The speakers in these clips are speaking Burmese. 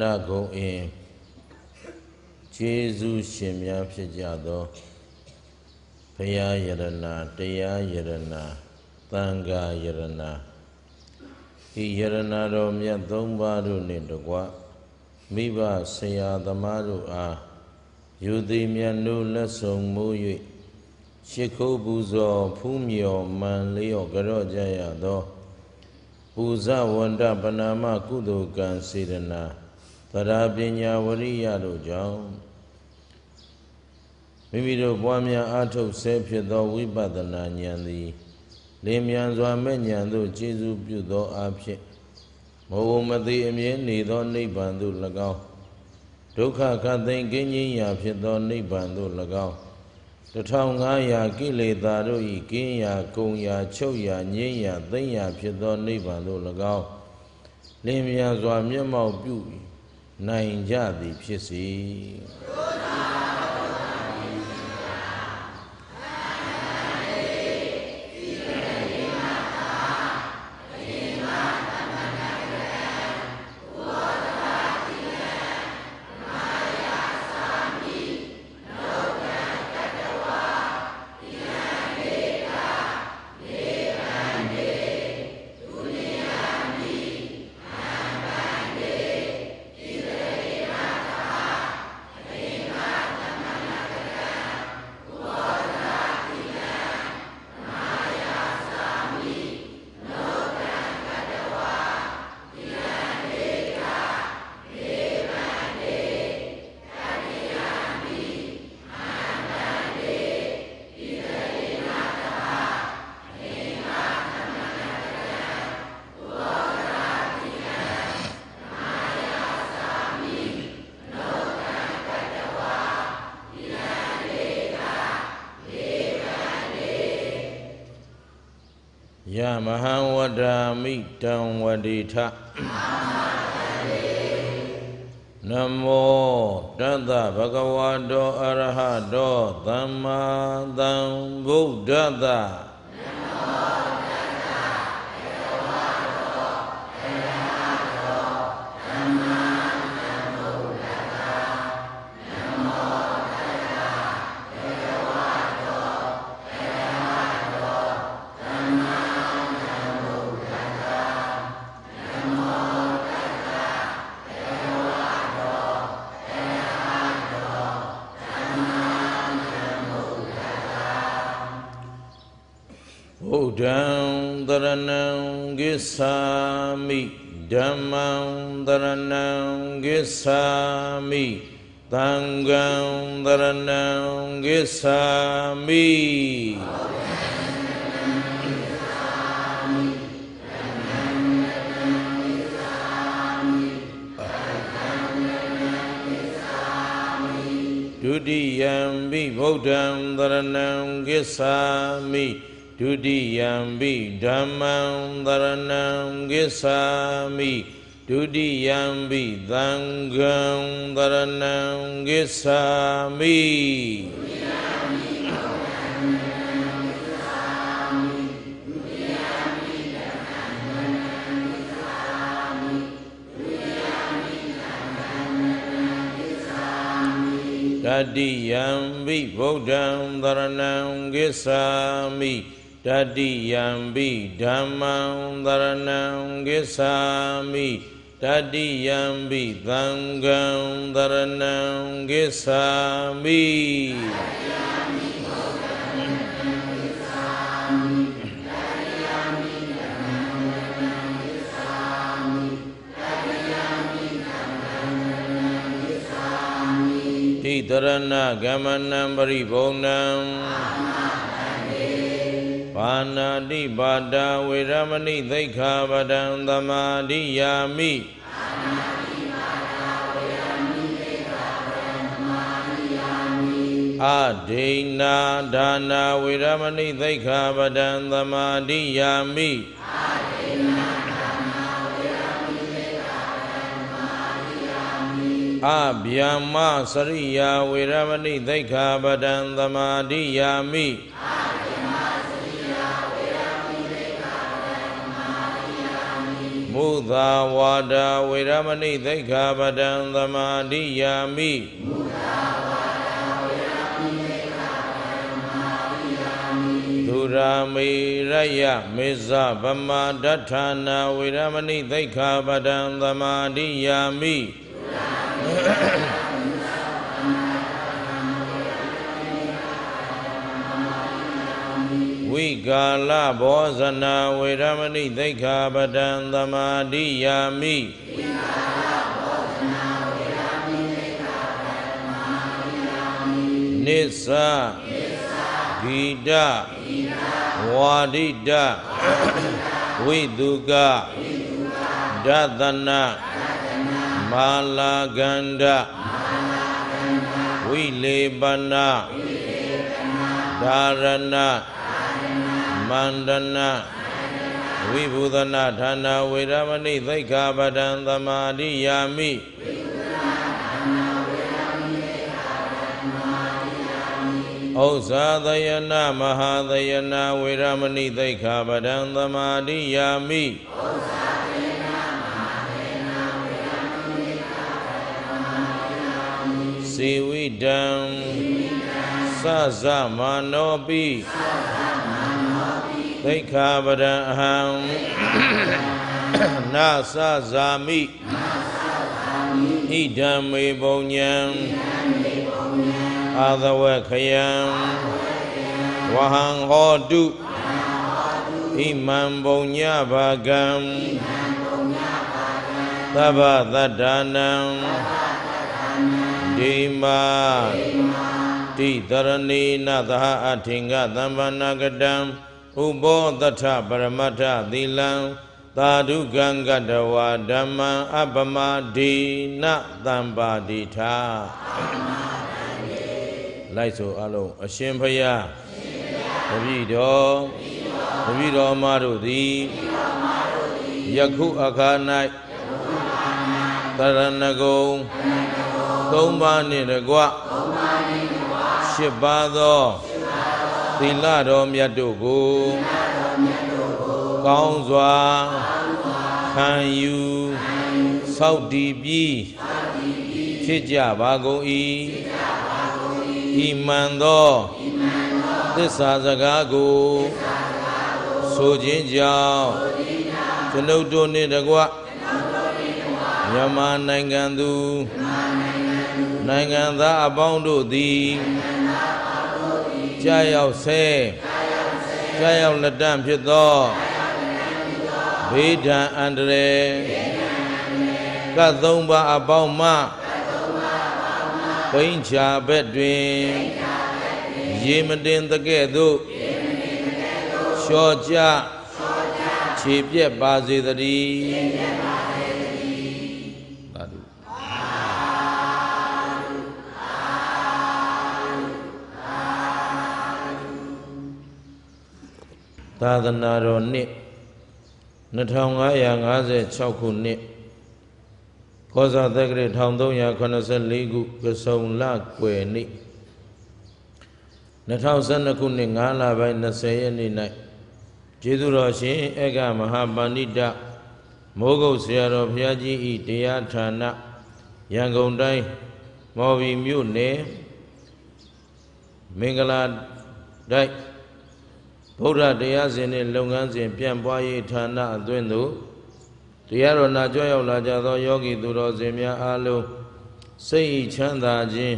ဏဂုံအင်းဂျေဇုရှင်များဖြစ်ကြသောဘုရားယရနာတရားယရနာသံဃာယရနာဤယရနာတော်မြတ်သုံးပါးတို့နှင့်တကားမိဘဆရာသမားတို့အားယူသည်မြတ်တို့လက်ဆောင်မိုး၍ရှ िख ုပူဇော်ဖူးမြော်မှန်လျော့ကြော့ကြရသောပူဇဝန္တပနာမကုသိုလ်ကံစေတနာသရပညာဝရိယတို့ကြောင့်မိမိတို့ပွားများအားထုတ်ဆဲဖြစ်သောဝိပဿနာဉာဏ်သည်လင်းမြန်စွာမဲ့ဉာဏ်သို့ခြေစွပြုသောအဖြစ်မဝမသိအမြဲနေသောနိဗ္ဗာန်သို့၎င်းဒုက္ခကသိင်ကင်းခြင်းရာဖြစ်သောနိဗ္ဗာန်သို့၎င်း1500ကိလေသာတို့၏ကင်းရာ ကုံရာ ချုပ်ရာငြိမ်းရာ သိမ့်ရာဖြစ်သောနိဗ္ဗာန်သို့၎င်းလင်းမြန်စွာမျက်မှောက်ပြုနိုင်ကြသည်ဖြစ်စေမဟံဝဒာမိတံဝတိထနမောတသဗ္ဗကဝါတောအဒုတိယံပိဓမ္မံသရဏံကိစ္ဆာမိဒုတိယံပိသံဃံသရဏံကိစ္ဆာမိတတိယံပိဗုဒ္ဓံသရဏံကိစ္ဆာမိတတိယံပိဓမ္မံသရဏံဂစ္ဆာမိတတိယံပိသံဃံသရဏံဂစ္ဆာမိတိတရဏဂမနံပရိဘုံနံပါဏာတိပါဒာဝေရမဏိသိက္ခာပဒံသမာဓိယာမိအဒိဏာဒါနာဝေရမဏိသိက္ခာပဒံသမာဓိယာမိအဒိဏာအဗျာမစရိယာဝေရမဏိသိက္ခာပဒံသမာဓိယာမိအမုသာဝါဒဝေရမဏိသိက္ခာပဒံသမာဓိယာမိမုသာဝါဒဝေရမဏိသိက္ခာပဒံသမာဓိယာမိဒုရာမိရယမေဇဗမာဒဌာနာဝေရမဏိသိက္ခာပဒံသမာဓိယာမိဒုရာမိရယဝိကာလဘောဇနာဝေရမဏိသိက္ခာပဒံသမာဓိယာမိဝိကာလဘောဇနာဝေရမဏိသိက္ခာပဒံသမာဓိယာမိနိစ္စနိစ္စဂိတဂိတဝါဒိတဝိတုကဝိတုကဒသနာမာလာကန္ဒဝိလေပနာဝိလေပနာဓာရဏမန္တနာဝိဘုဒနာဌာနာဝေရမဏိသိက္ခာပဒံသမာဓိယာမိဩဇာသယနာမဟာသယနာဝေရမဏိသိက္ခာပဒံသမာဓိယာမိဩဇာသယနာမဟာသယနာဝေရမဏိသိက္ခာပဒံသမာဓိယာမိစေဝိတံသဇမာနောပိသဇမာသိခာပဒဟံနာသဇာမိဣဒံမေဘုံညံအာသဝခယံဝဟံဟောတုဣမံဘုံညဘာကံသဗ္ဗသတ္တနံဒီမာတိတရဏီနသဟအထင်္ဂသမ္ပဏကတံဥပောတထပရမတ္ထသီလံသာဓုကံကတဝါဓမ္မံအပမဒီနတံပါတိထာလိုက်ဆိုအလုံးအရှင်ဖယားတပည့်တော်တပည့်တော်မတို့သည်ယခုအခါ၌တရဏဂုံသုံးပါးနှင့်တကွ၈ပါးသောသီလတော်မြတ်တို့ကိုကောင်းစွာခံယူဆောက်တည်ပြီးဖြစ်ကြပါကုန်၏ဤမှန်သောသစ္စာစကားကိုဆိုခြင်းကြောင့်ကျွန်ုပ်တို့နှင့်တကွမြန်မာနိုင်ငံသူနိုင်ငံသားအပေါင်းတို့သည်ကြာရောက်စေကြာရောက်လက်တန့်ဖြစ်သောဘေးဒဏ်အန္တရာယ်ကတ်သုံးပါအပေါင်းမှဘိန်းချဘက်တွင်ရေမတင်တကဲ့သို့လျှော့ကြခြေပြက်ပါစေတည်းသာသနာတော်နှစ်2556ခုနှစ်ကောဇာသက်ကရ1384ခုကစုံလကွယ်နေ့2012ခုနှစ်9လပိုင်း20ရက်နေ့၌ကျေးဇူးတော်ရှင်ဧကမဟာပဏိတမိုးကုတ်ဆရာတော်ဘုရားကြီးဤတရားဌာနရန်ကုန်တိုင်းမော်ဘီမြို့နယ်မင်္ဂလာတိုက်ဗုဒ္ဓတရားစဉ်နှင့်လုပ်ငန်းစဉ်ပြန်ပွားရေးဌာနအတွင်းသို့တရားတော်နာကြွရောက်လာကြသောယောဂီသူတော်စင်များအားလုံးစိတ်ဤချမ်းသာခြင်း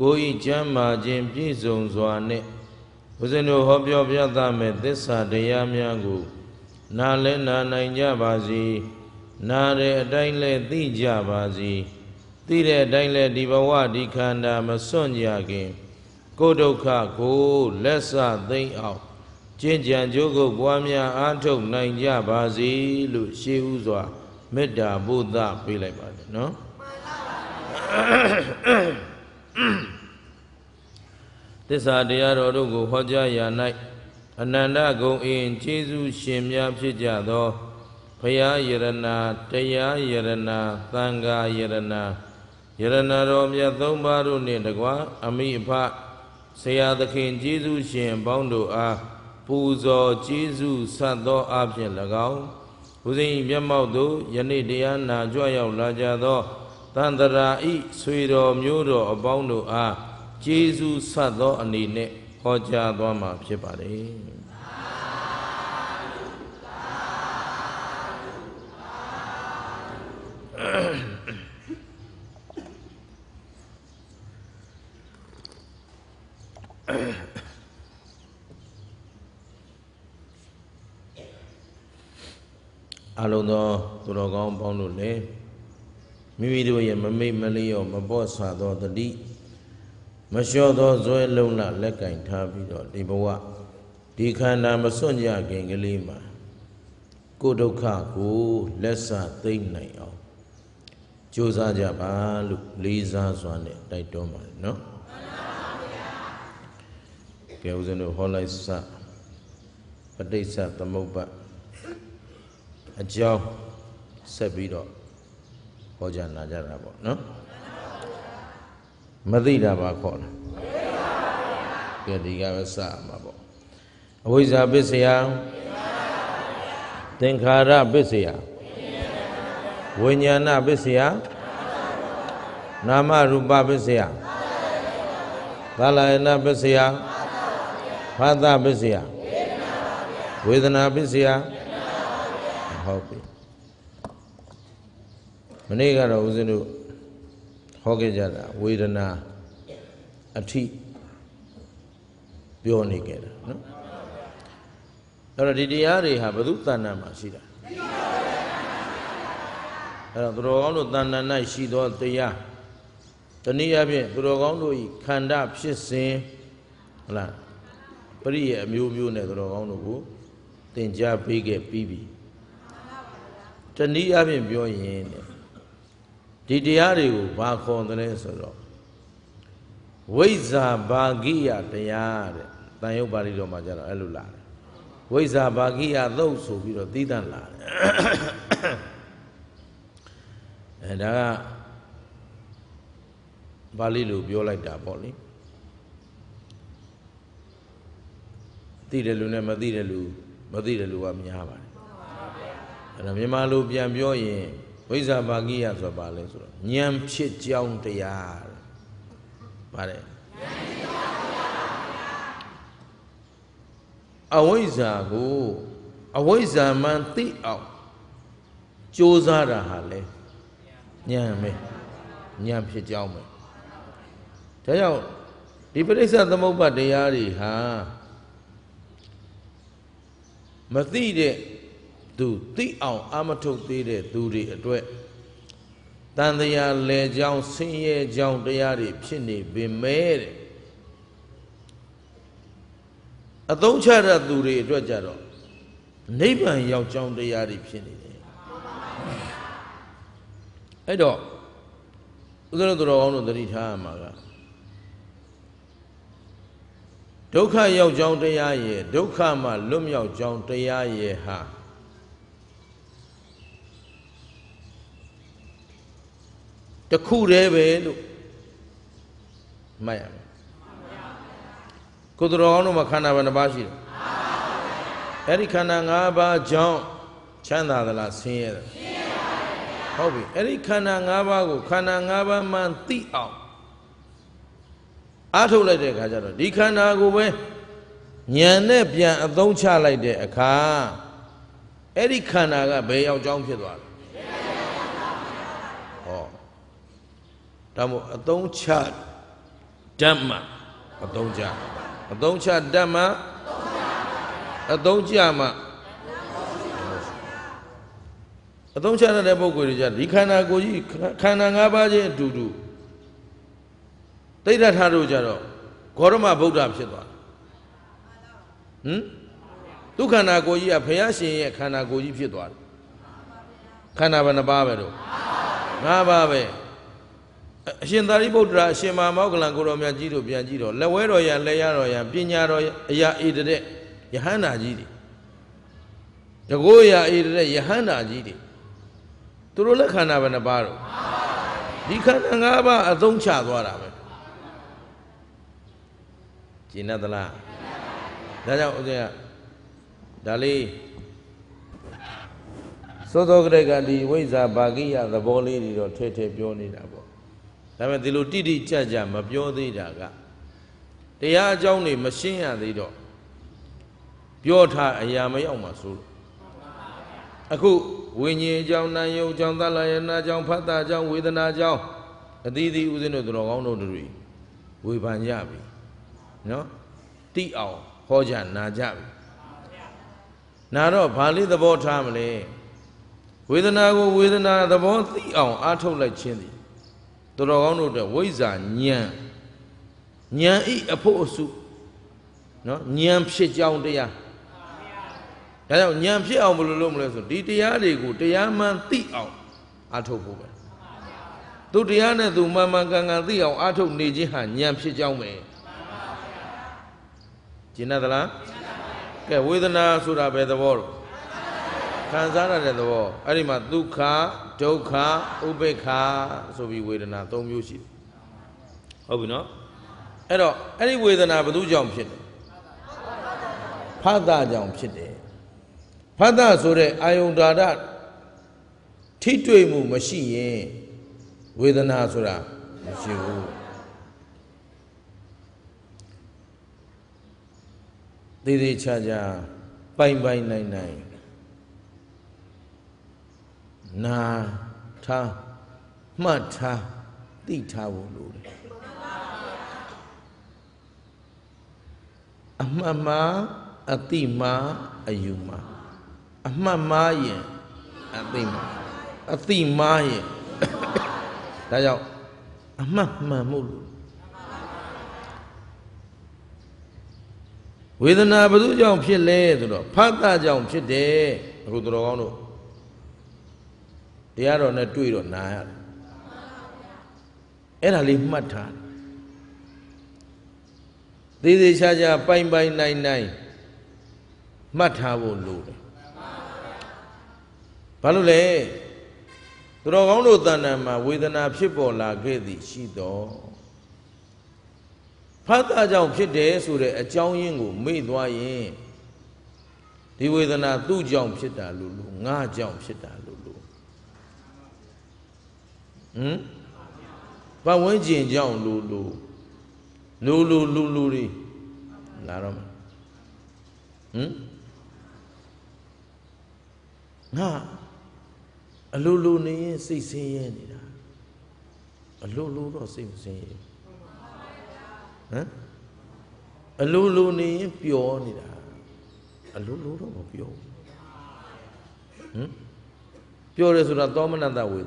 ကိုယ်ဤချမ်းသာခြင်းပြည့်စုံစွာနှင့်ဦးဇင်းတို့ဟောပြောပြသမဲ့သစ္စာတရားများကို နားလဲနာနိုင်ကြပါစေနားတဲ့အတိုင်းလဲသိကြပါစေသိတဲ့အတိုင်းလဲဒီဘဝဒီခန္ဓာမစွန့်ကြခင် ကိုယ်ဒုက္ခကိုလက်စသိမ့်အောင်ကျင့်ကြံကြိုးကိုပွားများအားထုတ်နိုင်ကြပါစေလို့ရှေးဥစွာမေတ္တာဘုဒ္ဓပေးလိုက်ပါတယ်နော်သစ္စာတရားတော်တို့ကိုဟောကြားရာ၌အနန္တဂုံအင်းကျေးဇူးရှင်များဖြစ်ကြသောဘုရားယရနာတရားယရနာသံဃာယရနာယရနာတော်မြတ်သုံးပါးတို့နှင့်တကားအမိအဖဆရာသခင်ကျေးဇူးရှင်ပေါင်းတို့အားပူဇော်ကျေးဇူးဆတ်သောအဖြစ်၎င်းဘုဇင်မျက်မှောက်သို့ယနေ့တရားနာကြွရောက်လာကြသောတန်တရာဤဆွေတော်မျိုးတော်အပေါင်းတို့အားကျေးဇူးဆတ်သောအနေနဲ့ဟောကြားသွားမှာဖြစ်ပါလေလို့လေမိမိတို့ရဲ့မမိတ်မလျော့မပော့ဆာသောတတိမလျှော့သောဇွဲလုံးလလက်ကင်ထားပြီးတော့ဒီဘဝဒီခန္ဓာမစွန့်ကြခင်ကလေးမှာကိုဒုက္ခကိုလက်ဆသိမ့်နိုင်အောင်ကြိုးစားကြပါလို့လေးစားစွာနဲ့တိုက်တွန်းပါတယ်နော်ကဲဦးဇင်းတို့ဟောလိုက်စပဋိစ္စသမုပ္ပါအကြောင်းဆက်ပြီးတော့ဟောကြားလာကြတာပေါ့နော်မသိတာပါခေါ်တာကဲဒီကပဲစမှာပေါ့အဝိဇ္ဇာပစ္စယသင်္ခါရပစ္စယဝိညာဏပစ္စယနာမရူပပစ္စယသလယနာပစ္စယဖသပစ္စယဝေဒနာပစ္စယဟုတ်ပြီမနေ့ကတော့ဦးဇင်းတို့ဟောခဲ့ကြတာဝေဒနာအထိပြောနေခဲ့တာနော်အဲ့တော့ဒီတရားတွေဟာဘုသူတဏ္ဍာမှာရှိတာအဲ့တော့သူတော်ကောင်းတို့တဏ္ဍာ၌ရှိသောတရားတနည်းအားဖြင့်သူတော်ကောင်းတို့ဤခန္ဓာဖြစ်စဉ်ဟုတ်လားပရိယအမျိုးမျိုးနဲ့သူတော်ကောင်းတို့ကိုသင်ကြားပေးခဲ့ပြီးပြီတနည်းအားဖြင့်ပြောရင်တဲ့ဒီတရားတွေကိုဘာခေါ်သလဲဆိုတော့ဝိဇ္ဇာဘာဂိယတရားတဲ့တန်ရုပ်ပါဠိတော်မှာကျတော့အဲ့လိုလာတယ်ဝိဇ္ဇာဘာဂိယသုတ်ဆိုပြီးတော့သီးသန့်လာတယ်အဲဒါကပါဠိလိုပြောလိုက်တာပေါ့လေသိတယ်လူနဲ့မသိတယ်လူမသိတယ်လူကများပါတယ်အဲ့တော့မြန်မာလိုပြန်ပြောရင်ဝိဇ္ဇာဘာကိယဆိုပါလဲဆိုတော့ဉာဏ်ဖြစ်ကြောင်းတရားပါတယ်အဝိဇ္ဇာကိုအဝိဇ္ဇာမှန်သိအောင်ကြိုးစားတာဟာလေဉာဏ်ပဲဉာဏ်ဖြစ်ကြောင်းပဲဒါကြောင့်ဒီပရိစ္ဆသမုပ္ပါတရားတွေဟာမသိတဲ့သူသိအောင်အမထုတ်သေးတဲ့သူတွေအတွက်တန်တရားလဲကြောင်းဆင်းရဲကြောင်းတရားတွေဖြစ်နေပင်မဲ့တဲ့အသုံးချတဲ့သူတွေအတွက်ကြတော့နိဗ္ဗာန်ရောက်ကြောင်းတရားတွေဖြစ်နေတယ်အဲ့တော့ဥဒရတော်ကောင်းတို့သတိထားရမှာကဒုက္ခရောက်ကြောင်းတရားရဲ့ဒုက္ခမှလွတ်မြောက်ကြောင်းတရားရဲ့ဟာတခုတည်းပဲလို့မှတ်ရမယ်ကုသတော်တို့မှာခန္ဓာဘယ်နှပါးရှိတယ်အဲ့ဒီခန္ဓာ၅ပါးကြောင့်ချမ်းသာသလားဆင်းရဲသလားဆင်းရဲပါဘူးဟုတ်ပြီအဲ့ဒီခန္ဓာ၅ပါးကိုခန္ဓာ၅ပါးမှန်သိအောင်အားထုတ်လိုက်တဲ့အခါကျတော့ဒီခန္ဓာကိုပဲဉာဏ်နဲ့ပြန်အသုံးချလိုက်တဲ့အခါအဲ့ဒီခန္ဓာကဘယ်ရောက်ကြောင်းဖြစ်သွားလဲဟောဒါမို့အသုံးချဓမ္မအသုံးချအသုံးချဓမ္မအသုံးချမှအသုံးချတဲ့ပုံကိုယ်တွေကြဒီခန္ဓာကိုယ်ကြီးခန္ဓာ၅ပါးချင်းအတူတူတိဋ္ဌထားတို့ကြတော့ဂေါရမဗုဒ္ဓဖြစ်သွားဟင်ဒုက္ခန္ဓာကိုယ်ကြီးကဘုရားရှင်ရဲ့ခန္ဓာကိုယ်ကြီးဖြစ်သွားတယ်ခန္ဓာဘယ်နှပါးပဲတို့၅ပါးပဲအရှင်သာရိပုတ္တရာအရှင်မဟာမောဂလံကိုတော်မြတ်ကြီးတို့ပြန်ကြည့်တော့လက်ဝဲတော်ရလက်ရတော်ရပညာတော်အရာအေတတဲ့ယဟန္တာကြီးတွေတကိုးရအေတတဲ့ယဟန္တာကြီးတွေသူတို့လက်ခန္ဓာဘယ်နှပါတော့ဒီခန္ဓာ၅ပါးအသုံးချသွားတာပဲကျင့်တတ်လားဒါကြောင့်ဦးဇင်းကဒါလေးသောသောကရကဒီဝိဇ္ဇာဘာကိယသဘောလေးတွေတော့ထဲထဲပြောနေတာပေါ့ဒါပေမဲ့ဒီလိုတိတိကျကျမပြောသေးတာကတရားအကြောင်းတွေမရှင်းရသေးတော့ပြောထားအရာမရောက်မှဆိုလို့အခုဝိညာဉ်အကြောင်းနာယုတ်အကြောင်းသလယနာအကြောင်းဖတ်တာအကြောင်းဝေဒနာအကြောင်းအသီးသီးဦးဇင်းတို့တော်ကောင်းတို့တွေဝေဖန်ကြပြီနော်တိအောင်ဟောကြနာကြပြီနာတော့ဘာလေးသဘောထားမလဲဝေဒနာကိုဝေဒနာသဘောသိအောင်အားထုတ်လိုက်ခြင်းသည်သူတော်ကောင်းတို့အတွက်ဝိဇ္ဇာဉာဏ်ဉာဏ်ဤအဖို့အစုနော်ဉာဏ်ဖြစ်ကြောင်းတရားဒါကြောင့်ဉာဏ်ဖြစ်အောင်ဘယ်လိုလုပ်မလဲဆိုဒီတရားတွေကိုတရားမှန်သိအောင်အထုတ်ဖို့ပဲသူတရားနဲ့သူမှန်မှန်ကန်ကန်သိအောင်အထုတ်နေခြင်းဟာဉာဏ်ဖြစ်ကြောင်းပဲကျင်납သလားကဲဝေဒနာဆိုတာပဲသဘောတော့ခံစားရတဲ့သဘောအဲ့ဒီမှာဒုက္ခဒုက္ခဥပိ္ပခာဆိုပြီးဝေဒနာ၃မျိုးရှိတယ်ဟုတ်ပြီနော်အဲ့တော့အဲ့ဒီဝေဒနာဘယ်သူကြောင့်ဖြစ်လဲဖတ်တာကြောင့်ဖြစ်တယ်ဖတ်တာဆိုတဲ့အာယုန်ဓာတ်ထိတွေ့မှုမရှိရင်ဝေဒနာဆိုတာမရှိဘူးသေးသေးချာချာပိုင်ပိုင်နိုင်နိုင်နာထားမှတ်ထားသိထားဖို့လိုတယ်အမှတ်မှာအတိမှာအယူမှာအမှတ်မှာရင်အတိမှာအတိမှာရင်ဒါကြောင့်အမှတ်မှန်မှုလို့ဝေဒနာဘယ်သူကြောင့်ဖြစ်လဲဆိုတော့ဖတ်တာကြောင့်ဖြစ်တယ်အခုတော်ကောင်းတို့တရားတော်နဲ့တွေ့တော့နာရတယ်အဲ့ဒါလေးမှတ်ထားသေးသေးချာချာပိုင်ပိုင်နိုင်နိုင်မှတ်ထားဖို့လိုတယ်ဘာလို့လဲသူတော်ကောင်းတို့တဏ္ဍာမှာဝေဒနာ ဖြစ်ပေါ်လာခဲ့သည်ရှိတော့ဖတ်တာကြောင့်ဖြစ်တယ်ဆိုတဲ့အကြောင်းရင်းကိုမေ့သွားရင်ဒီဝေဒနာသူ့ကြောင့်ဖြစ်တာလို့လို့ငါကြောင့်ဖြစ်တာလို့ báwọn jìn jẹ́ òun lòlò lòlò lórí làárọ̀ náà lòlò ni yẹn sì sí yẹn nìyà lòlò náà sì sí yẹn lòlò ni yẹn pìọ́ nìyà lòlò náà mọ̀ pìọ́ pìọ́ rẹ̀ sọ̀rọ̀ àtọ́ ọmọ náà dà wẹ̀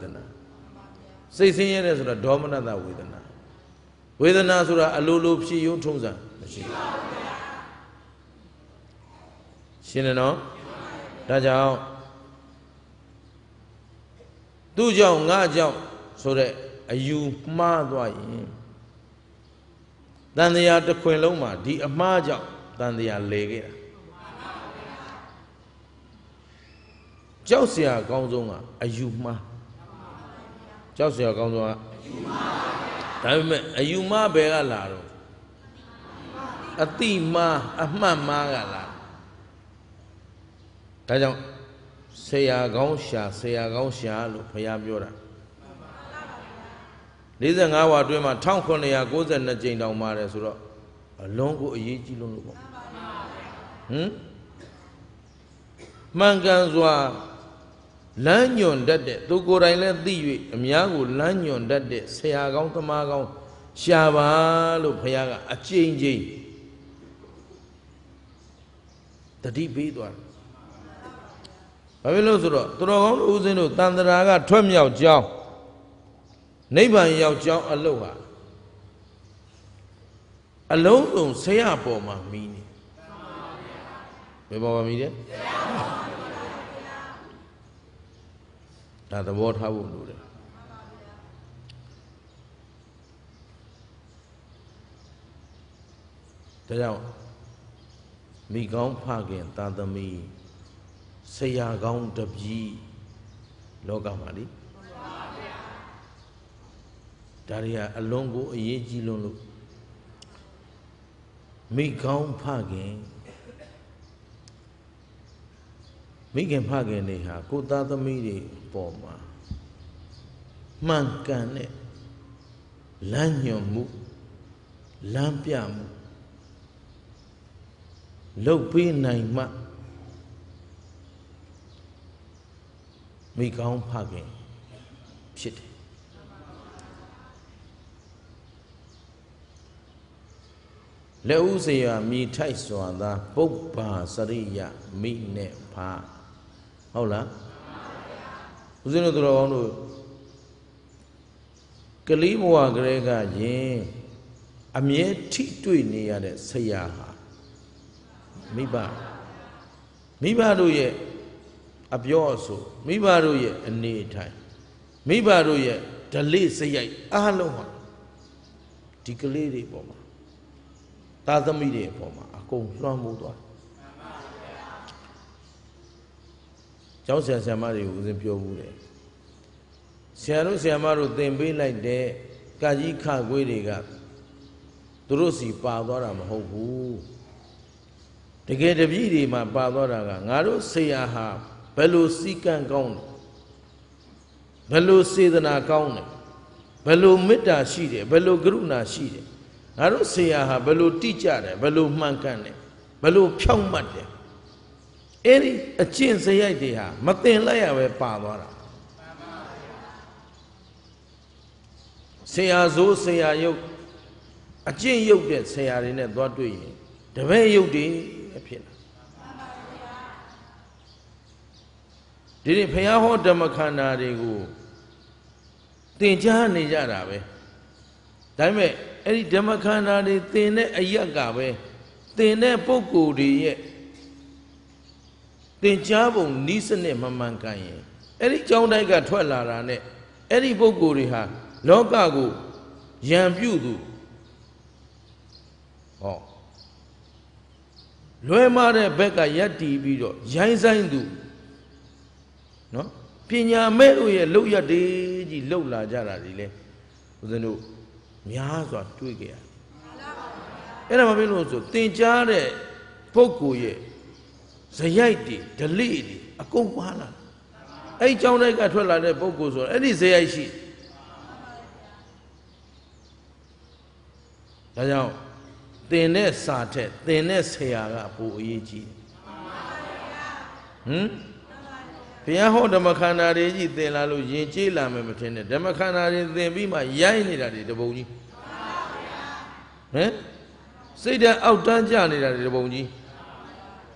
စိတ်ဆင်းရဲတယ်ဆိုတာဒေါမနတဝေဒနာဝေဒနာဆိုတာအလိုလိုဖြစ်ရုံထုံးစံမရှိပါဘူးခင်ဗျာရှင်းတယ်နော်ဒါကြောင့်သူ့ကြောင့်ငါကြောင့်ဆိုတဲ့အယူမှားသွားရင်တန်တရားတစ်ခွင်လုံးမှာဒီအမှားကြောင့်တန်တရားလေခဲ့တာကြောက်เสียအကောင်းဆုံးကအယူမှားကြောက်စရာကောင်းဆုံးကဒါပေမဲ့အယူမဘယ်ကလာတော့အတိမအမှတ်မကလာဒါကြောင့်ဆရာကောင်းရှာဆရာကောင်းရှာလို့ဘုရားပြောတာ45ဝါအတွင်းမှာ1992ကျိန်တောင်ပါတယ်ဆိုတော့အလွန်ကိုအရေးကြီးလို့လို့ပေါ့ဟမ်မှန်ကန်စွာလမ်းညွန်တတ်တဲ့သူကိုယ်တိုင်လည်းသိ၍အများကိုလမ်းညွန်တတ်တဲ့ဆရာကောင်းသမားကောင်းရှာပါလို့ဘုရားကအကြိမ်ကြိမ်တတိပေးသွားတယ်။ဘာဖြစ်လို့ဆိုတော့သူတော်ကောင်းတို့ဦးစင်းတို့တန်တရာက ထွက်မြောက်ကြောင်းနိဗ္ဗာန်ရောက်ကြောင်းအလုတ်ဟာအလုံးစုံဆရာပေါ်မှာမီးနေ။ဘယ်ပေါ်မှာမီးလဲ။ဆရာဒါသဘောထားဖို့လိုတယ်ဒါကြောင့်မိကောင်းဖခင်သာသမီဆရာကောင်းတပည့်လောကမှာလေဒါတွေကအလွန်ကိုအရေးကြီးလွန်းလို့မိကောင်းဖခင်မိခင်ဖခင်တွေဟာကိုသားသမီးတွေပေါ်မှာမှန်ကန်တဲ့လမ်းညွန်မှုလမ်းပြမှုလှုပ်ပေးနိုင်မှမိကောင်းဖခင်ဖြစ်တယ်လက်ဦးစရာမိထိုက်စွာသာပုပ္ပါစရိယမိနဲ့ဖာဟုတ်လားဦးဇင်းတို့သူတော်ကောင်းတို့ကလေးဘဝကလေးကယင်အမြဲထိတွေ့နေရတဲ့ဆရာဟာမိဘမိဘတို့ရဲ့အပြောအဆိုမိဘတို့ရဲ့အနေအထိုင်မိဘတို့ရဲ့ဓလေ့စရိုက် အားလုံးဟာဒီကလေးတွေပေါ်မှာသာသမီတွေပေါ်မှာအကုန်လွှမ်းမိုးသွားတယ်ကျောင်းဆရာဆရာမတွေကိုဦးဇင်းပြောဘူးတယ်ဆရာတို့ဆရာမတို့သင်ပေးလိုက်တဲ့ကာကြီးခခွေးတွေကသူတို့စီပါသွားတာမဟုတ်ဘူးတကယ်တပည့်တွေမှာပါသွားတာကငါတို့ဆရာဟာဘယ်လိုစီကံကောင်းတယ်ဘယ်လိုစေတနာကောင်းတယ်ဘယ်လိုမေတ္တာရှိတယ်ဘယ်လိုကရုဏာရှိတယ်ငါတို့ဆရာဟာဘယ်လိုတိကျတယ်ဘယ်လိုမှန်ကန်တယ်ဘယ်လိုဖြောင့်မတ်တယ်အဲ့ဒီအကျင့်စရိုက်တွေဟာမတင်လိုက်ရပဲပါသွားတာဆရာဇိုးဆရာယုတ်အကျင့်ယုတ်တဲ့ဆရာတွေနဲ့သွားတွေ့ရင်တပည့်ယုတ်တွေဖြစ်လာဒီနေ့ဘုရားဟောဓမ္မခန္ဓာတွေကိုသင်ကြားနေကြတာပဲဒါပေမဲ့အဲ့ဒီဓမ္မခန္ဓာတွေသင်တဲ့အရက်ကပဲသင်တဲ့ပုဂ္ဂိုလ်တွေရဲ့သင်ကြားပုံနီးစနစ်မှမှန်ကန်ရင်အဲ့ဒီကြောင်းတိုက်ကထွက်လာတာနဲ့အဲ့ဒီပုဂ္ဂိုလ်တွေဟာလောကကိုရံပြုသူဟောလွယ်မာတဲ့ဘက်ကယက်တီပြီးတော့ရိုင်းဆိုင်သူနော်ပညာမဲ့တို့ရဲ့လောက်ရတေးကြီးလောက်လာကြတာဒီလေဦးဇင်းတို့များစွာတွေ့ကြရအဲ့ဒါမဖြစ်လို့ဆိုသင်ကြားတဲ့ပုဂ္ဂိုလ်ရဲ့ဇရိုက်တွေဒလိတွေအကုန်ပါလာအဲ့ကြောင်းလိုက်ကထွက်လာတဲ့ပုံကိုဆိုအဲ့ဒီဇရိုက်ရှိဒါကြောင့်သင်တဲ့စာထက်သင်တဲ့ဆရာကပိုအရေးကြီးဟမ်ဘုရားဟောဓမ္မခန္ဓာတွေကြီးသင်လာလို့ယဉ်ကျေးလာမယ်မထင်နဲ့ဓမ္မခန္ဓာတွေသင်ပြီးမှရိုက်နေတာတွေတပုံကြီးဟမ်စိတ်ဓာတ်အောက်တန်းကျနေတာတွေတပုံကြီး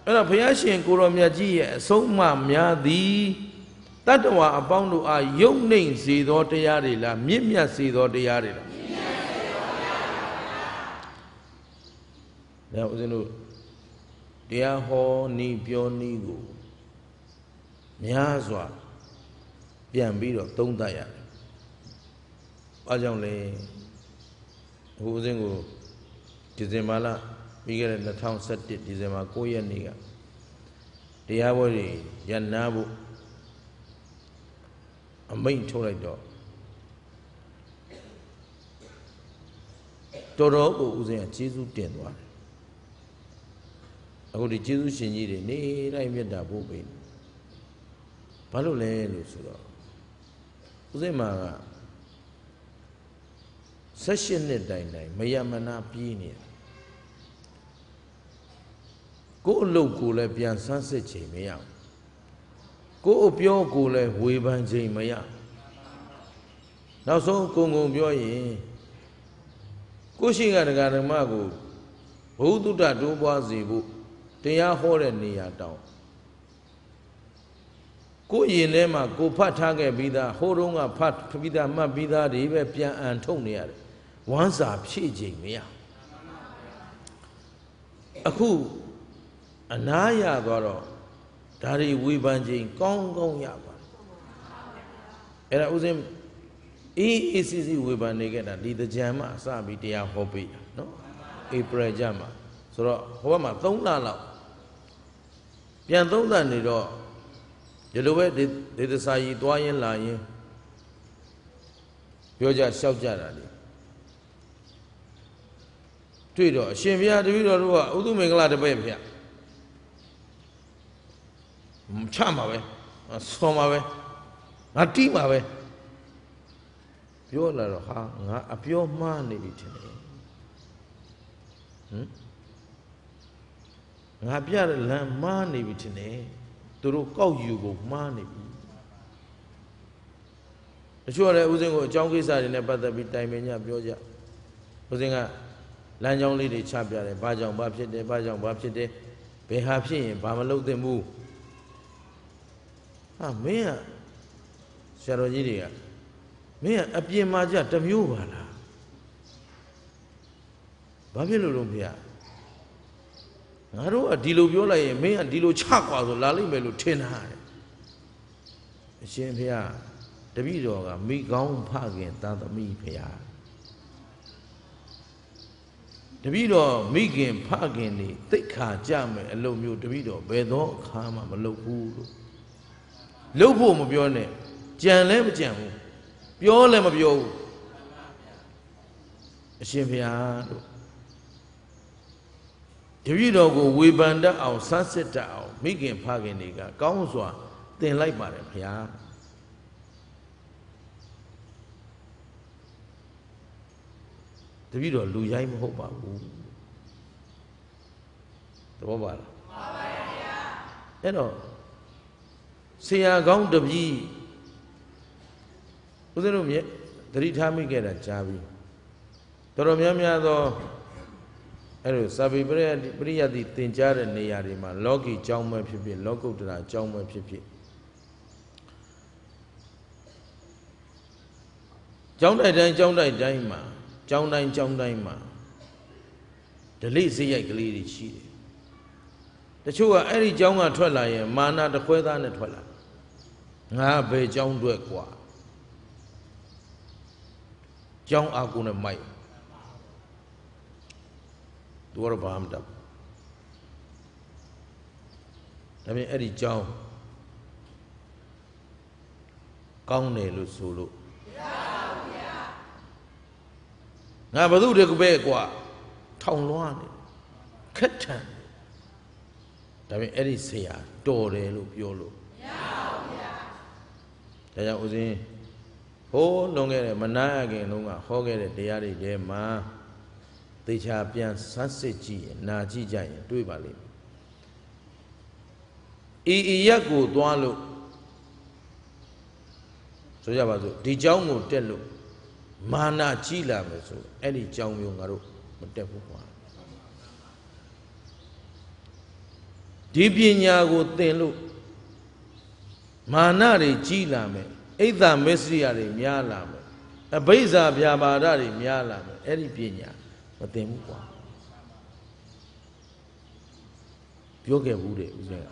အဲ့တော့ဘုရားရှင်ကိုရောမြတ်ကြီးရဲ့အဆုံးအမများသည်တတ္တဝါအပေါင်းတို့အားယုံနှိမ်စေသောတရားတွေလားမြင့်မြတ်စေသောတရားတွေလားဒါဦးဇင်းတို့တရားဟောနီးပြောနီးကိုများစွာပြန်ပြီးတော့သုံးသပ်ရတယ်။ဘာကြောင့်လဲ။ဟိုဦးဇင်းကိုဒီဇင်ဘာလပြီးခဲ့တဲ့2017ဒီဇင်ဘာ9ရက်နေ့ကတရားပွဲတွေရန်နာဖို့အမိန့်ထုတ်လိုက်တော့တော်တော်ကိုဦးဇင်းကကျေးဇူးတင်သွားတယ်အခုဒီကျေးဇူးရှင်ကြီးတွေနေတိုင်းမြတ်တာဖို့ပေးတယ်ဘာလို့လဲလို့ဆိုတော့ဦးဇင်းမှာက16နှစ်တိုင်တိုင်မယမနာပြီးနေတယ်ကိုယ့်အလုပ်ကိုလည်းပြန်ဆန်းစစ်ချိန်မရကိုယ့်အပြောကိုလည်းဝေဖန်ချိန်မရနောက်ဆုံးကုံကုံပြောရင်ကိုရှိကတရားဓမ္မကိုဘုဒ္ဓတတိုးပွားစေဖို့တရားဟောတဲ့နေရာတောင်းကိုရင်ထဲမှာကိုဖတ်ထားခဲ့ပြီးသားဟိုတုန်းကဖတ်ပြီးသားမှတ်ပြီးသားတွေပဲပြန်အန်ထုတ်နေရတယ်ဝမ်းစာဖြည့်ချိန်မရအခုအနာရသွားတော့ဒါတွေဝေဖန်ခြင်းကောင်းကောင်းရပါတယ်အဲ့ဒါဥစဉ်အေးအေးစီစီဝေဖန်နေခဲ့တာဒီတကြံမှအစပြီးတရားဟောပေးတာနော်ဧပြီကြမှာဆိုတော့ဟိုဘက်မှာ3လလောက်ပြန်သုံးသပ်နေတော့ဒီလိုပဲဒေသစာကြီးတွားရင်လာရင်ပြောကြရှောက်ကြတာလေတွေ့တော့အရှင်ဘုရားတပည့်တော်တို့ကဥဒုမင်္ဂလာတပည့်ဖျက်ချမှာပဲဆော်မှာပဲငါတီးမှာပဲပြောလာတော့ဟာငါအပြောမှားနေပြီထင်တယ်ဟမ်ငါပြတဲ့လမ်းမှားနေပြီထင်တယ်သူတို့ကောက်ယူဖို့မှားနေပြီတချို့လည်းဦးစင်းကိုအကြောင်းကိစ္စတွေနဲ့ပတ်သက်ပြီးတိုင်ပင်ညပြောကြဦးစင်းကလမ်းကြောင်းလေးတွေချပြတယ်ဘာကြောင့်ဘာဖြစ်တယ်ဘာကြောင့်ဘာဖြစ်တယ်ဘယ်ဟာဖြစ်ရင်ဘာမလုပ်သင့်ဘူးဟာမင်းကဆရာတော်ကြီးတွေကမင်းကအပြင်မှာကြတမျိုးပါလားဘာဖြစ်လို့လို့ဖေရငါတို့ကဒီလိုပြောလိုက်ရင်မင်းကဒီလိုချကွာဆိုလာလိမ့်မယ်လို့ထင်တာတဲ့အရှင်ဖေရတပည့်တော်ကမိကောင်းဖခင်သာသမီဖေရတပည့်တော်မိခင်ဖခင်နေတိတ်ခါကြမယ်အလုံးမျိုးတပည့်တော်ဘယ်တော့အခါမှမလုပ်ဘူးလို့လှုပ်ဖို့မပြောနဲ့ကြံလဲမကြံဘူးပြောလဲမပြောဘူးအရှင်ဘုရားတို့တပည့်တော်ကိုဝေဖန်တတ်အောင်စမ်းစစ်တတ်အောင်မိခင်ဖခင်တွေကကောင်းစွာသင်လိုက်ပါတယ်ဘုရားတပည့်တော်လူရိုင်းမဟုတ်ပါဘူးသဘောပါလားမှန်ပါဗျာအဲ့တော့ဆရာကောင်းတပည့်ဦးဇင်းတို့မြတ်သတိထားမိခဲ့တာကြားပြီတော်တော်များများသောအဲ့လိုစာပေပရိယပရိယတိသင်ကြားတဲ့နေရာတွေမှာလောကီကြောင်းပဲဖြစ်ဖြစ်လောကုတ္တရာကြောင်းပဲဖြစ်ဖြစ်ကြောင်းတိုက်တိုင်းကြောင်းတိုက်တိုင်းမှာကြောင်းတိုင်းကြောင်းတိုင်းမှာဒလိစရိုက်ကလေးတွေရှိတယ်တချို့ကအဲ့ဒီကြောင်းကထွက်လာရင်မာနတခွဲသားနဲ့ထွက်လာတယ်ငါဘယ်ကြောင်းတွေ့กว่าကြောင်းအာကုနဲ့မိုက်သူကတော့ဘာမှမတတ်ဒါပေမဲ့အဲ့ဒီကြောင်းကောင်းတယ်လို့ဆိုလို့ငါဘသူတကပဲกว่าထောင်လွားနေခက်ထန်ဒါပေမဲ့အဲ့ဒီဆရာတော်တယ်လို့ပြောလို့မရပါဘူးဒါကြောင့်ဦးဇင်းဟိုးလွန်ခဲ့တဲ့မနာရခင်လုံးကဟောခဲ့တဲ့တရားတွေထဲမှာသေချာပြန်ဆန်းစစ်ကြည့်ရင်နာကြည့်ကြရင်တွေ့ပါလိမ့်မယ်ဤဤရက်ကိုသွားလို့ဆိုကြပါစို့ဒီเจ้าကိုတက်လို့မာနကြီးလာမယ်ဆိုအဲ့ဒီเจ้าမျိုးငါတို့မတက်ဘူးကွာဒီပညာကိုသင်လို့မာနတွေကြီးလာမယ်အိတ်သာမစ္စရိယတွေများလာမယ်အဘိဇာဗျာပါဒတွေများလာမယ်အဲ့ဒီပညာမသိဘူးကွာပြောခဲ့ဘူးတဲ့ဦးဇင်းက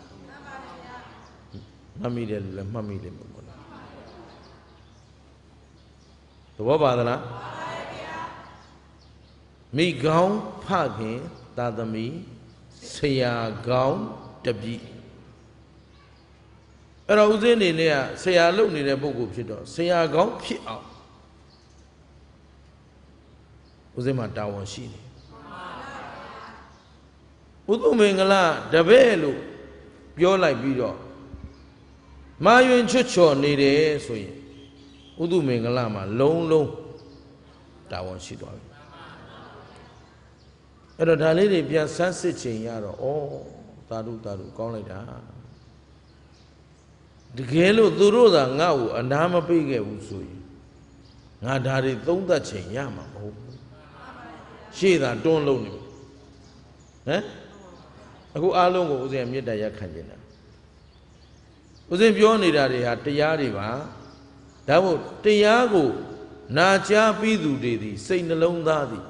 မှတ်မိတယ်လို့လည်းမှတ်မိတယ်မဟုတ်ဘူးသဘောပါသလားမိကောင်းဖခင်သာသမီဆရာကောင်းတပည့်အဲ့တော့ဦးစင်းနေနဲ့ကဆရာလုပ်နေတဲ့ပုံကိုဖြစ်တော့ဆရာကောင်းဖြစ်အောင်ဦးစင်းမှာတာဝန်ရှိတယ်ဥဒုမင်္ဂလာတပည့်လို့ပြောလိုက်ပြီးတော့မာယွင်ချွတ်ချော်နေတယ်ဆိုရင်ဥဒုမင်္ဂလာမှာလုံးလုံးတာဝန်ရှိသွားပြီအဲ့တော့ဒါလေးတွေပြန်ဆန်းစစ်ချိန်ရတော့ဩသာဓုသာဓုကောင်းလိုက်တာတကယ်လို့သူတို့သာငါ့ကိုအနာမပေးခဲ့ဘူးဆိုရင်ငါဒါတွေသုံးသက်ချိန်ရမှာမဟုတ်ဘူးရှေ့သာတွန်းလုံးနေဟမ်အခုအားလုံးကိုဦးဇင်းမြစ်တရားရက်ခံနေတာဦးဇင်းပြောနေတာတွေဟာတရားတွေပါဒါမို့တရားကို နာကြားပြီးသူတွေသည်စိတ်နှလုံးသားသည်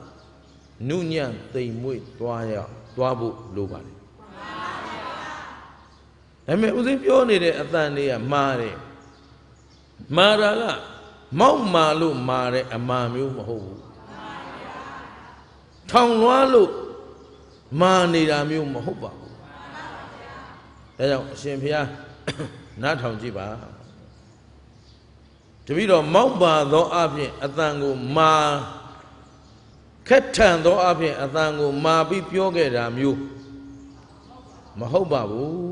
နုညံ့တိမ်မွေ့သွားရသွားဖို့လိုပါတယ်ဒါပေမဲ့ဦးစင်းပြောနေတဲ့အတန်လေးကမာတယ်မာတာကမောက်မာလို့မာတဲ့အမာမျိုးမဟုတ်ဘူးထောင်လွှားလို့မာနေတာမျိုး မဟုတ်ပါဘူးဒါကြောင့်အရှင်ဘုရားနားထောင်ကြည့်ပါတပိတော့မောက်ပါသောအပြင်အတန်ကိုမာခက်ထန်သောအပြင်အတန်ကို မာပြီးပြောခဲ့တာမျိုးမဟုတ်ပါဘူး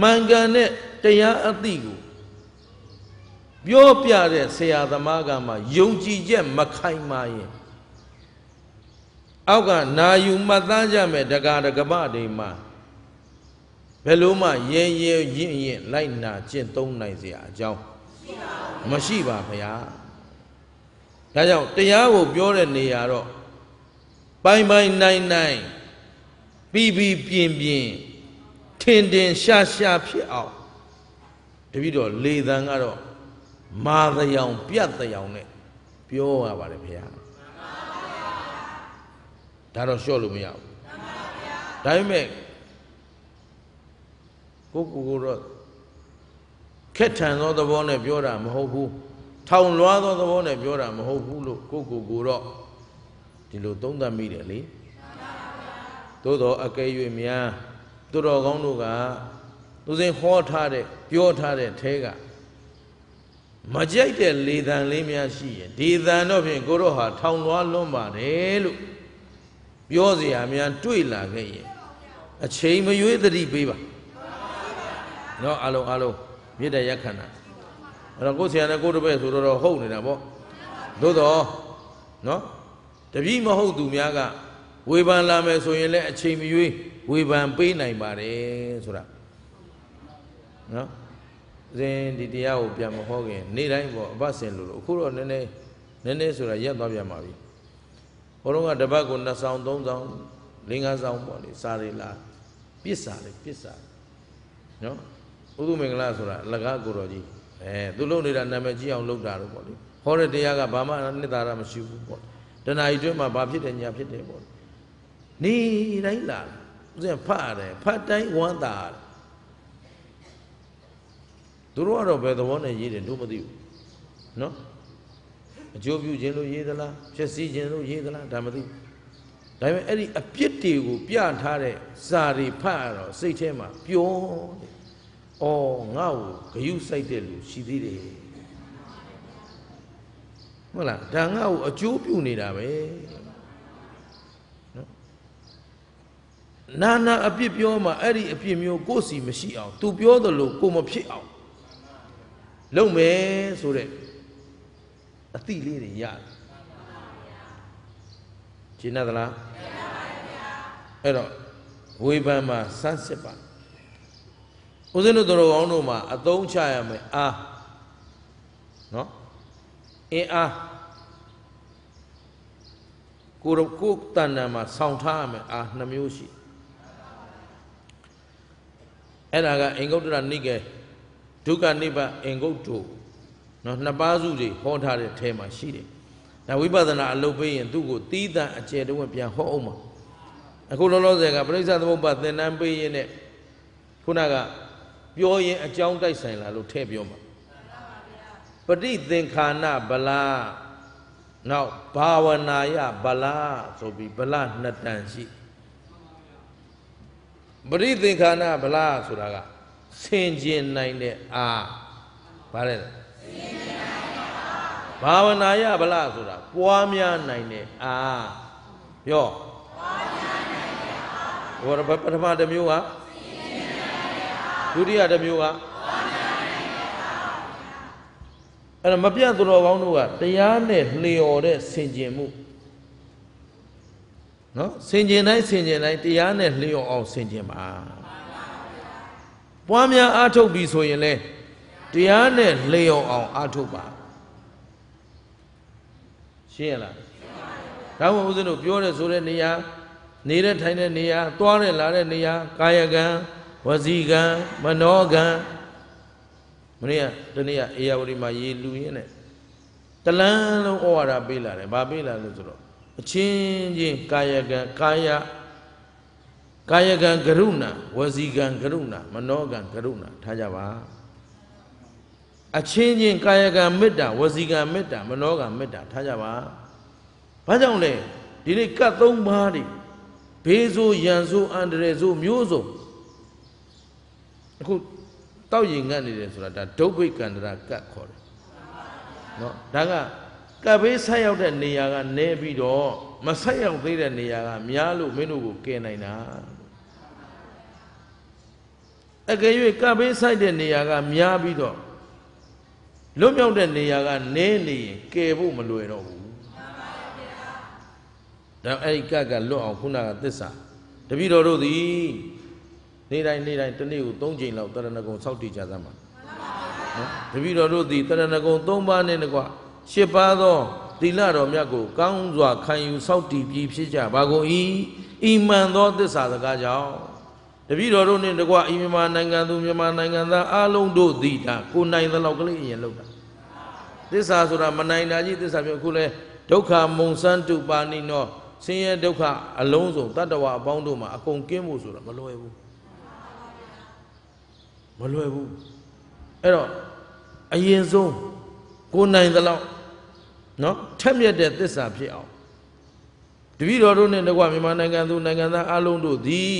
မှန်ကန်တဲ့တရားအသိကိုပြောပြတဲ့ဆရာသမားကမှယုံကြည်ချက်မခိုင်မာရင်အောက်ကနာယူမှတ်သားကြမယ်တက္ကရာကပတွေမှာဘယ်လိုမှရဲရဲရင့်ရင့်လိုက်နာကျင့်သုံးနိုင်စရာအကြောင်းမရှိပါဘူးဒါကြောင့်တရားကို ပြောတဲ့နေရာတော့ပိုင်ပိုင်နိုင်နိုင်ပြီးပြီးပြင်းပြင်းင်တင်ရှားရှားဖြစ်အောင်တပည့်တော်လေသံကတော့မာသယောင်ပြတ်သယောင်နဲ့ပြောရပါတယ်ဖေဟာဒါတော့လျှော့လို့မရဘူးဒါပေမဲ့ကိုကိုကိုတော့ခက်ထန်သောသဘောနဲ့ပြောတာမဟုတ်ဘူးထောင်လွှားသောသဘောနဲ့ပြောတာမဟုတ်ဘူးလို့ကိုကိုကိုတော့ဒီလိုသုံးသပ်မိတယ်လေသို့တော်အကယ်၍များသူတော်ကောင်းတို့ကသူစဉ်ဟောထားတဲ့ပြောထားတဲ့ထဲကမကြိုက်တဲ့လေသံလေးများရှိရင်ဒီသံတော့ဖြင့်ကိုတော့ဟာထောင်လွားလွန်းပါတယ်လို့ပြောเสียများ တွေ့လာခဲ့ရင် အချိန်မရွေးသတိပေးပါเนาะအလုံးအလုံးမြစ်တဲ့ရက်ခဏအဲ့တော့ကိုဆရာနဲ့ကိုတပည့်ဆိုတော့ဟုတ်နေတာပေါ့သို့တော့เนาะတပည့်မဟုတ်သူများကဝေဖန်လာမယ်ဆိုရင်လည်းအချိန်မရွေးဝေဖန်ပေးနိုင်ပါတယ်ဆိုတာနော်ဇင်ဒီတရားကိုပြန်မဟောခင်နေ့တိုင်းပေါ့အပစင်လို့အခုတော့နည်းနည်းနည်းနည်းဆိုတာရက်သွားပြန်ပါပြီဟိုတော့ကတပတ်ကို2ဆောင်3ဆောင်၄5ဆောင်ပေါ့လေစာရီလာပစ္စာလေပစ္စာနော်ဥဒုမင်္ဂလာဆိုတာအလကားကိုတော်ကြီးအဲသူလုံနေတာနာမည်ကြီးအောင်လုပ်တာတော့ပေါ့လေဟောတဲ့တရားကဘာမှနှစ်သာရမရှိဘူးပေါ့တဏှာကြီးတွင်းမှာဘာဖြစ်တယ်ညာဖြစ်တယ်ပေါ့နေ့တိုင်းလာတယ်ဦးဇင်းဖတ်တယ်ဖတ်တိုင်းဝမ်းသာတယ်သူတို့ကတော့ဘယ်သဘောနဲ့ရေးတယ်တို့မသိဘူးနော်အကျိုးပြုခြင်းလို့ရေးသလားဖြည့်ဆည်းခြင်းလို့ရေးသလားဒါမသိဘူးဒါပေမဲ့အဲ့ဒီအပြစ်တွေကို ပြထားတဲ့ဇာတွေဖတ်ရတော့စိတ်ထဲမှာပျော်တယ်။အော်ငါ့ကိုဂယုစိုက်တဲ့လူ ရှိသေးတယ်။ဟုတ်လားဒါငါ့ကိုအကျိုးပြုနေတာပဲ။နာနာအပြစ်ပြောမှအဲ့ဒီအပြစ်မျိုး ကိုယ်စီမရှိအောင် तू ပြောသလိုကိုမဖြစ်အောင်လုပ်မယ်ဆိုတဲ့အတိလေးတွေရတယ်ကျင်းသလားအဲ့တော့ဝေဖန်မှာစမ်းစစ်ပါဦးဇင်းတို့တော်ကောင်းတို့မှာအသုံးချရမယ်အာနော်အင်းအားကိုကိုတဏ္ဍာမှာဆောင်းထားရမယ်အာနှမျိုးရှိအဲ့ဒါကအင်္ဂုတ္တရနိကေဒုက္ခနိဗ္ဗာန်အင်္ဂုတ္တုနော်နှစ်ပါးစုတွေဟောထားတဲ့ထဲမှာရှိတယ်ဒါဝိပဿနာအလုပ်ပေးရင်သူ့ကိုသီးသန့်အကျယ်တဝင့်ပြန်ဟောအောင်ပါအခုလောလောဆယ်ကပြိဿသမုပ္ပါသင်္นานပေးရင်နဲ့ခုနကပြောရင်အကြောင်းတိုက်ဆိုင်လာလို့ထည့်ပြောမှာပฏิသင်္ခါနဗလာနောက်ဘာဝနာယဗလာဆိုပြီးဗလာနှစ်တန်ရှိတယ်ပရိသင်္ခါနာဗလားဆိုတာကဆင်ကျင်နိုင်တဲ့အာဘာလဲဘာဝနာယဗလားဆိုတာပွားများနိုင်တဲ့အာပြောပွားများနိုင်တဲ့အာဟောပထမတစ်မျိုးကဒုတိယတစ်မျိုးကအဲ့တော့မပြတ်သူတော်ကောင်းတို့ကတရားနဲ့လျော်တဲ့ဆင်ကျင်မှုနော်ဆင်ကျင်တိုင်းဆင်ကျင်တိုင်းတရားနဲ့လျော့အောင်ဆင်ကျင်ပါပွားများအားထုတ်ပြီဆိုရင်လေတရားနဲ့လျော့အောင်အားထုတ်ပါရှင်းရလားဒါမှမဟုတ်ဦးဇင်းတို့ပြောတဲ့ဆိုတဲ့နေရာ နေတဲ့ထိုင်တဲ့နေရာသွားတဲ့လာတဲ့နေရာကာယကံဝစီကံမနောကံမနေ့ကတနေ့ကအေယာဝတီမှာရေလူရင်းနဲ့တလန်းလုံးဩဝါဒပေးလာတယ်ဘာပေးလာလို့ဆိုတော့အချင်းချင်းကာယကံကာယကာယကံကရုဏာဝစီကံကရုဏာမနောကံကရုဏာထားကြပါအချင်းချင်းကာယကံမေတ္တာဝစီကံမေတ္တာမနောကံမေတ္တာထားကြပါဘာကြောင့်လဲဒီနေ့ကတ်သုံးပါးတွေဘေးဆိုးရန်ဆိုးအန္တရာယ်ဆိုးမျိုးစုံအခုတောက်ရင်ငတ်နေတယ်ဆိုတာဒါဒုဗ္ဗိကန္တရာကတ်ခေါ်တယ်เนาะဒါကကပ်ဘေးဆက်ရောက်တဲ့နေရာကနေပြီးတော့မဆက်ရောက်သေးတဲ့နေရာကများလို့မင်းတို့ကိုကယ်နိုင်တာအကယ်၍ကပ်ဘေးဆိုင်တဲ့နေရာက များပြီးတော့လွတ်မြောက်တဲ့နေရာကနေနေရင်ကယ်ဖို့မလွယ်တော့ဘူးဒါအဲ့ဒီကပ်ကလွတ်အောင်ခုနကသစ္စာတပည့်တော်တို့သည်နေ့တိုင်းနေ့တိုင်းတစ်နေ့ကို၃ချိန်လောက်တရဏဂုံစောက်တည်ကြသမှာနော်တပည့်တော်တို့သည်တရဏဂုံ၃ပါးနဲ့တကွာရှစ်ပါးသောသီလတော်မြတ်ကိုကောင်းစွာခံယူစောင့်တည်ပြီးဖြစ်ကြပါကုန်၏အီမန်သောသစ္စာစကားကြောင့်တပည့်တော်တို့နှင့်တကွအီမြန်မာနိုင်ငံသူမြန်မာနိုင်ငံသားအားလုံးတို့သည်ဒါကိုနိုင်သလောက်ကလေးအရင်လောက်တာသစ္စာဆိုတာမနိုင်တာကြီးသစ္စာပြောခုလဲဒုက္ခမုံစန်းတုပါဏိနောဆင်းရဲဒုက္ခအလုံးစုံတတ္တဝအပေါင်းတို့မှာအကုန်ကင်းဖို့ဆိုတာမလွယ်ဘူးမလွယ်ဘူးအဲ့တော့အရင်ဆုံးကိုနိုင်သလောက်နော်ထက်မြက်တဲ့သစ္စာဖြစ်အောင်တပည့်တော်တို့နဲ့တကွမြန်မာနိုင်ငံသူနိုင်ငံသားအလုံးတို့သည်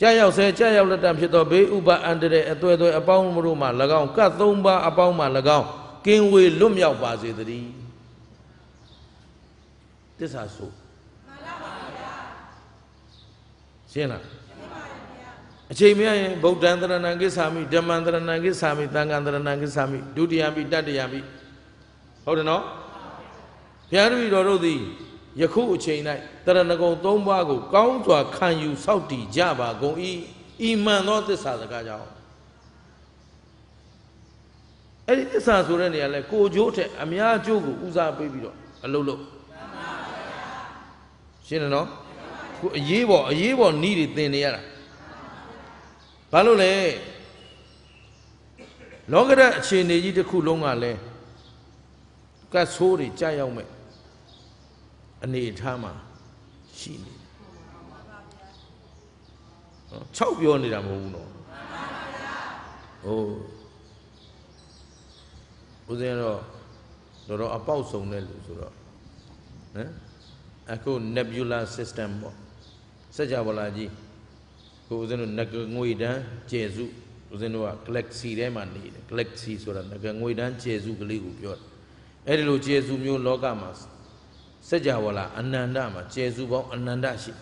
ကြာရောက်ဆဲကြာရောက်လက်တံဖြစ်သောဘေးဥပါအန္တရာယ်အသွဲသွဲအပေါင်းတို့မှ၎င်းကတ်သုံးပါအပေါင်းမှ၎င်းကင်းဝေလွတ်မြောက်ပါစေတည်းသစ္စာဆိုမှန်ပါပါဗျာရှင်းလားအချိန်မရရင်ဗုဒ္ဓံတရဏံကိစ္ဆာမိဓမ္မံတရဏံကိစ္ဆာမိသံဃံတရဏံကိစ္ဆာမိဒုတိယမိတတိယမိဟုတ်တယ်နော်ဘုရားတပည့်တော်တို့သည် ယခုအချိန်၌တရဏဂုံ၃ပါးကို ကောင်းစွာခံယူစောင့်တည်ကြပါကုန်၏ဤမှန်သောသစ္စာစကားကြောင့်အဲ့ဒီသစ္စာဆိုတဲ့နေရာလဲကိုကျိုးထက် အများကျိုးကိုဦးစားပေးပြီးတော့အလုပ်လုပ်ရှင်းတယ်နော်ကိုအရေးပေါ်အရေးပေါ်နီးတွေသင်နေရတာဘာလို့လဲလောကရအခြေအနေကြီးတစ်ခုလုံးကလည်းကတ်ဆိုးတွေကြာရောက်မဲ့အနေအထားမှာရှိနေနော်၆ပြောနေတာမဟုတ်ဘူးနော်ဟုတ်ဦးဇင်းတော့တော်တော်အပေါက်ဆုံးတဲ့လူဆိုတော့ဟမ်အခု nebula system ပေါ့စကြဝဠာကြီးကိုဦးဇင်းတို့ငကငွေတန်းကျဲစုဦးဇင်းတို့က galaxy ထဲမှာနေတယ် galaxy ဆိုတာငကငွေတန်းကျဲစုကလေးကိုပြောတယ်အဲ့ဒီလိုကျေစုမျိုးလောကမှာစัจ java လာအနန္တမှာကျေစုပေါင်းအနန္တရှိ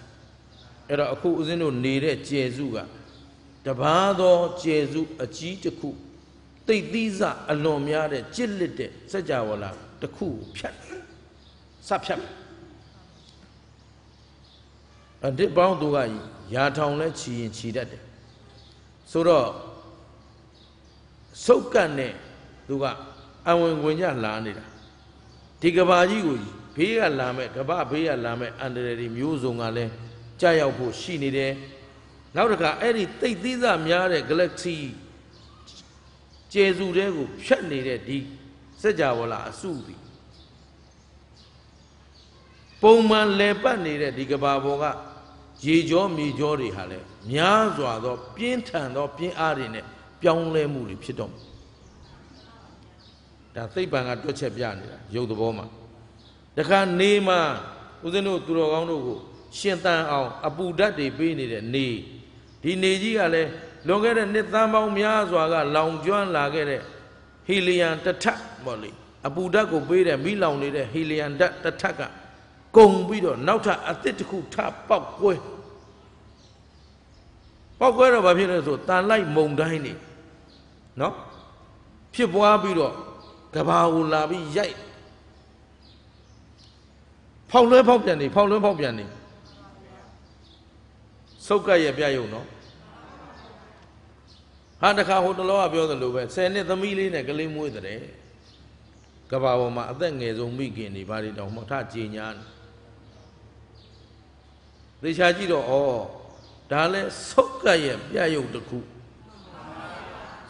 အဲ့တော့အခုဦးဇင်းတို့နေတဲ့ကျေစုကတပါးသောကျေစုအကြီးတစ်ခုတိတ်သီးစအလွန်များတဲ့ကြစ်လစ်တဲ့စัจ java လာတစ်ခုဖြတ်စဖြတ်အတစ်ပေါင်းသူက ရာထောင်လဲချီရင်ချီတတ်တယ်ဆိုတော့ဆုတ်ကတ်နဲ့သူကအဝင်ဝင်ကြလာနေတာဒီကဘာကြီးကိုဘေးကလာမဲ့ကဘာဘေးကလာမဲ့အန္တရာယ်တွေမျိုးစုံကလည်းကြာရောက်ဖို့ရှိနေတယ်နောက်တစ်ခါအဲ့ဒီတိတ်သီးစများတဲ့ galaxy ကျယ်စုတဲကိုဖြတ်နေတဲ့ဒီစကြဝဠာအစုသည်ပုံမှန်လည်ပတ်နေတဲ့ဒီကဘာပေါ်ကရေကြောမြေကြောတွေဟာလည်းများစွာသော ပြင်းထန်သောပြင်းအားတွေနဲ့ပြောင်းလဲမှုတွေဖြစ်တော့မှာဒါသိပ္ပံကတွက်ချက်ပြနေတာရုပ်သဘောမှာတခါနေမှာဦးဇင်းတို့သူတော်ကောင်းတို့ကိုရှင်တန်အောင် အပူဓာတ်တွေပေးနေတဲ့နေဒီနေကြီးကလည်းလွန်ခဲ့တဲ့နှစ်သန်းပေါင်းများစွာက လောင်ကျွမ်းလာခဲ့တဲ့ဟီလီယံတထပ်ပေါ့လေအပူဓာတ်ကိုပေးတဲ့မိလောင်နေတဲ့ဟီလီယံဓာတ်တထပ်ကကုန်ပြီးတော့နောက်ထပ်အသစ်တစ်ခုထပေါက်ကွဲပေါက်ကွဲတော့ဘာဖြစ်လဲဆိုတန်လိုက်မုံတိုင်းနေနော်ဖြစ်ပွားပြီးတော့ကဘာကိုလာပြီးရိုက်ဖောက်လွှဲဖောက်ပြန်နေဖောက်လွှဲဖောက်ပြန်နေစုတ်ကရဲ့ပြယုံနော်ဟာတခါဟိုတလောကပြောသလိုပဲ10နှစ်သမီးလေးနဲ့ကလေးမွေးတဲ့ကဘာပေါ်မှာအသက်ငယ်ဆုံးမိခင်တွေဘာတွေတောင်မှထကြည်ညာသေချာကြည့်တော့ဩဒါလဲစုတ်ကရဲ့ပြယုံတစ်ခု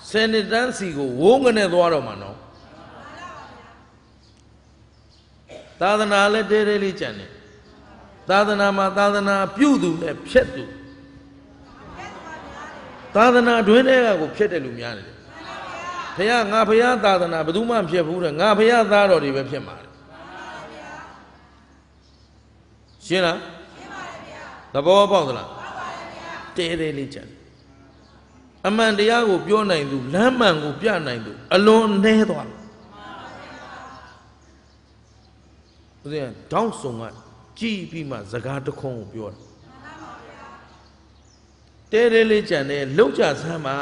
10နှစ်တန်းစီကိုဝုန်းကနေသွားတော့မှာနော်သာသနာလည်းတဲတဲလေးကြံတယ်သာသနာမှာသာသနာ ပြုသူနဲ့ဖြတ်သူသာသနာတွင်တဲ့ကကိုဖြတ်တယ်လူများတယ်ဘုရားငါဘုရားသာသနာဘယ်သူမှဖြတ်ဘူးတဲ့ငါဘုရားသားတော်တွေပဲဖြတ်မှာတယ်ရှင်းလားသဘောပေါက်သလားတဲတဲလေးကြံအမှန်တရားကိုပြောနိုင်သူလမ်းမှန်ကို ပြနိုင်သူအလွန်နှဲသွားတယ်ဦးဇင်းဒေါန့်စုံက ကြည်ပြီးမှစကားတခုံးကိုပြောတာတဲတဲလေးကြံတယ်လောက်ကြဆမ်းပါ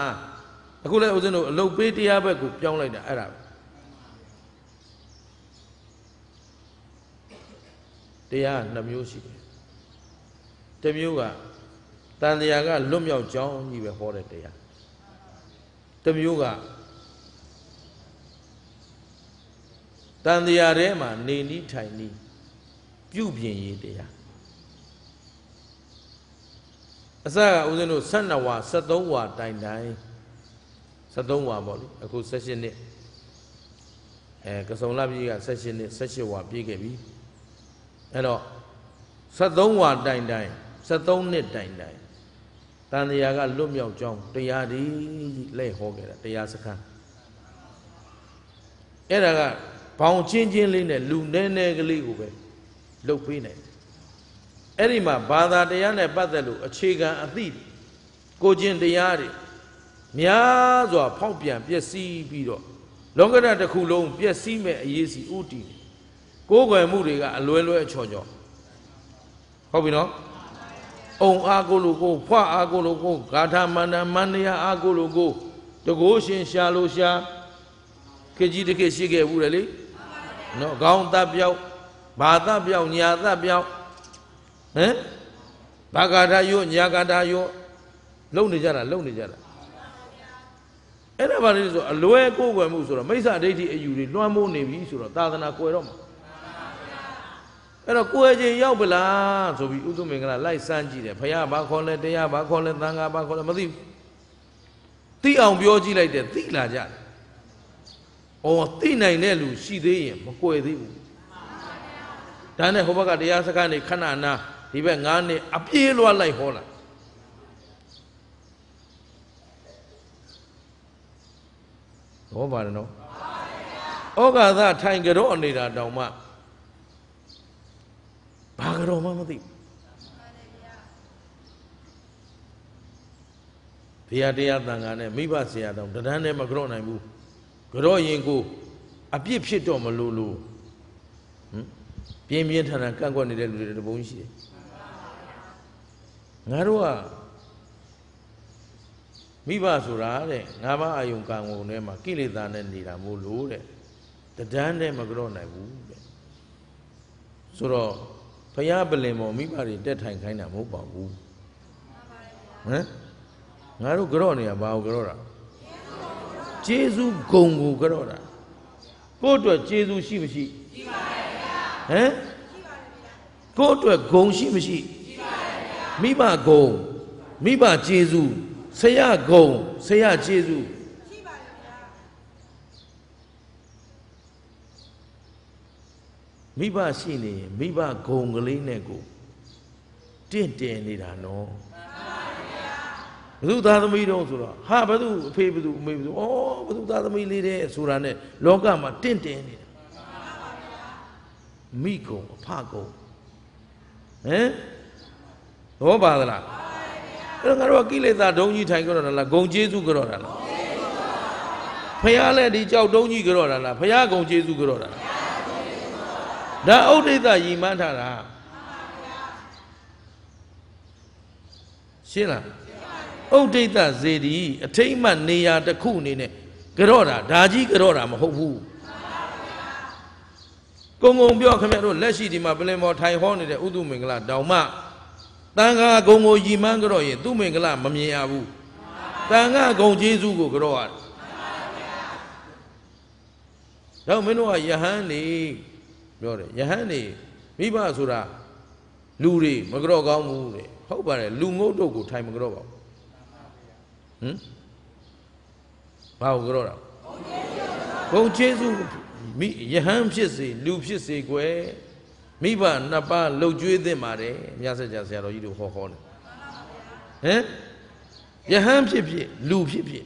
အခုလည်းဦးဇင်းတို့အလုတ်ပေးတရားဘက်ကိုပြောင်းလိုက်တာအဲ့ဒါတရားနှမျိုးရှိတယ်တမျိုးကတန်တရားကလွတ်မြောက်ကြောင်းကြီးပဲဟောတဲ့တရားတမျိုးကတန်တရားထဲမှာနေနီးထိုင်နီးပြုပြင်ရေးတရားအစကဦးဇင်းတို့12ဝါ73ဝါတိုင်တိုင်73ဝါပေါ့လေအခု16နှစ်အဲကစုံလပြည်က16နှစ်18ဝါပြည့်ခဲ့ပြီအဲ့တော့73ဝါတိုင်တိုင်73နှစ်တိုင်တိုင်တန်တရားကလွတ်မြောက်ကြောင်းတရားဒီလဲ့ဟောခဲ့တာတရားစခန်းအဲ့ဒါကဘောင်ချင်းချင်းလေးနဲ့လူနဲနဲကလေးကိုပဲလှုပ်ပေးနိုင်တယ်အဲ့ဒီမှာဘာသာတရားနဲ့ပတ်သက်လို့အခြေခံအသည့်ကိုကျင့်တရားတွေများစွာဖောက်ပြန်ပျက်စီးပြီးတော့လောကဓာတ်တစ်ခုလုံးပျက်စီးမဲ့အရေးစီဥတည်ကိုးကွယ်မှုတွေကအလွဲလွဲအချော်ချော်ဟုတ်ပြီနော်အုံအားကိုလိုကိုဖွာအားကိုလိုကိုဂါထာမန္တမန္တရာအားကိုလိုကိုတကိုးရှင်ရှာလိုရှာခေကြီးတခေရှိခဲ့ဘူးလေနော်ခေါင်းသက်ပြောက်ဘာသက်ပြောက်ညာသက်ပြောက်ဟမ်ဘာကာထာယောညာကာထာယောလုံနေကြတာလုံနေကြတာအဲ့ဒါဘာလဲဆိုအလွဲကိုယ်ွယ်မှုဆိုတော့မိစ္ဆာဒိဋ္ဌိအယူတွေလွှမ်းမိုးနေပြီဆိုတော့သာသနာကွယ်တော့မှာအဲ့တော့ကိုယ်ချင်းရောက်ပလားဆိုပြီးဥဒ္ဓမင်္ဂလာလိုက်စမ်းကြည့်တယ်ဘုရားဘာခေါ်လဲတရားဘာခေါ်လဲသံဃာဘာခေါ်လဲမသိဘူးသိအောင်ပြောကြည့်လိုက်တယ်သိလာကြတယ်။အော်သိနိုင်တဲ့လူရှိသေးရင်မကွယ်သေးဘူး။ဒါနဲ့ဟိုဘက်ကတရားစကားနေခဏနာဒီဘက်9နှစ်အပြေးလွှတ်လိုက်ဟောလာ။ဘောပါတယ်နော်။ဩဃာသထိုင်ကြတော့နေတာတောင်မှဘာကြတော့မှမသိဘူး။ဘုရားတရားတန်ခါနဲ့မိဘဆရာတော်တန်းနဲ့မကြော့နိုင်ဘူးကြော့ရင်ကိုအပြစ်ဖြစ်တော့မလို့လို့ဟင်ပြင်းပြင်းထန်ထန်ကန့်ကွက်နေတဲ့လူတွေတပုံရှိတယ်ငါတို့ကမိဘဆိုတာတဲ့ငါးပါးအယုံကံကုန်ထဲမှာကိလေသာနဲ့နေတာမို့လို့တဲ့တဒန်းနဲ့မကြော့နိုင်ဘူးတဲ့ဆိုတော့ဘုရားပလင်ပေါ်မိဘတွေတက်ထိုင်ခိုင်းတာမဟုတ်ပါဘူးဟမ်ငါတို့ကြော့နေတာဘာကိုကြော့တာကျေးဇူးဂုံကိုကြောတာကိုယ့်အတွက်ကျေးဇူးရှိမရှိရှိပါတယ်ခင်ဗျာဟမ်ရှိပါတယ်ခင်ဗျာကိုယ့်အတွက်ဂုံရှိမရှိရှိပါတယ်ခင်ဗျာမိဘဂုံမိဘကျေးဇူးဆရာဂုံဆရာကျေးဇူးရှိပါတယ်ခင်ဗျာမိဘရှိနေမိဘဂုံကလေးနဲ့ကိုတင့်တယ်နေတာနော်ဘသူသားသမီးတော့ဆိုတော့ဟာဘသူအဖေဘသူအမေဘသူဩဘသူသားသမီးလေးတဲ့ဆိုတာနဲ့လောကမှာတင့်တယ်နေတာမိကုံအဖကုံဟမ်သဘောပါသလားအဲ့တော့ငါတို့ကကိလေသာဒုံကြီးထိုင်ကြတော့တာလားဂုံကျေးဇူးကြတော့တာလားဖះလည်းဒီကြောက်တုံးကြီးကြတော့တာလားဖះကုံကျေးဇူးကြတော့တာလားဒါဥဒိဋ္ဌရည်မှန်းထားတာရှင်းလားဥဒိဋ္ဌဇေဒီအထိမ့်မှနေရာတစ်ခုအနေနဲ့ကြောတာဒါကြီးကြောတာမဟုတ်ဘူးကုံကုံပြောခင်ဗျားတို့လက်ရှိဒီမှာပလင်မော်ထိုင်ဟောနေတဲ့ဥဒုမင်္ဂလာတောင်မှတန်ခါကုံကိုရီမန်းကြောရင်သူ့မင်္ဂလာမမြင်ရဘူးတန်ခါကုံကျေးဇူးကိုကြောရတယ်တော့မင်းတို့ကယဟန်နေပြောတယ်ယဟန်နေမိဘဆိုတာလူတွေမကြောကောင်းဘူးတဲ့ဟုတ်ပါတယ်လူငုတ်တို့ကိုထိုင်မကြောပါဘူးဟမ်ဘာကိုကြောတာဘုံကျေးဇူးမိယဟန်ဖြစ်စေလူဖြစ်စေကွယ်မိဘနှစ်ပါးလှုပ်ကြွေးသင့်ပါတယ်မြတ်ဆက်ကြဆရာတော်ကြီးတို့ဟောဟောတယ်ဟမ်ယဟန်ဖြစ်ဖြစ်လူဖြစ်ဖြစ်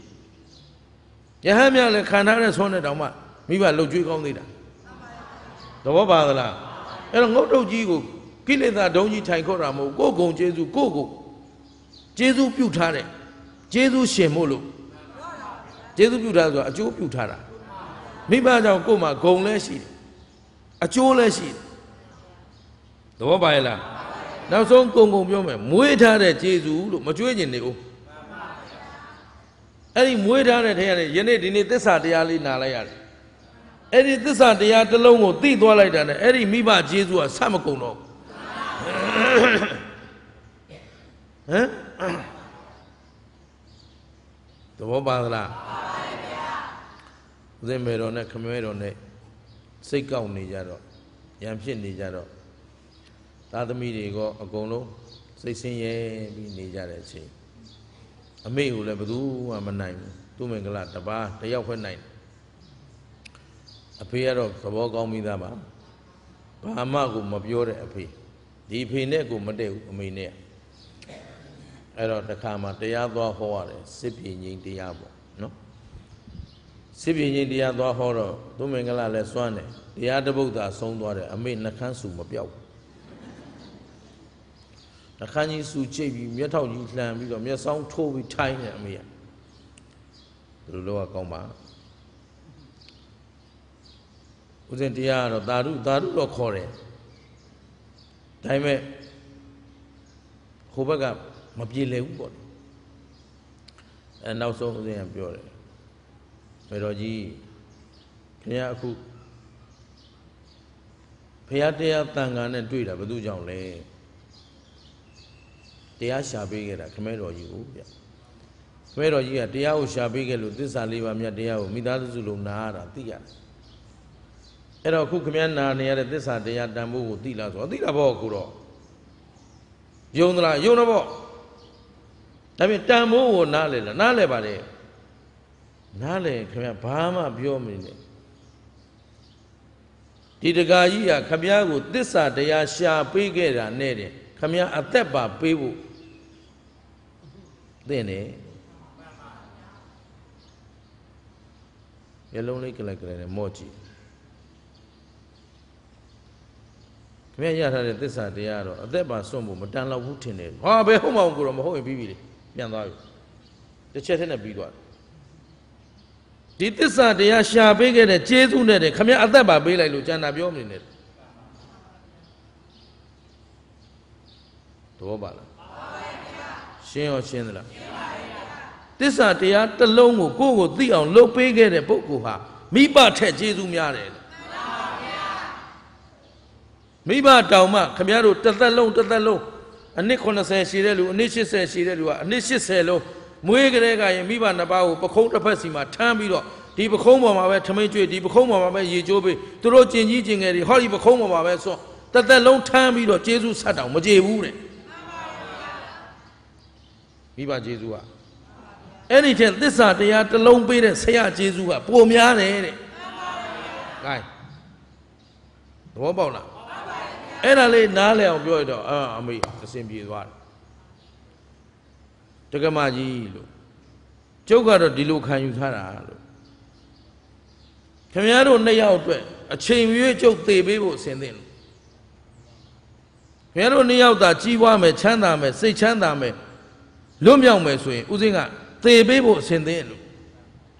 ယဟန်များလည်းခံထားတဲ့ဆုံးတဲ့တောင်မှမိဘလှုပ်ကြွေးကောင်းသေးတာသဘောပါသလားအဲ့တော့ငုတ်တုတ်ကြီးကိုကိလေသာဒုံကြီးထိုင်ခေါ်တာမဟုတ်ကိုယ်ကုံကျေးဇူးကိုယ်ကိုကျေးဇူးပြုထားတဲ့ကျေးဇူးရှင်မို့လို့ကျေးဇူးပြုထားဆိုတာအကျိုးပြုထားတာမိဘကြောင့်ကို့မှာဂုံလည်းရှိတယ်အကျိုးလည်းရှိတယ်သဘောပါရဲ့လားနောက်ဆုံးကုံကုံပြောမယ်မွေးထားတဲ့ကျေးဇူးလို့မကြွေးကျင်နေဦးအဲ့ဒီမွေးထားတဲ့ထဲရတယ်ယနေ့ဒီနေ့သစ္စာတရားလေးနာလိုက်ရတယ်အဲ့ဒီသစ္စာတရားတစ်လုံးကိုသိသွားလိုက်တာနဲ့အဲ့ဒီမိဘကျေးဇူးကဆက်မကုန်တော့ဟမ်သဘောပါသလားမှန်ပါဗျာဥစဉ်မေတော်နဲ့ခမွဲတော်နဲ့စိတ်ကောက်နေကြတော့ရံဖြစ်နေကြတော့သာသမီတွေကအကုန်လုံးစိတ်ဆင်းရဲပြီးနေကြတဲ့အချိန်အမေကိုလည်းဘယ်သူမှမနိုင်ဘူးသူ့မင်္ဂလာတပါးတယောက်ခွဲနိုင်တယ်အဖေကတော့သဘောကောင်းပြီးသားပါဘာမှကိုမပြောတဲ့အဖေဒီဖေနဲ့ကိုမတည့်ဘူးအမေနဲ့အဲ့တော့တခါမှတရားသွားဟောရတယ်စစ်ပြေငိမ့်တရားပေါ့နော်စစ်ပြေငိမ့်တရားသွားဟောတော့သူမင်္ဂလာလည်းစွမ်းတယ်တရားတပုဒ္ဒါဆုံးသွားတယ်အမေနှခမ်းစုမပြောက်နှခမ်းကြီးစုချိတ်ပြီးမျက်ထောက်ကြီးလှန်ပြီးတော့မျက်စောင်းထိုးပြီးထိုင်းတယ်အမေကဘယ်လိုလုပ်ရကောင်းပါဦးဇင်တရားကတော့သာဓုသာဓုတော့ခေါ်တယ်ဒါပေမဲ့ဟိုဘက်ကမပြေလည်ဘူးပေါ့အဲနောက်ဆုံးဦးဇင်းကပြောတယ်မေတော်ကြီးခင်ဗျာအခုဖရာတရားတန်ခါနဲ့တွေ့တာဘယ်သူကြောင့်လဲတရားရှာပေးခဲ့တာခမဲတော်ကြီးကိုဗျခမဲတော်ကြီးကတရားကိုရှာပေးခဲ့လို့သစ္စာလေးပါးမြတ်တရားကိုမိသားစုလုံးနာရတာသိရတယ်အဲ့တော့ခုခမဲနာနေရတဲ့သစ္စာတရားတန်ဖို့ကိုသိလားဆိုတော့သိတာပေါ့ခုတော့ယုံသလားယုံတော့ပေါ့ဒါပြင်တန်ဖိုးကိုနားလဲလားနားလဲပါလေနားလဲခင်ဗျဘာမှပြောမနေနဲ့ဒီတကာကြီးကခမည်းကိုတစ္ဆာတရားရှာပေးခဲ့တာနဲ့တယ်ခမည်းအသက်ပါပေးဖို့သင်တယ်ရလုံးလေးကလကလနဲ့မော့ကြည့်ခမည်းရထားတဲ့တစ္ဆာတရားတော့အသက်ပါစွန့်ဖို့မတန်လောက်ဘူးထင်တယ်ဟာဘယ်ဟုတ်မှမကိုတော့မဟုတ်ရင်ပြီးပြီလေပြန်သွားပြီတစ်ချက်ထဲနဲ့ပြီးသွားဒီသစ္စာတရားရှာပေးခဲ့တဲ့ကျေးဇူးနဲ့တည်းခမရအသက်ပါပေးလိုက်လို့ကျန်တာပြောမနေနဲ့သဘောပါလားရှင်းရောရှင်းသလားရှင်းပါပြီသစ္စာတရားတစ်လုံးကိုကိုယ့်ကိုသိအောင်လုပ်ပေးခဲ့တဲ့ပုဂ္ဂိုလ်ဟာမိဘထက်ကျေးဇူးများတယ်မိဘတောင်မှခမရတို့တစ်သက်လုံးတစ်သက်လုံးအနှစ်80ရှိတဲ့လူအနှစ်80ရှိတဲ့လူကအနှစ်80လုံးမွေးကလေးကရင်မိဘနှစ်ပါးကိုပခုံးတစ်ဖက်စီမှာထမ်းပြီးတော့ဒီပခုံးပေါ်မှာပဲထမင်းကျွေးဒီပခုံးပေါ်မှာပဲရေချိုးပေးသူတို့ကျင်ကြီးကျင်ငယ်တွေဟောဒီပခုံးပေါ်မှာပဲစွန့်တသက်လုံးထမ်းပြီးတော့ဂျေစုဆက်တောင်မကြေဘူးတဲ့မိဘဂျေစုကအဲ့ဒီထက်သစ္စာတရားတစ်လုံးပေးတဲ့ဆရာဂျေစုကပိုများတယ်တဲ့ gain သဘောပေါက်လားအဲ့ဒါလေးနားလည်အောင်ပြောရတော့အာအမေအဆင်ပြေသွားတယ်တက္ကမကြီးလို့ကျုပ်ကတော့ဒီလိုခံယူထားတာလို့ခင်ဗျားတို့နှစ်ယောက်အတွက်အချိန်မရွေးကျုပ်သေပေးဖို့အဆင်သင့်လို့ခင်ဗျားတို့နှစ်ယောက်သာကြီးပွားမယ်ချမ်းသာမယ်စိတ်ချမ်းသာမယ်လွတ်မြောက်မယ်ဆိုရင်ဦးစင်းကသေပေးဖို့အဆင်သင့်လို့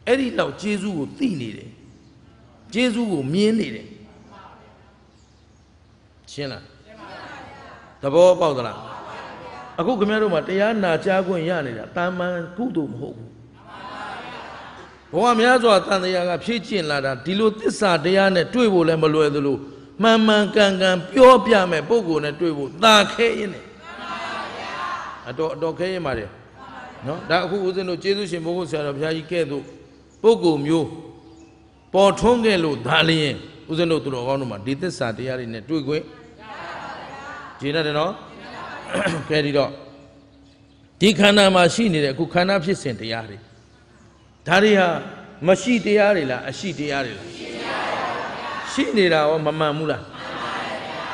အဲ့ဒီလောက်ကျေးဇူးကိုသိနေတယ်ကျေးဇူးကိုမြင်နေတယ်ရှင်းလားရှင်းပါပါသဘောပေါက်သလားအခုခင်ဗျားတို့မှာတရားနာကြားခွင့်ရနေတာတာမန်ကုသိုလ်မဟုတ်ဘူးဘဝများစွာတန်တရားကဖြည့်ကျင့်လာတာဒီလိုသစ္စာတရားနဲ့တွေ့ဖို့လည်းမလွယ်သလိုမှန်မှန်ကန်ကန်ပြောပြမယ်ပုဂ္ဂိုလ်နဲ့တွေ့ဖို့သာခဲရင်နဲ့အတော်အတော်ခဲရင်ပါတယ်နော်ဒါအခုဦးဇင်းတို့ကျေးဇူးရှင်ဘုရားဆရာတော်ဘုရားကြီးကဲ့သို့ပုဂ္ဂိုလ်မျိုးပေါ်ထွန်းခဲ့လို့ဒါလျင်ဦးဇင်းတို့သူတော်ကောင်းတို့မှာဒီသစ္စာတရားတွေနဲ့တွေ့ခွင့်ကျေနပ်တယ်နော်ကဲဒီတော့ဒီခန္ဓာမှာရှိနေတဲ့အခုခန္ဓာဖြစ်စဉ်တရားတွေဒါတွေဟာမရှိတရားတွေလားအရှိတရားတွေလားရှိနေတာရောမမှန်ဘူးလား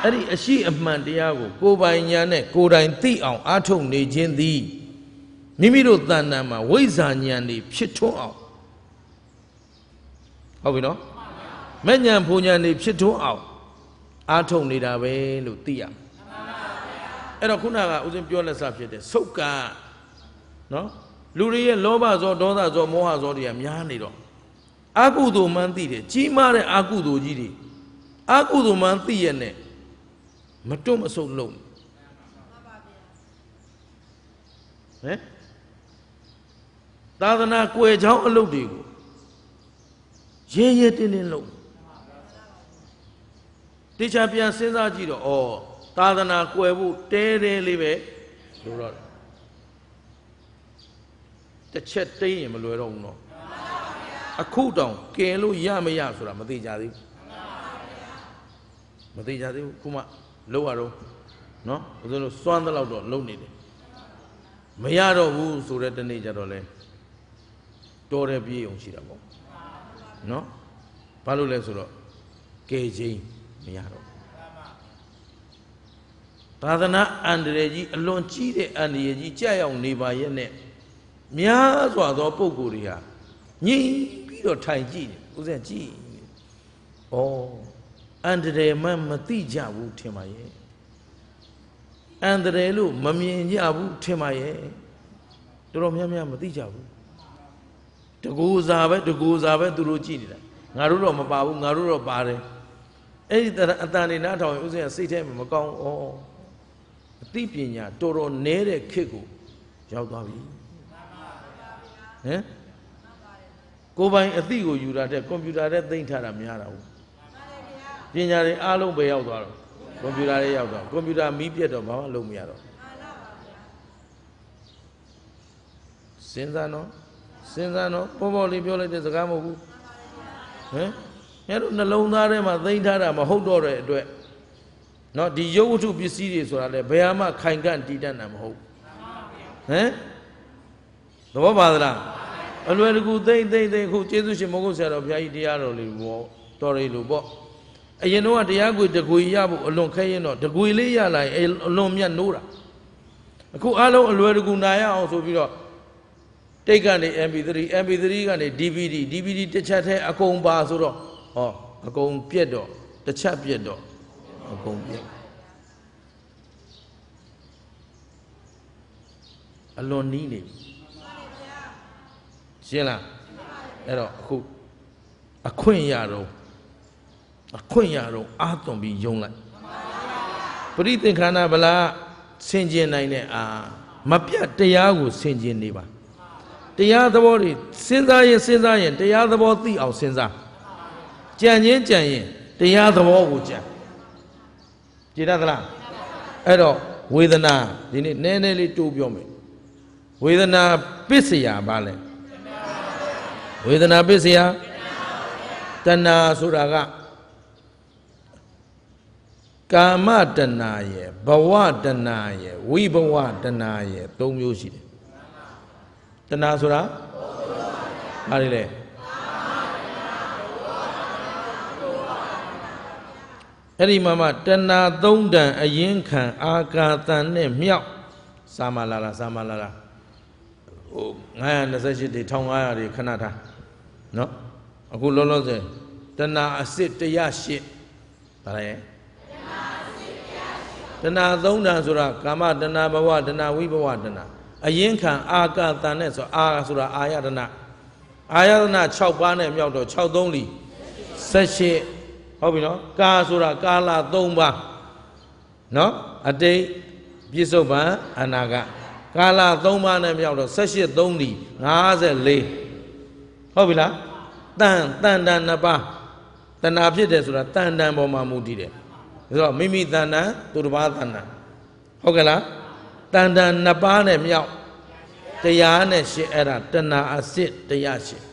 အဲ့ဒီအရှိအမှန်တရားကို ကိုယ်ပိုင်ညာနဲ့ကိုယ်တိုင်သိအောင်အားထုတ်နေခြင်းသည်မိမိတို့တဏ္ဍာမှာဝိဇာဉာဏ်တွေဖြစ်ထွန်းအောင်ဟုတ်ပြီနော်မဲ့ဉာဏ်ဘုံဉာဏ်တွေဖြစ်ထွန်းအောင်အားထုတ်နေတာပဲလို့သိရမယ်အဲ့တော့ခုနကဦးဇင်းပြောလက်စဖြစ်တဲ့ဆုတ်ကနော်လူတွေရဲ့လောဘဇောဒေါသဇောမောဟဇောတွေကများနေတော့အကုသိုလ်မှန်းသိတယ်ကြီးမားတဲ့အကုသိုလ်ကြီးတွေအကုသိုလ်မှန်းသိရတဲ့မတွတ်မဆုတ်လုံးဟမ်သာသနာကွယ်ချောင်းအလုပ်တွေကိုရဲရဲတင်းတင်းလုပ်တေချာပြန်စဉ်းစားကြည့်တော့ဩသာသနာကွယ်ဖို့တဲတဲလေးပဲလိုတော့တယ်တစ်ချက်တိတ်ရင်မလွယ်တော့ဘူးနော်အခုတောင်ကယ်လို့ရမရဆိုတာမသိကြသေးဘူးမသိကြသေးဘူးခုမှလောက်ရတော့နော်ဘယ်လိုလို့စွမ်းသလောက်တော့လုံနေတယ်မရတော့ဘူးဆိုတဲ့တနေ့ကျတော့လဲတော်တယ်ပြေးအောင်ရှိတာပေါ့နော်ဘာလို့လဲဆိုတော့ကယ်ချင်းမရတော့သာသနာအန္တရာယ်ကြီးအလွန်ကြီးတဲ့အန္တရာယ်ကြီးကြာရောက်နေပါရဲ့နဲ့များစွာသောပုံကိုယ်တွေဟာညင်ပြီးတော့ထိုင်ကြည့်နေဦးဇင်ကြည့်နေဩအန္တရာယ်မှမသိကြဘူးထင်ပါရဲ့အန္တရာယ်လို့မမြင်ကြဘူးထင်ပါရဲ့တော်တော်များများမသိကြဘူးတကူစားပဲတကူစားပဲသူတို့ကြည့်နေတာငါတို့တော့မပါဘူးငါတို့တော့ပါတယ်အဲ့ဒီအတန်နေနားထောင်ရင်ဦးဇင်ကစိတ်ထဲမှာမကောင်းဩအသိပညာတော်တော်နည်းတဲ့ခေတ်ကိုရောက်သွားပြီဟမ်ကိုပိုင်အသိကိုယူတာတဲ့ကွန်ပျူတာတဲ့သိမ့်ထားတာများတာဟုတ်ပညာတွေအားလုံးပဲရောက်သွားတော့ကွန်ပျူတာတွေရောက်သွားကွန်ပျူတာမီးပြတ်တော့ဘာမှလုပ်မရတော့စဉ်းစားနော်စဉ်းစားနော်ပေါ်ပေါ်လေးပြောလိုက်တဲ့စကားမဟုတ်ဘူးဟမ်ငါတို့နှလုံးသားထဲမှာသိမ့်ထားတာမဟုတ်တော့တဲ့အတွက်เนาะဒီရုပ်ဝတ္ထုပစ္စည်းတွေဆိုတာလည်းဘယ်ဟာမှခိုင်ခန့်တည်တတ်တာမဟုတ်ဟမ်သဘောပါသလားအလွယ်တကူသိမ့်သိမ့်သိမ့်ခုကျေးဇူးရှင်မဟုတ်ဆရာတော်ဘုရားကြီးတရားတော်လေးဘောတော်ရီလို့ပေါ့အရင်တော့တရားကိုတကွေရဖို့အလွန်ခဲရင်တော့တကွေလေးရလာရင်အလွန်မြတ်နိုးတာအခုအလုံးအလွယ်တကူနိုင်ရအောင်ဆိုပြီးတော့တိတ်ကနေ MP3 MP3 ကနေ DVD DVD တစ်ချက်တည်းအကုန်ပါဆိုတော့ဟောအကုန်ပြက်တော့တစ်ချက်ပြက်တော့အကုန်ပြက်အလွန်နီးနေပြီရှင်းလားအဲ့တော့အခုအခွင့်ရတော့အခွင့်ရတော့အာသွန်ပြီးယုံလိုက်ပရိသင်္ခါနာဗလားဆင်ကျင်နိုင်တဲ့အာမပြတ်တရားကိုဆင်ကျင်နေပါတရားသဘောတွေစဉ်းစားရင်စဉ်းစားရင် တရားသဘောသိအောင်စဉ်းစားကြံရင်ကြံရင်တရားသဘောကိုကြံကြည်တတ်သလားအဲ့တော့ဝေဒနာဒီနေ့နည်းနည်းလေးတိုးပြောမယ်ဝေဒနာပစ္စယဘာလဲဝေဒနာပစ္စယတဏှာဆိုတာကကာမတဏှာရယ်ဘဝတဏှာရယ်ဝိဘဝတဏှာရယ်၃မျိုးရှိတယ်တဏှာဆိုတာဘာတွေလဲအဲ့ဒီမှာမှတဏှာသုံးတန်အရင်ခံအာကာသန်နဲ့မြောက်စာမလာလားစာမလာလားဟို928တွေ1500တွေခဏထားเนาะအခုလောလောဆယ်တဏှာအစစ်108ဗါရဲတဏှာသုံးတန်ဆိုတာကာမတဏှာဘဝတဏှာဝိဘဝတဏှာအရင်ခံအာကာသန်နဲ့ဆိုအာဆိုတာအာယတနာအာယတနာ6ပါးနဲ့မြောက်တော့6 3လီ18ဟုတ်ပြီနော်ကာဆိုတာကာလ၃ပါးနော်အတိတ်ပြစ္ဆုတ်ပံအနာဂတ်ကာလ၃ပါးနဲ့မြောက်တော့၁၈၃ဒီ54ဟုတ်ပြီလားတန်တန်တန်နှစ်ပါးတဏှာဖြစ်တယ်ဆိုတာတန်တန်ပေါ်မှာမူတည်တယ်ဆိုတော့မိမိတန်တန်သူတစ်ပါးတန်တန်ဟုတ်ကဲ့လားတန်တန်နှစ်ပါးနဲ့မြောက်တရားနဲ့ရှင်းအဲ့ဒါတဏှာအစစ်တရားရှင်း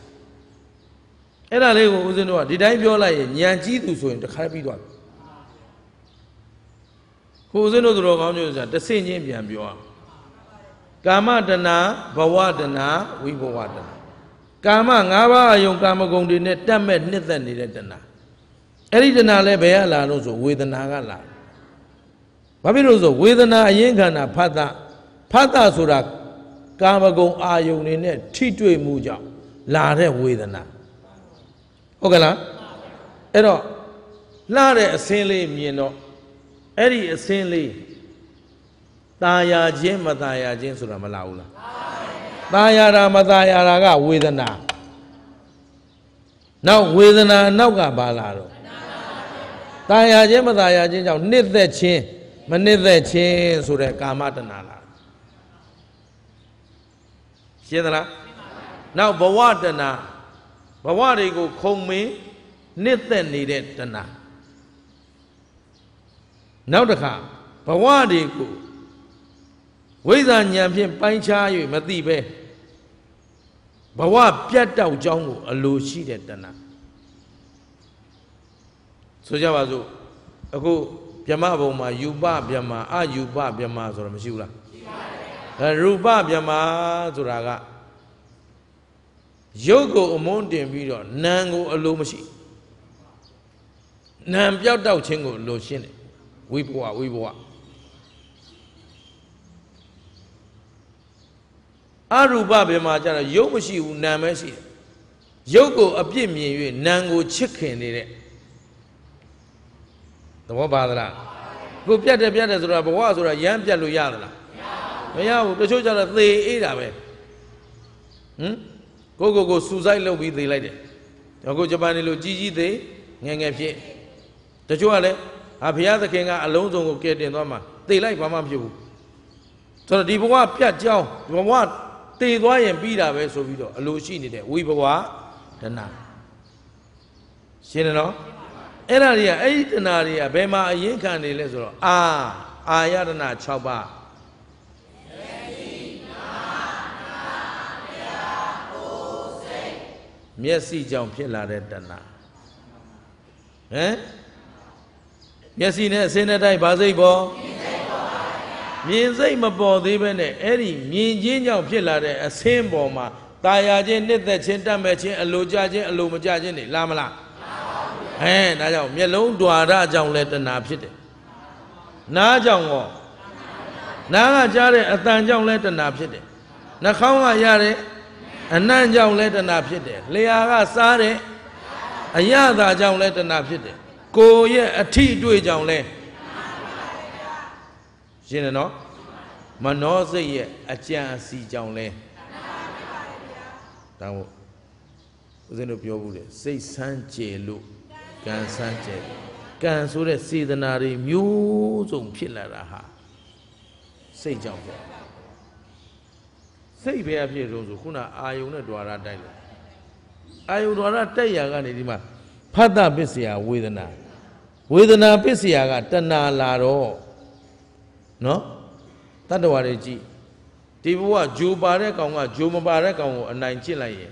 အဲ့ဒါလေးကိုဦးဇင်းတို့ကဒီတိုင်းပြောလိုက်ရင်ညံကြီးသူဆိုရင်တခါပြီးသွားပြီကိုဦးဇင်းတို့သူတော်ကောင်းမျိုးဆိုတာတဆင့်ချင်းပြန်ပြောအောင်ကာမတဏဘဝတဏဝိဘဝတဏကာမ၅ပါးအယုံကာမဂုဏ်တွေနဲ့တတ်မဲ့နှစ်သက်နေတဲ့တဏအဲ့ဒီတဏလည်းဘယ်ကလာလို့ဆိုဝေဒနာကလာဘာဖြစ်လို့ဆိုဝေဒနာအရင်ခန္ဓာဖတ်တာဖတ်တာဆိုတာကာမဂုဏ်အာယုံတွေနဲ့ထိတွေ့မှုကြောင့်လာတဲ့ဝေဒနာဟုတ်ကလားအဲ့တော့လှတဲ့အစင်းလေးမြင်တော့အဲ့ဒီအစင်းလေးตาယာခြင်းမตาယာခြင်းဆိုတာမလားဘူးလားตาယာတာမตาယာတာက ဝေဒနာနောက်ဝေဒနာနောက်ကပါလာတော့ตาယာခြင်းမตาယာခြင်းကြောင့်နှစ်သက်ခြင်းမနှစ်သက်ခြင်းဆိုတဲ့ကာမတဏ္ဍာလာရှင်းသလားနောက်ဘဝတဏ္ဍာဘဝတွေကို ခုံမင်းနှစ်သက်နေတဲ့တဏှာနောက်တစ်ခါဘဝတွေကိုဝိဇာဉာဏ်ဖြင့်ပိုင်းခြား၍မသိပဲဘဝပြတ်တောက်ကြောင်းကိုအလိုရှိတဲ့တဏှာဆိုကြပါစို့အခုမြမဘုံမှာယူပမြမအယူပမြမဆိုတာမရှိဘူးလားရှိပါတယ်အဲရူပမြမဆိုတာကရုပ်ကိုအမုန်းတင်ပြီးတော့နာမ်ကိုအလိုမရှိ နာမ်ပြောက်တောက်ခြင်းကိုလိုရှင်းတယ်ဝိဘဝဝိဘဝအရူပဘယ်မှာကျတော့ရုပ်မရှိဘူးနာမ်ပဲရှိတယ်ရုပ်ကိုအပြစ်မြင်၍နာမ်ကိုချစ်ခင်နေတဲ့သဘောပါသလားကိုပြတ်တယ်ပြတ်တယ်ဆိုတာဘဝဆိုတာရမ်းပြတ်လို့ရသလားမရဘူးတချို့ကျတော့သေအေးတာပဲဟမ်ကိုကိုကိုစူဆိုင်လုပ်ပြီးသေလိုက်တယ်အခုဂျပန်တွေလိုကြီးကြီးသေးငယ်ငယ်ဖြစ်တချို့ကလည်းအာဘုရားသခင်ကအလုံးစုံကိုကယ်တင်သွားမှာသေလိုက်ဘာမှမဖြစ်ဘူးဆိုတော့ဒီဘဝပြတ်ကြောင်းဒီဘဝသေသွားရင်ပြီးတာပဲဆိုပြီးတော့အလိုရှိနေတဲ့ဝိဘဝဒနာရှင်းတယ်နော်အဲ့ဒါတွေကအဲ့ဒီဒနာတွေကဘယ်မှာအရင်ခံနေလဲဆိုတော့အာအာယတနာ6ပါးမျက်စိကြောင့်ဖြစ်လာတဲ့တဏှာဟမ်မျက်စိနဲ့အစင်းနဲ့တိုက်ဘာစိတ်ပေါ်မြင်စိတ်မပေါ်သေးပဲနဲ့အဲ့ဒီမြင်ချင်းကြောင့်ဖြစ်လာတဲ့အစင်းပေါ်မှာตายာခြင်းနှစ်သက်ခြင်းတတ်မဲ့ခြင်းအလိုကြခြင်းအလိုမကြခြင်းတွေလားမလားဟဲဒါကြောင့်မျက်လုံးဓာရကြောင့်လဲတဏှာဖြစ်တယ်နားကြောင့်ရောနားကကြားတဲ့အတန်ကြောင့်လဲတဏှာဖြစ်တယ်နှာခေါင်းကရတဲ့အနံ့ကြောင့်လဲတဏှာဖြစ်တယ်လျာကစားတဲ့အရသာကြောင့်လဲတဏှာဖြစ်တယ်ကိုယ်ရဲ့အထီးတွေ့ကြောင့်လဲရှင်းတယ်နော်မနောစိတ်ရဲ့အကြံအစီကြောင့်လဲဒါမို့ဦးဇင်းတို့ပြောဘူးလေစိတ်ဆန်းကျေလို့ကံဆန်းကျေကံဆိုတဲ့စေတနာတွေမျိုးစုံဖြစ်လာတာဟာစိတ်ကြောင့်ပဲစိတ်ပဲအဖြစ်ဆုံးဆိုခုနအာယုံနဲ့ဒွါရတိုက်လိုက်အာယုံဒွါရတိုက်ရာကနေဒီမှာဖတ်တပစ္စယဝေဒနာဝေဒနာပစ္စယကတဏှာလာတော့နော်တတ္တဝါတွေကြည့်ဒီဘဝဂျိုပါတဲ့ကောင်ကဂျိုမပါတဲ့ကောင်ကိုအနိုင်ကျင့်လိုက်ရင်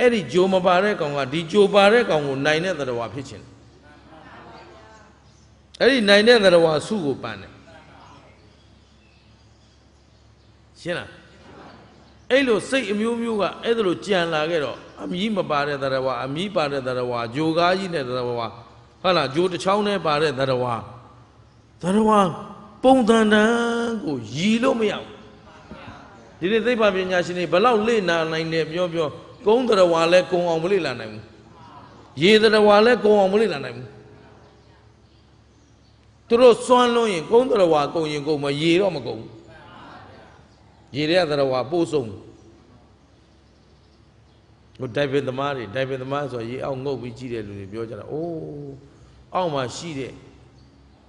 အဲ့ဒီဂျိုမပါတဲ့ကောင်ကဒီဂျိုပါတဲ့ကောင်ကိုနိုင်တဲ့တတ္တဝါဖြစ်ခြင်းအဲ့ဒီနိုင်တဲ့တတ္တဝါစုကိုပန်းတယ်ရှင်းလားအဲ့လိုစိတ်အမျိုးမျိုးကအဲ့ဒါလိုကြံလာခဲ့တော့အမီးမပါတဲ့တရဝါအမီးပါတဲ့တရဝါဂျိုကားကြီးနဲ့တရဝါဟုတ်လားဂျိုတစ်ချောင်းနဲ့ပါတဲ့တရဝါတရဝါပုံတန်တန်ကိုရီလို့မရဘူးဒီနေ့သိပ္ပံပညာရှင်တွေဘလောက်လေ့နာနိုင်တယ်ပြောပြောကုန်းတရဝါလဲကုံအောင်မလေ့လာနိုင်ဘူးရေတရဝါလဲကုံအောင်မလေ့လာနိုင်ဘူးသူတို့စွန့်လွန်းရင်ကုန်းတရဝါကုံရင်ကုံမရေတော့မကုံဘူးရေတဲ့သရဝါပို့ဆုံးဟိုဒိုင်ဗင်သမားတွေဒိုင်ဗင်သမားဆိုရေအောက်ငုတ်ပြီးကြည့်တဲ့လူတွေပြောကြတာအိုးအောက်မှာရှိတဲ့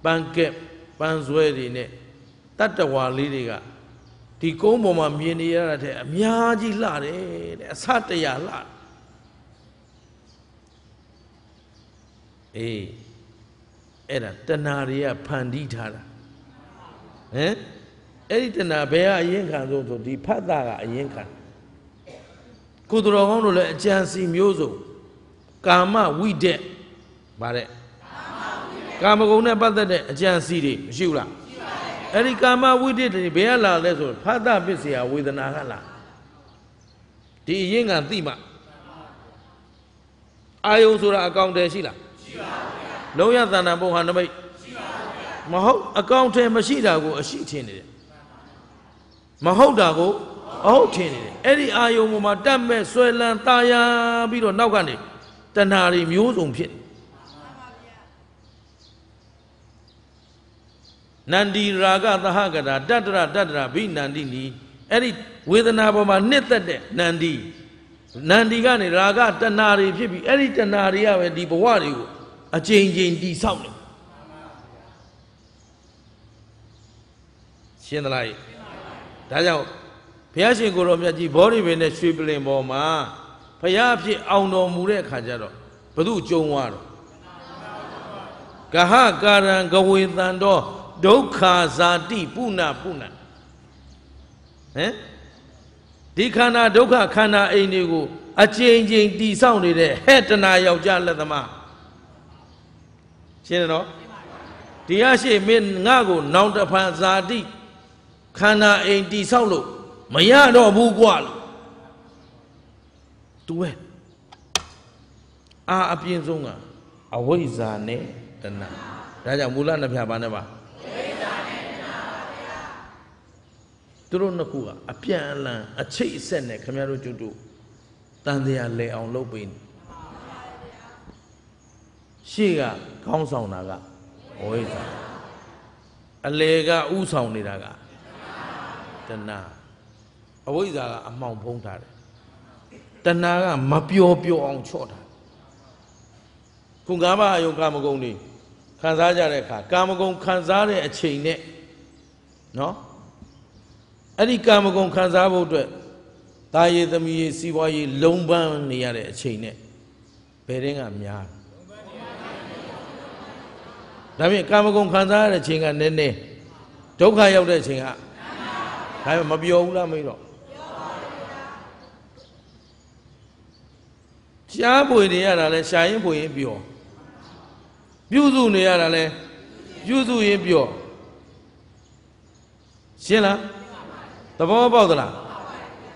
ပန်းကက်ပန်းဆွဲတွေနဲ့တတ္တဝါလေးတွေကဒီကုန်းပေါ်မှာမြင်နေရတာတဲ့အများကြီးလှတယ်တဲ့အစတရားလှအေးအဲ့ဒါတဏှာတွေကဖန်တီးထားတာဟမ်အဲ့ဒီတဏှာဘယ်ကအရင်ခံဆုံးဆိုဒီဖတ်တာကအရင်ခံကုသတော်ကောင်းတို့လည်းအကြံစီမျိုးစုံကာမဝိတက်ဗါတဲ့ကာမဂုဏ်နဲ့ပတ်သက်တဲ့အကြံစီတွေမရှိဘူးလားအဲ့ဒီကာမဝိတ္တတွေဘယ်ကလာလဲဆိုဖတ်တာပစ္စယဝေဒနာကလာဒီအရင်ကသိမှအာယုံဆိုတာအကောင့်တည်းရှိလားရှိပါဘူးလုံးရသဏ္ဍာန်ဘုံဟာနမိတ်ရှိပါဘူးမဟုတ်အကောင့်တည်းမရှိတာကိုအရှိထင်နေတယ်မဟုတ်တာကိုအဟုတ်ထင်နေတယ်အဲ့ဒီအာယုံပေါ်မှာတတ်မဲ့ဆွဲလန်းตาယာပြီးတော့နောက်ကနေတဏှာတွေမျိုးစုံဖြစ်နန္ဒီရာဂသဟကတာတတ္တရတတ္တရဘိနန္ဒီနီအဲ့ဒီဝေဒနာပေါ်မှာနှစ်သက်တဲ့နန္ဒီနန္ဒီကနေရာဂတဏှာတွေဖြစ်ပြီးအဲ့ဒီတဏှာတွေကပဲဒီဘဝတွေကိုအကြိမ်ကြိမ်တိဆောက်နေရှင်းသလားဒါကြောင့်ဘုရားရှင်ကိုရောမြတ်ကြီးဘောဓိပင်နဲ့ရွှေပလင်ပေါ်မှာဘုရားအဖြစ်အောင်တော်မူတဲ့အခါကျတော့ဘု து ကြုံသွားတော့ကဟကာရံကဝေတံတော်ဒုက္ခဇာတိပုဏ္ဏပုဏ္ဏဟမ်ဒီခန္ဓာဒုက္ခခန္ဓာအိမ်တွေကိုအကျဉ်းချင်းတည်ဆောက်နေတဲ့ဟဲ့တနာယောက်ျားလက်သမားရှင်းတယ်နော်တရားရှိမင်းငါ့ကို နောင်တဖန်ဇာတိခန္ဓာအိမ်တိဆောက်လို့မရတော့ဘူးกว่าလို့သူပဲအာအပြင်းဆုံးကအဝိဇ္ဇာနဲ့တဏှာဒါကြောင့်မူလနှစ်ဖြာပါနဲ့ပါသူတို့နှစ်ခုကအပြန်အလှန်အချိတ်အဆက်နဲ့ခင်ဗျားတို့ကျွတ်တို့တန်တရားလဲအောင်လုပ်ပေးနေရှေ့ကခေါင်းဆောင်တာကဝိဇ္ဇာအလေကဥဆောင်နေတာကတဏှာအဝိဇ္ဇာကအမှောင်ဖုံးထားတယ်တဏှာကမပျော်ပျော်အောင်ချော့တာခုငါးပါးအယုံကာမဂုဏ်တွေခံစားကြတဲ့အခါကာမဂုဏ်ခံစားတဲ့အချိန်နဲ့နော်အဲ့ဒီကာမဂုဏ်ခံစားဖို့အတွက်တာရေသမီးရေစီးပွားရေးလုံပန်းနေရတဲ့အချိန်နဲ့ဘယ်တင်းကများဒါဖြင့်ကာမဂုဏ်ခံစားရတဲ့အချိန်ကနည်းနည်းဒုက္ခရောက်တဲ့အချိန်ကဒါပေမဲ့မပြောဘူးလားမေးတော့ရှားပွေနေရတာလဲရှားရင်ပွေရင်ပြောပြုစုနေရတာလဲပြုစုရင်ပြောရှင်းလားသဘောပေါက်သလား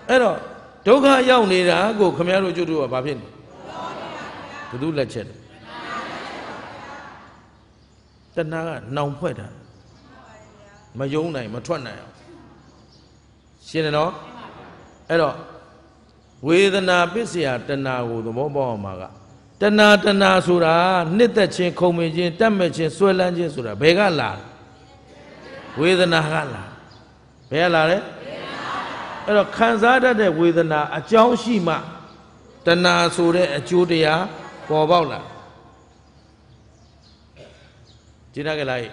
အဲ့တော့ဒုက္ခရောက်နေတာကိုခမရတို့ကျွတ်တို့ကဘာဖြစ်နေဘုသူလက်ချက်တဏှာကနှောင်ဖွဲ့တာမယုံနိုင်မထွက်နိုင်အောင်ရှင်းတယ်နော်အဲ့တော့ဝေဒနာပစ္စယတဏှာကိုသဘောပေါက်အောင်ပါကတဏှာတဏှာဆိုတာနှစ်သက်ခြင်းခုံမင်ခြင်းတတ်မဲ့ခြင်းဆွဲလန်းခြင်းဆိုတာဘယ်ကလာဝေဒနာကလာဘယ်ကလာလဲအဲ့တော့ခံစားတတ်တဲ့ဝေဒနာအကြောင်းရှိမှတဏှာဆိုတဲ့အကျိုးတရားပေါ်ပေါက်လာကျင်းရကြလိုက်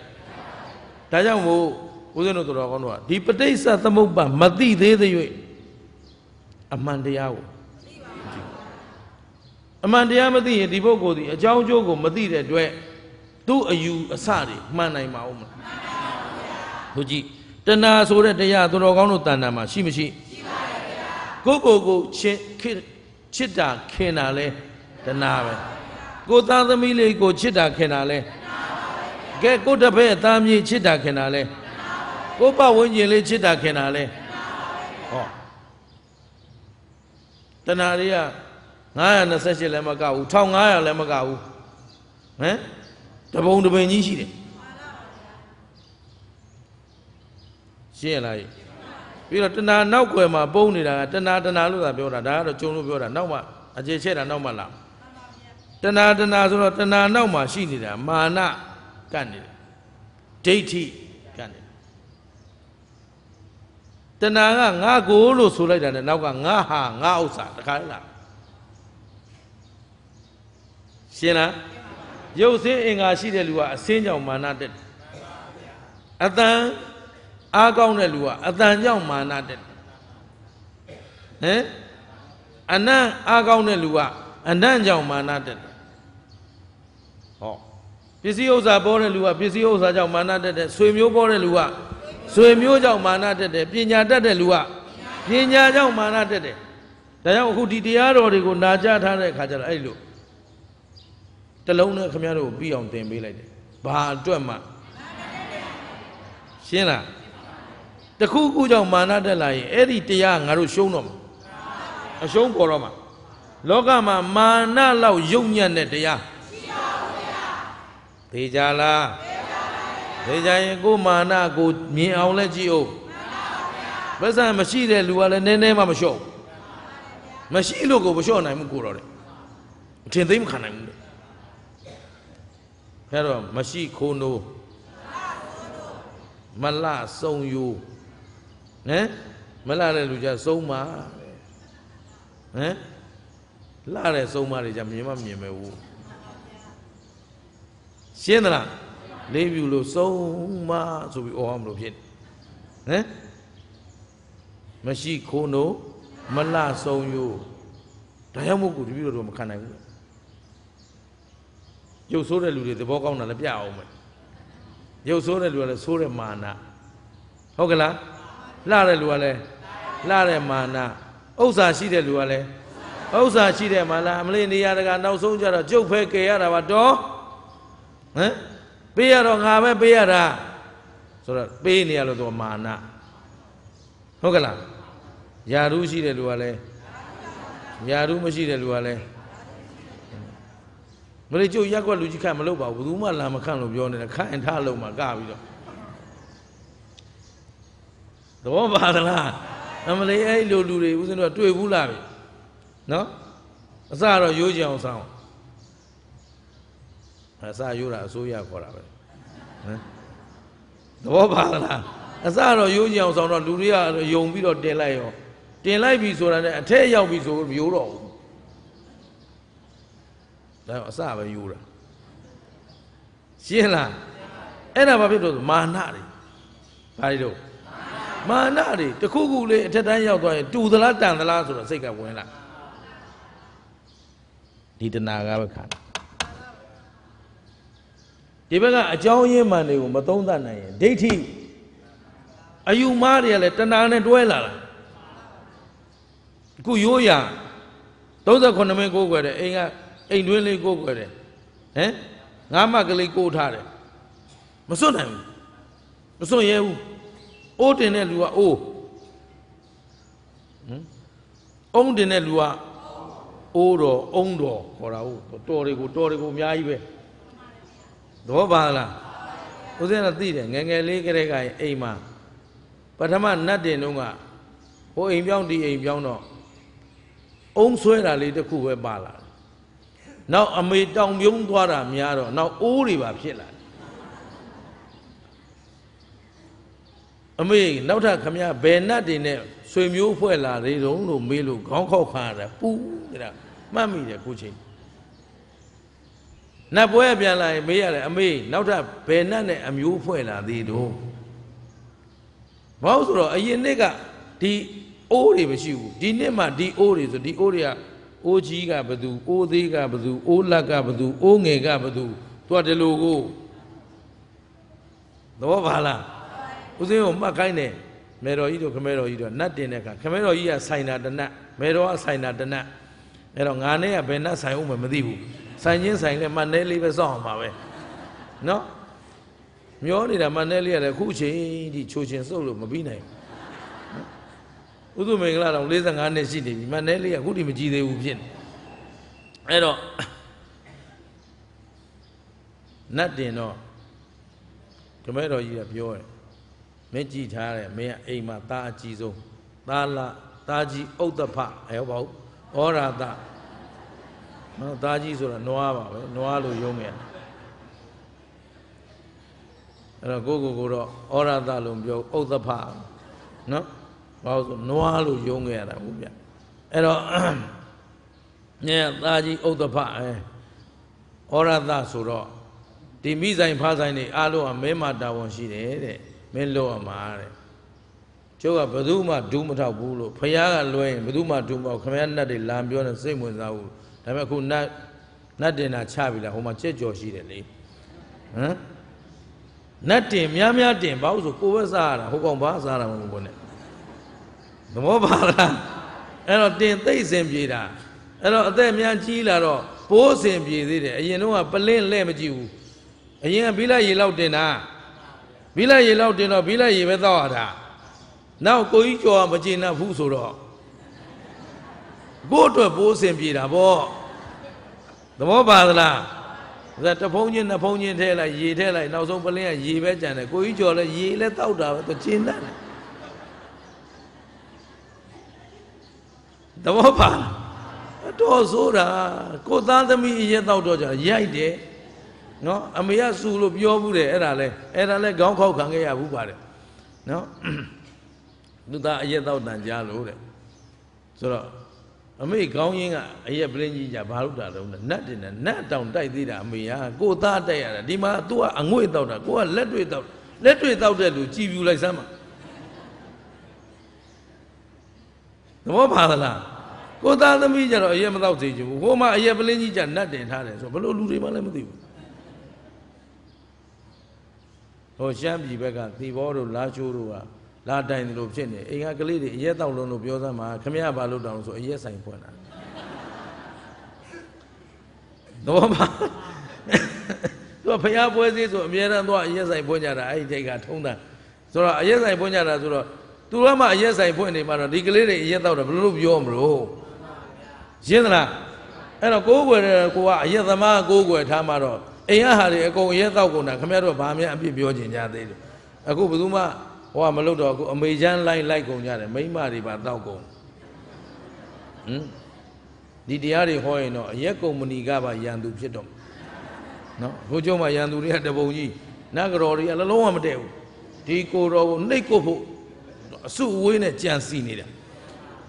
ဒါကြောင့်မို့ဦးဇင်းတို့တော်ကောင်းတို့ကဒီပဋိစ္စသမုပ္ပါမသိသေးသေး၍အမှန်တရားကိုအမှန်တရားမသိရင်ဒီပုဂ္ဂိုလ်ဒီအကြောင်းအကျိုးကိုမသိတဲ့အတွက်သူ့အယူအဆတွေမှန်နိုင်ပါဦးမလားမှန်ပါဘူးဗျာသူကြည့်တဏှာဆိုတဲ့တရားတော်တော်ကောင်းတို့တဏှာမှာရှိမရှိရှိပါတယ်ဗျာကိုကိုကိုချစ်ချစ်တာခင်တာလဲတဏှာပဲကိုသားသမီးလေးကိုချစ်တာခင်တာလဲတဏှာပါပဲဗျာကဲကိုတပည့်သားမြေချစ်တာခင်တာလဲတဏှာကိုပဝန်းကျင်လေးချစ်တာခင်တာလဲဟောတဏှာတွေက928လည်းမကဘူး1500လည်းမကဘူးဟမ်တပုံတပင်ကြီးရှိတယ်ရှင်းလားပြီးတော့တဏှာနောက်ွယ်မှာပုံနေတာကတဏှာတဏှာလို့သာပြောတာဒါကတော့ကျုံလို့ပြောတာနောက်မှအခြေချက်တာနောက်မှလားတဏှာတဏှာဆိုတော့တဏှာနောက်မှာရှိနေတာမာနကပ်နေတယ်ဒိဋ္ဌိတဏှာကငါကိုလို့ဆိုလိုက်တာနဲ့နောက်ကငါဟာငါဥစ္စာတခါလားရှင်းလားရုပ်စင်းအင်္ဂါရှိတဲ့လူကအစင်းကြောင့်မာနတက်တယ်အတန်အားကောင်းတဲ့လူကအတန်ကြောင့်မာနတက်တယ်ဟမ်အနံ့အားကောင်းတဲ့လူကအနံ့ကြောင့်မာနတက်တယ်ဟောပစ္စည်းဥစ္စာပေါ်တဲ့လူကပစ္စည်းဥစ္စာကြောင့်မာနတက်တယ်ဆွေမျိုးပေါ်တဲ့လူကဆွေမျိုးကြောင့်မာနတက်တယ်ပညာတက်တဲ့လူကပညာကြောင့်မာနတက်တယ်ဒါကြောင့်အခုဒီတရားတော်တွေကိုနာကြထားတဲ့အခါကျတော့အဲ့လိုတလုံးနဲ့ခမရတို့ပြီးအောင်သင်ပေးလိုက်တယ်ဘာအတွက်မှရှင်းလားတခုခုကြောင့်မာနတက်လာရင်အဲ့ဒီတရားငါတို့ရှုံးတော့မှာအရှုံးပေါ်တော့မှာလောကမှာမာနလောက်ယုံညံ့တဲ့တရားရှိပါဘူးဗျာသေချာလားသေဒေချာရင်ကိုမာနကိုမြင်အောင်လဲကြည့်အောင်ပဇံမရှိတဲ့လူကလည်းနည်းနည်းမှမလျှော့မရှိလို့ကိုမလျှော့နိုင်ဘူးကိုတော်တယ်အထင်သိမ့်မခံနိုင်ဘူးလေခဲတော့မရှိခိုးနိုးမလဆုံယူဟမ်မလတဲ့လူကြဆုံးပါဟမ်လှတဲ့ဆုံးမတွေကြမြင်မမြင်ပဲဘူးရှင်းသလားလေးပြူလို့ဆုံးမဆိုပြီးအော်အောင်မလို့ဖြစ်ဟမ်မရှိခိုးနိုးမလဆုံးယိုးဒါရောက်မို့ကူတပည့်တော်တို့မခံနိုင်ဘူးရုပ်ဆိုးတဲ့လူတွေသဘောကောင်းတာလည်းပြအောင်မယ်ရုပ်ဆိုးတဲ့လူကလည်းဆိုးတဲ့မာနဟုတ်ကလားလှတဲ့လူကလည်းလှတဲ့မာနဥစ္စာရှိတဲ့လူကလည်းဥစ္စာရှိတဲ့မာနအမလေးနေရာတကာနောက်ဆုံးကြတော့ကျုပ်ဖဲကယ်ရတာပါတော့ဟမ်ပေးရတော့ငါပဲပေးရတာဆိုတော့ပေးနေရလို့သူမာနဟုတ်ကလားယာရုရှိတဲ့လူကလည်းယာရုမရှိတဲ့လူကလည်းမလေးကျုပ်ရက်ွက်လူကြီးခန့်မလုပ်ပါဘူးဘူးမှလာမခန့်လို့ပြောနေတယ်ခန့်ထားလုံးမှာကပြီးတော့သဘောပါသလားအမလေးအဲ့လိုလူတွေဦးဇင်းတို့တွေ့ဘူးလားဗျနော်အစတော့ရိုးကြအောင်ဆောင်အစာရိုးတာအစိုးရခေါ်တာပဲဟမ်သဘောပါလားအစတော့ရိုးညောင်ဆောင်တော့လူတွေကယုံပြီးတော့တင်လိုက်ရောတင်လိုက်ပြီဆိုတာနဲ့အထက်ရောက်ပြီဆိုမရိုးတော့ဘူးဒါအစပဲရိုးတာရှင်းလားအဲ့ဒါဘာဖြစ်လို့မာနတွေဘာတွေတော့မာနတွေတခုခုလေးအထက်တန်းရောက်သွားရင်တူသလားတန်သလားဆိုတော့စိတ်ကဝင်လာဒီတနာကပဲခါတယ်ဒီဘက်ကအကြောင်းရင်းမှန်တွေကိုမသုံးသပ်နိုင်ရင်ဒိဋ္ဌိအယူမားတွေကလည်းတဏှာနဲ့တွဲလာတာအခုရိုးရာ38မိကိုးကွယ်တယ်အိမ်ကအိမ်တွင်းလေးကိုးကွယ်တယ်ဟမ်ငါးမကလေးကိုးထားတယ်မစွန့်နိုင်ဘူးမစွန့်ရဲဘူးအိုးတင်တဲ့လူကအိုးဟမ်အုံးတင်တဲ့လူကအိုးတော်အုံးတော်ခေါ်တာဟုတ်တော်တွေကိုတော်တွေကိုအများကြီးပဲသဘောပါလားဦးဇင်းကသိတယ်ငငယ်လေးကလေးကအိမ်မှာပထမနတ်တင်တုန်းကဟိုအိမ်ပြောင်းဒီအိမ်ပြောင်းတော့အုံဆွဲတာလေးတစ်ခုပဲပါလာနောက်အမေတောင်ပြုံးသွားတာများတော့နောက်အိုးတွေပါဖြစ်လာအမေနောက်ထပ်ခမရဘယ်နဲ့တင်နဲ့ဆွေမျိုးဖွဲ့လာသေးတုံးလို့မေးလို့ခေါင်းခေါက်ခါရတာပူးတဲ့မှတ်မိတယ်ခုချိန်နတ်ပွဲပြန်လာရင်မေးရတယ်အမေနောက်ထပ်ဘယ်နတ်နဲ့အမျိုးဖွဲ့လာသေးတော့ဘာလို့ဆိုတော့အရင်နှစ်ကဒီအိုးတွေမရှိဘူးဒီနှစ်မှဒီအိုးတွေဆိုဒီအိုးတွေကအိုးကြီးကဘသူအိုးသေးကဘသူအိုးလက်ကဘသူအိုးငယ်ကဘသူသူကဒီလိုကိုသဘောပါလားဦးစင်းကိုမှတ်ခိုင်းတယ်မေတော်ကြီးတို့ခမဲတော်ကြီးတို့နတ်တင်တဲ့အခါခမဲတော်ကြီးကဆိုင်တာတနတ်မေတော်ကဆိုင်တာတနတ်အဲ့တော့ငါနဲ့ကဘယ်နတ်ဆိုင်ဦးမှမသိဘူးဆိုင်ချင်းဆိုင်လဲမှတ်နေလေးပဲစောင့်အောင်ပါပဲနော်မျောနေတာမှတ်နေလေးရတယ်အခုချိန်ဒီချိုချင်းစုပ်လို့မပြီးနိုင်ဥသုမင်္ဂလာတော်45နှစ်ရှိနေပြီမှတ်နေလေးကအခုဒီမကြည့်သေးဘူးဖြစ်နေအဲ့တော့နတ်တင်တော့ဓမဲတော်ကြီးကပြောတယ်မင်းကြည်ထားတယ်မင်းကအိမ်မှာตาအကြီးဆုံးตาလာตาကြီးဥဒ္ဓဖအဲဟုတ်ပါဘူးဩရာတနော်သားကြီးဆိုတော့နွားပါပဲနွားလို့ယုံခဲ့တယ်အဲ့တော့ကိုကိုကိုတော့ဩရသလို့ပြောဥဒ္ဓဖနော်ဘာလို့ဆိုနွားလို့ယုံခဲ့ရတာဟုတ်ဗျအဲ့တော့ညက်သားကြီးဥဒ္ဓဖအဲဩရသဆိုတော့ဒီမိဆိုင်ဖားဆိုင်နေအားလုံးကမဲမာတာဝန်ရှိတယ်တဲ့မင်းလောက်ရမှာတဲ့ကျုပ်ကဘယ်သူမှဒူးမထောက်ဘူးလို့ဖះကလွှဲရင်ဘယ်သူမှဒူးမထောက်ခမရနဲ့တည်းလမ်းပြောနေစိတ်ဝင်စားဘူးဒါပေမဲ့အခုနတ်နတ်တင်တာချပြီလားဟိုမှာကြက်ကြော်ရှိတယ်လေဟမ်နတ်တင်များများတင်ဘာလို့ဆို ကိုယ်ပဲစားရတာဟိုကောင်ဘာစားရမှာမဟုတ်ဘူးနဲ့သဘောပါလားအဲ့တော့တင်သိစင်ပြေတာအဲ့တော့အသက်အများကြီးလာတော့ပိုးစင်ပြေသေးတယ်အရင်တော့ပလင်းလဲမကြည့်ဘူးအရင်ကဘိလိုက်ရေလောက်တင်တာဘိလိုက်ရေလောက်တင်တော့ဘိလိုက်ရေပဲသောက်ရတာနောက်ကိုကြီးကျော်မကျင်တတ်ဘူးဆိုတော့ကို့အတွက်ပိုးစင်ပြေတာပေါ့သဘောပါသလားဒါတဖုံးချင်းနှစ်ဖုံးချင်းထဲလိုက်ရေထဲလိုက်နောက်ဆုံးပလင်းကရေပဲကြံတယ်ကိုကြီးကျော်လည်းရေလည်းတောက်တာပဲသူကျင်းတတ်တယ်သဘောပါအတော်ဆိုတာကိုသားသမီးအရင်တောက်တော့ကြရိုက်တယ်နော်အမေကစူလို့ပြောဘူးတယ်အဲ့ဒါလဲအဲ့ဒါလဲခေါင်းခေါက်ခံခဲ့ရဘူးပါတယ်နော်သူသားအရင်တောက်တန်ကြားလို့တဲ့ဆိုတော့အမေကောင်းရင်ကအရက်ပလင်းကြီးကြဘာလို့တာတော့လဲနတ်တင်နဲ့နတ်တောင်တိုက်သေးတာအမေကကိုသားတိုက်ရတာဒီမှာ तू ကအငွေ့တောက်တာကိုကလက်တွေတောက်လက်တွေတောက်တဲ့လူကြည်ပြူလိုက်စမ်းပါသဘောပါသလားကိုသားသမီးကြတော့အရက်မတောက်သေးချင်ဘူးဟိုမှာအရက်ပလင်းကြီးကြနတ်တင်ထားတယ်ဆိုဘလို့လူတွေမှလည်းမသိဘူးဟိုရှမ်းပြည်ဘက်ကသီဘောတို့လာချိုးတို့ကလာတိုင်တယ်လို့ဖြစ်နေအိမ်ကကလေးတွေအရက်တောက်လုံးလို့ပြောစမ်းပါခမရဘာလို့တောင်းဆိုအရက်ဆိုင်ဖွင့်တာတော့ပါသူကဖျားပွဲစည်းဆိုအများရန်တော့အရက်ဆိုင်ဖွင့်ကြတာအဲ့ဒီထိတ်ကထုံးတာဆိုတော့အရက်ဆိုင်ဖွင့်ကြတာဆိုတော့သူကမှအရက်ဆိုင်ဖွင့်နေမှတော့ဒီကလေးတွေအရက်တောက်တာဘယ်လိုပြောမလို့ရှင်းသလားအဲ့တော့ကိုးကွယ်တဲ့ကိုကအရက်သမားကိုးကွယ်ထားမှတော့အိမ်ကဟာတွေအကုန်အရက်တောက်ကုန်တာခမရတို့ဗာမင်းအပြစ်ပြောကျင်ကြသေးတယ်အခုဘယ်သူမှဟိုကမလုပ်တော့အခုအမေချမ်းလိုက်လိုက်ကုန်ကြတယ်မိမတွေပါတောက်ကုန်ဟင်ဒီတရားတွေဟောရင်တော့အရက်ကုမ္ပဏီကပါရန်သူဖြစ်တော့နော်ဟိုကျုံမှာရန်သူတွေကတပုံကြီးနတ်ကတော်တွေကလည်းလုံးဝမတည့်ဘူးဒီကိုတော်ကိုနှိပ်ကိုဖို့အစုအဝေးနဲ့ကြံစီနေတာ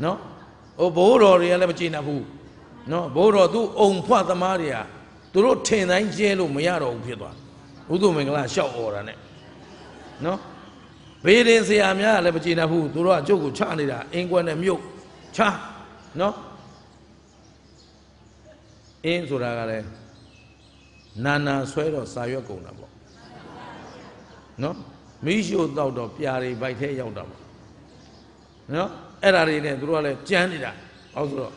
နော်ဟိုဘိုးတော်တွေကလည်းမကျေနပ်ဘူးနော်ဘိုးတော်သူ့အုံဖွသမားတွေကသူတို့ထင်တိုင်းကျဲလို့မရတော့ဘူးဖြစ်သွားဘုသူမင်္ဂလာရှောက်អော်တာနဲ့နော်ဘေးရင်ဆရာများကလည်းမကျေနပ်ဘူးသူတို့ကကျုပ်ကိုချနေတာအင်းကွက်နဲ့မြုပ်ချနော်အင်းဆိုတာကလည်းနာနာဆွဲတော့စာရွက်ကုန်တာပေါ့နော်မိရှို့တောက်တော့ပြာတွေဘိုက်ထဲရောက်တာပေါ့နော်အဲ့ဒါတွေနဲ့သူတို့ကလည်းကြမ်းနေတာဟောဆိုတော့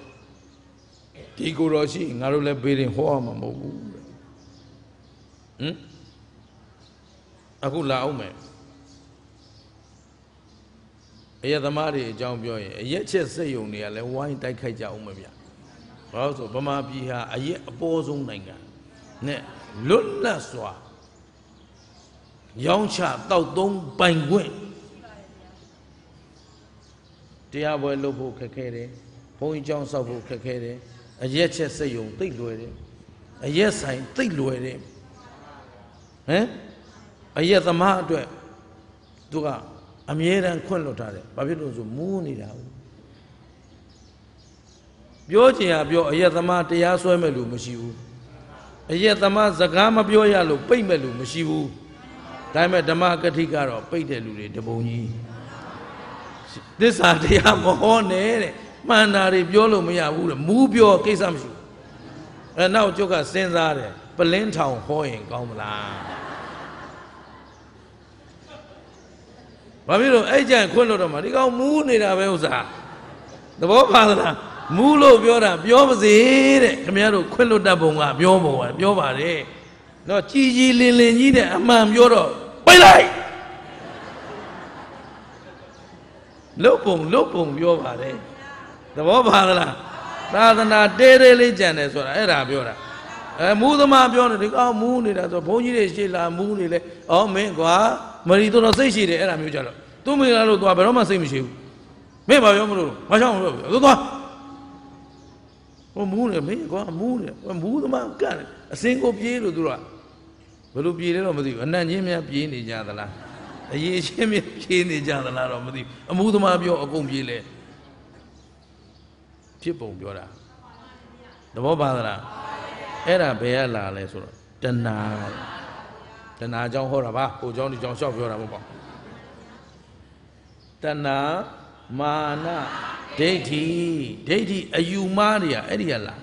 ဒီကိုတော်ရှိငါတို့လည်းဘေးရင်ဟောအောင်မဟုတ်ဘူးဟင်အခုလာအောင်မယ်အယက်သမားတွေအကြောင်းပြောရင်အယက်ချက်စိတ်ယုံတွေကလည်းဝိုင်းတိုက်ခိုက်ကြအောင်မဗျ။ဘာလို့ဆိုဗမာပြည်ဟာအယက်အပေါ်ဆုံးနိုင်ငံနဲ့လွတ်လပ်စွာရောင်းချတောက်သုံးပိုင်ခွင့်တရားပွဲလုပ်ဖို့ခက်ခဲတယ်။ဘုန်းကြီးကျောင်းဆောက်ဖို့ခက်ခဲတယ်။အယက်ချက်စိတ်ယုံတိတ်လွယ်တယ်။အယက်ဆိုင်တိတ်လွယ်တယ်။ဟမ်အယက်သမားအတွက်သူကအမြဲတမ်းခွင့်လွတ်ထားတယ်ဘာဖြစ်လို့ဆိုမူးနေတာဟုတ်ပြောချင်ရပြောအယက်သမားတရားစွဲမဲ့လူမရှိဘူးအယက်သမားစကားမပြောရလို့ပိတ်မဲ့လူမရှိဘူးဒါပေမဲ့ဓမ္မကတိကတော့ပိတ်တဲ့လူတွေတပုံကြီးသစ္စာတရားမဟောနဲ့တဲ့မှန်တာတွေပြောလို့မရဘူးတဲ့မူးပြောကိစ္စမရှိဘူးအဲနောက်ကျုပ်ကစဉ်းစားတယ်ပလင်းထောင်ဟောရင်ကောင်းမလားဘာဖြစ်လို့အဲ့ကြံခွင့်လို့တော့မှဒီကောင်မူးနေတာပဲဥစားသဘောပါသလားမူးလို့ပြောတာပြောပါစေတဲ့ခင်ဗျားတို့ခွင့်လွတ်တတ်ပုံကပြောပုံကပြောပါတယ်တော့ကြည်ကြည်လင်လင်ကြီးတဲ့အမှန်ပြောတော့ပိတ်လိုက်လုတ်ပုံလုတ်ပုံပြောပါတယ်သဘောပါသလားသာသနာတဲတဲလေးကြံတယ်ဆိုတာအဲ့ဒါပြောတာအဲမူးသမားပြောတယ်ဒီကောင်မူးနေတာဆိုဘုန်းကြီးတွေရှေ့လာမူးနေလေအော်မင်းကွာမရီတို့တော့စိတ်ရှိတယ်အဲ့ဒါမျိုးကြတော့သူမင်္ဂလာလို့သွားဘယ်တော့မှစိတ်မရှိဘူးမင်းဘာပြောမလို့မရှောင်လို့ပြောသွားဟိုမူးတယ်မင်းကွာမူးတယ်မူးသမားကန့်တယ်အစင်းကိုပြေးလို့သူကဘယ်လိုပြေးလဲတော့မသိဘူးအနံ့ချင်းများပြေးနေကြသလားအရေးချင်းများပြေးနေကြသလားတော့မသိဘူးအမူးသမားပြောအကုန်ပြေးလဲဖြစ်ပုံပြောတာသဘောပါသလားအဲ့ဒါဘယ်ကလာလဲဆိုတော့တဏှာတဏှာကြောင့်ဟောတာပါဟိုကြောင့်ဒီကြောင့်ရှောက်ပြောတာမဟုတ်ပါတဏှာမာနဒိဋ္ဌိဒိဋ္ဌိအယူမားတွေကအဲ့ဒီကလား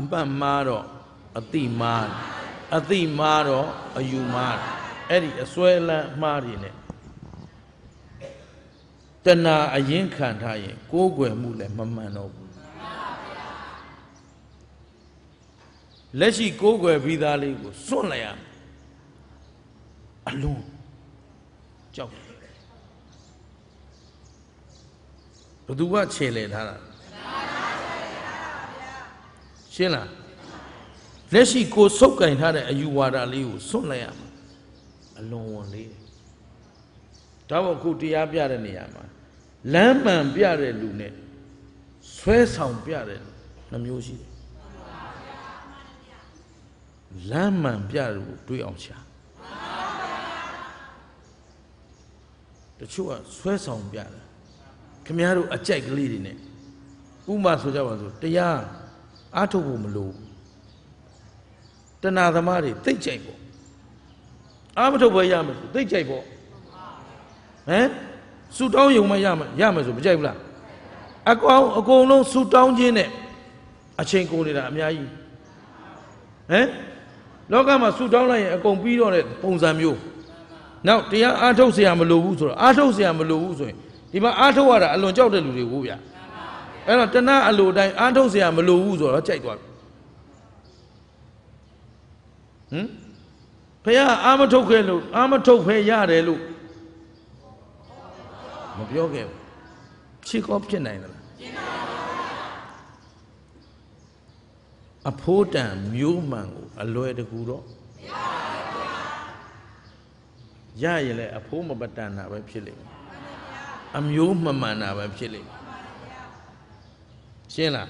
အပတ်မားတော့အတိမားအတိမားတော့အယူမားအဲ့ဒီအစွဲလန်းမှားတွေ ਨੇ တဏှာအရင်ခံထားရင်ကိုးကွယ်မှုလည်းမမှန်တော့ဘူးလက်ရှိကိုးကွယ်ပြီးသားလေးကိုစွန့်လိုက်ရမယ်အလုံးကြောက်ဘသူကခြေလေထားတာရှင်းလားလက်ရှိကိုစုပ်ကင်ထားတဲ့အယူဝါဒလေးကိုစွန့်လိုက်ရမှာအလွန်ဝန်လေးဒါပေါ့ခုတရားပြတဲ့နေရာမှာလမ်းမှန်ပြတဲ့လူနဲ့ဆွဲဆောင် ပြတဲ့လူနှမျိုးရှိတယ်လမ်းမှန်ပြလို့တွေးအောင်ရှာတချို့ကဆွဲဆောင်ပြတာခင်ဗျားတို့အကြိုက်ကလေးတွေ ਨੇ ဥမာဆိုကြပါစို့တရားအားထုတ်ဖို့မလိုတဏှာသမားတွေသိကြိုက်ပေါ့အားမထုတ်ဘဲရမယ်ဆိုသိကြိုက်ပေါ့ဟမ်ဆူတောင်းယုံမရမယ်ရမယ်ဆိုမကြိုက်ဘူးလားအကောင်အကုန်လုံးဆူတောင်းခြင်းနဲ့အချိန်ကုန်နေတာအများကြီးဟမ်လောကမှာဆူတောင်းလိုက်ရင်အကုန်ပြီးတော့တဲ့ပုံစံမျိုးနောက်တရားအားထုတ်เสียမလိုဘူးဆိုတော့အားထုတ်เสียမလိုဘူးဆိုရင်ဒီမှာအားထုတ်ရတာအလွန်ကြောက်တဲ့လူတွေကိုဗျအဲ့တော့တဏှာအလိုတိုင်းအားထုတ်เสียမလိုဘူးဆိုတော့ကြိုက်သွားပြီဟမ်ဖះအာမထုတ်ခဲ့လို့အာမထုတ်ဖဲရတယ်လို့မပြောခဲ့ဘူးချီကောဖြစ်နိုင်လားဖြစ်နိုင်အဖိုးတန်မျိုးမှန်ကို အလွယ်တကူတော့မရပါဘူးဗျာရရင်လည်းအဖိုးမပတန်တာပဲဖြစ်လိမ့်မယ်အမျိုးမမှန်တာပဲဖြစ်လိမ့်မယ်ရှင်းလား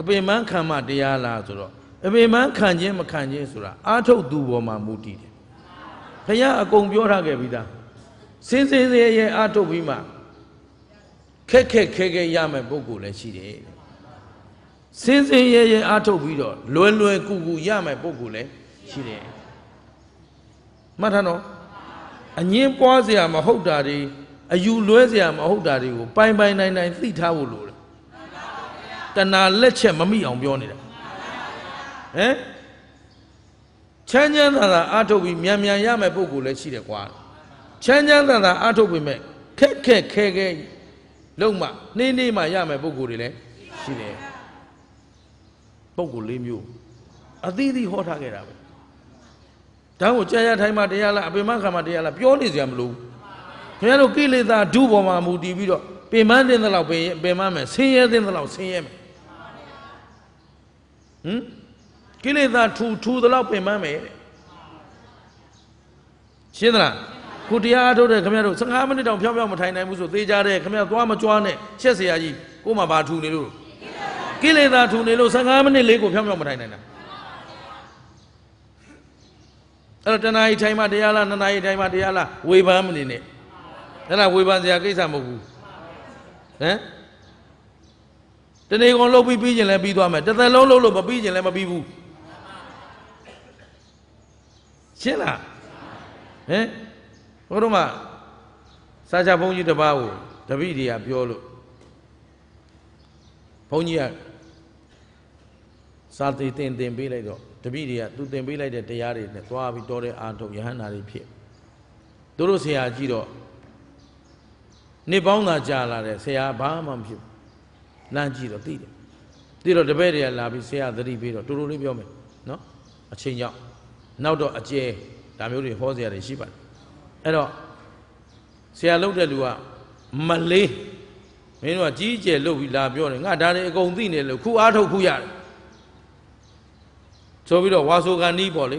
အပင်မခံမတရားလားဆိုတော့အပင်မခံခြင်း မခံခြင်းဆိုတာအာထုတ်သူပေါ်မှာမူတည်တယ်ဘုရားအကုန်ပြောထားခဲ့ပြီသားစင်စင်ရဲရဲအာထုတ်ပြီးမှခက်ခက်ခဲခဲရမယ်ပုဂ္ဂိုလ်လည်းရှိတယ်စင်စင်ရဲရဲအားထုတ်ပြီးတော့လွယ်လွယ်ကူကူရမယ်ပုံကူလည်းရှိတယ်မှတ်ထားနော်အငင်းပွားစရာမဟုတ်တာတွေအယူလွဲစရာမဟုတ်တာတွေကိုပိုင်ပိုင်နိုင်နိုင်သိထားဖို့လိုတယ်တဏှာလက်ချက်မမိအောင်ပြောနေတာဟမ်ချမ်းချမ်းသာသာအားထုတ်ပြီးမြန်မြန်ရမယ်ပုံကူလည်းရှိတယ်ကွာချမ်းချမ်းသာသာအားထုတ်ပေမဲ့ခက်ခက်ခဲခဲလုံးမနှင်းနှင်းမှရမယ်ပုံကူတွေလည်းရှိတယ်ပုံကို၄မျိုးအသီးသီးဟောထားခဲ့တာပဲဒါကိုကြာရထိုင်မှတရားလားအပင်မခံမှတရားလားပြောနေစရာမလိုဘူးခင်ဗျားတို့ကိလေသာဒုပေါ်မှာမူတည်ပြီးတော့ပင်မတင်းသလောက်ပင်ပင်မမယ်ဆင်းရဲတင်းသလောက်ဆင်းရဲမယ်ဟမ်ကိလေသာထူထူသလောက်ပင်မမယ်ရှင်းသလားခုတရားအထုတ်တဲ့ခင်ဗျားတို့15မိနစ်တောင်ဖြောင်းဖြောင်းမထိုင်နိုင်ဘူးဆိုသေကြတယ်ခင်ဗျားသွားမကြွားနဲ့ချက်เสียကြီးကို့မှာဘာထူနေလို့ကိလေသာထူနေလို့15မိနစ်လေးကိုဖြောင်းဖြောင်းမထိုင်နိုင်တာအဲ့တော့တဏှာကြီးထိုင်မှတရားလားနှစ်နာရီထိုင်မှတရားလားဝေဖန်မနေနဲ့အဲ့ဒါဝေဖန်စရာကိစ္စမဟုတ်ဘူးဟမ်တနေ့ကုန်လှုပ်ပြီးပြီးကျင်လဲပြီးသွားမယ်တစ်သက်လုံးလှုပ်လို့မပြီးကျင်လဲမပြီးဘူးရှင်းလားဟမ်ဟိုတော့မှစာချဘုန်းကြီးတပါးကိုတပည့်တွေကပြောလို့ဘုန်းကြီးကစာသင်သင်သင်ပေးလိုက်တော့တပည့်တွေကသူသင်ပေးလိုက်တဲ့တရားတွေနဲ့သွားပြီးတော်တဲ့အာထုတ်ယဟန္တာတွေဖြစ်သူတို့ဆရာကြီးတော့နေပေါင်းသာကြာလာတယ်ဆရာဘာမှမဖြစ်လမ်းကြည့်တော့သိတယ်သိတော့တပည့်တွေကလာပြီးဆရာသတိပေးတော့တူတူလေးပြောမယ်နော်အချိန်ရောက်နောက်တော့အကျဲဒါမျိုးတွေဟောဆရာတွေရှိပါတယ်အဲ့တော့ဆရာလုပ်တဲ့လူကမလေးမင်းတို့ကကြီးကျယ်လုပ်ပြီးလာပြောတယ်ငါဒါတွေအကုန်သိနေလို့ခုအားထုတ်ခုရတယ်ဆိုပြီးတော့ဝါဆိုကန်နီးပေါ့လေ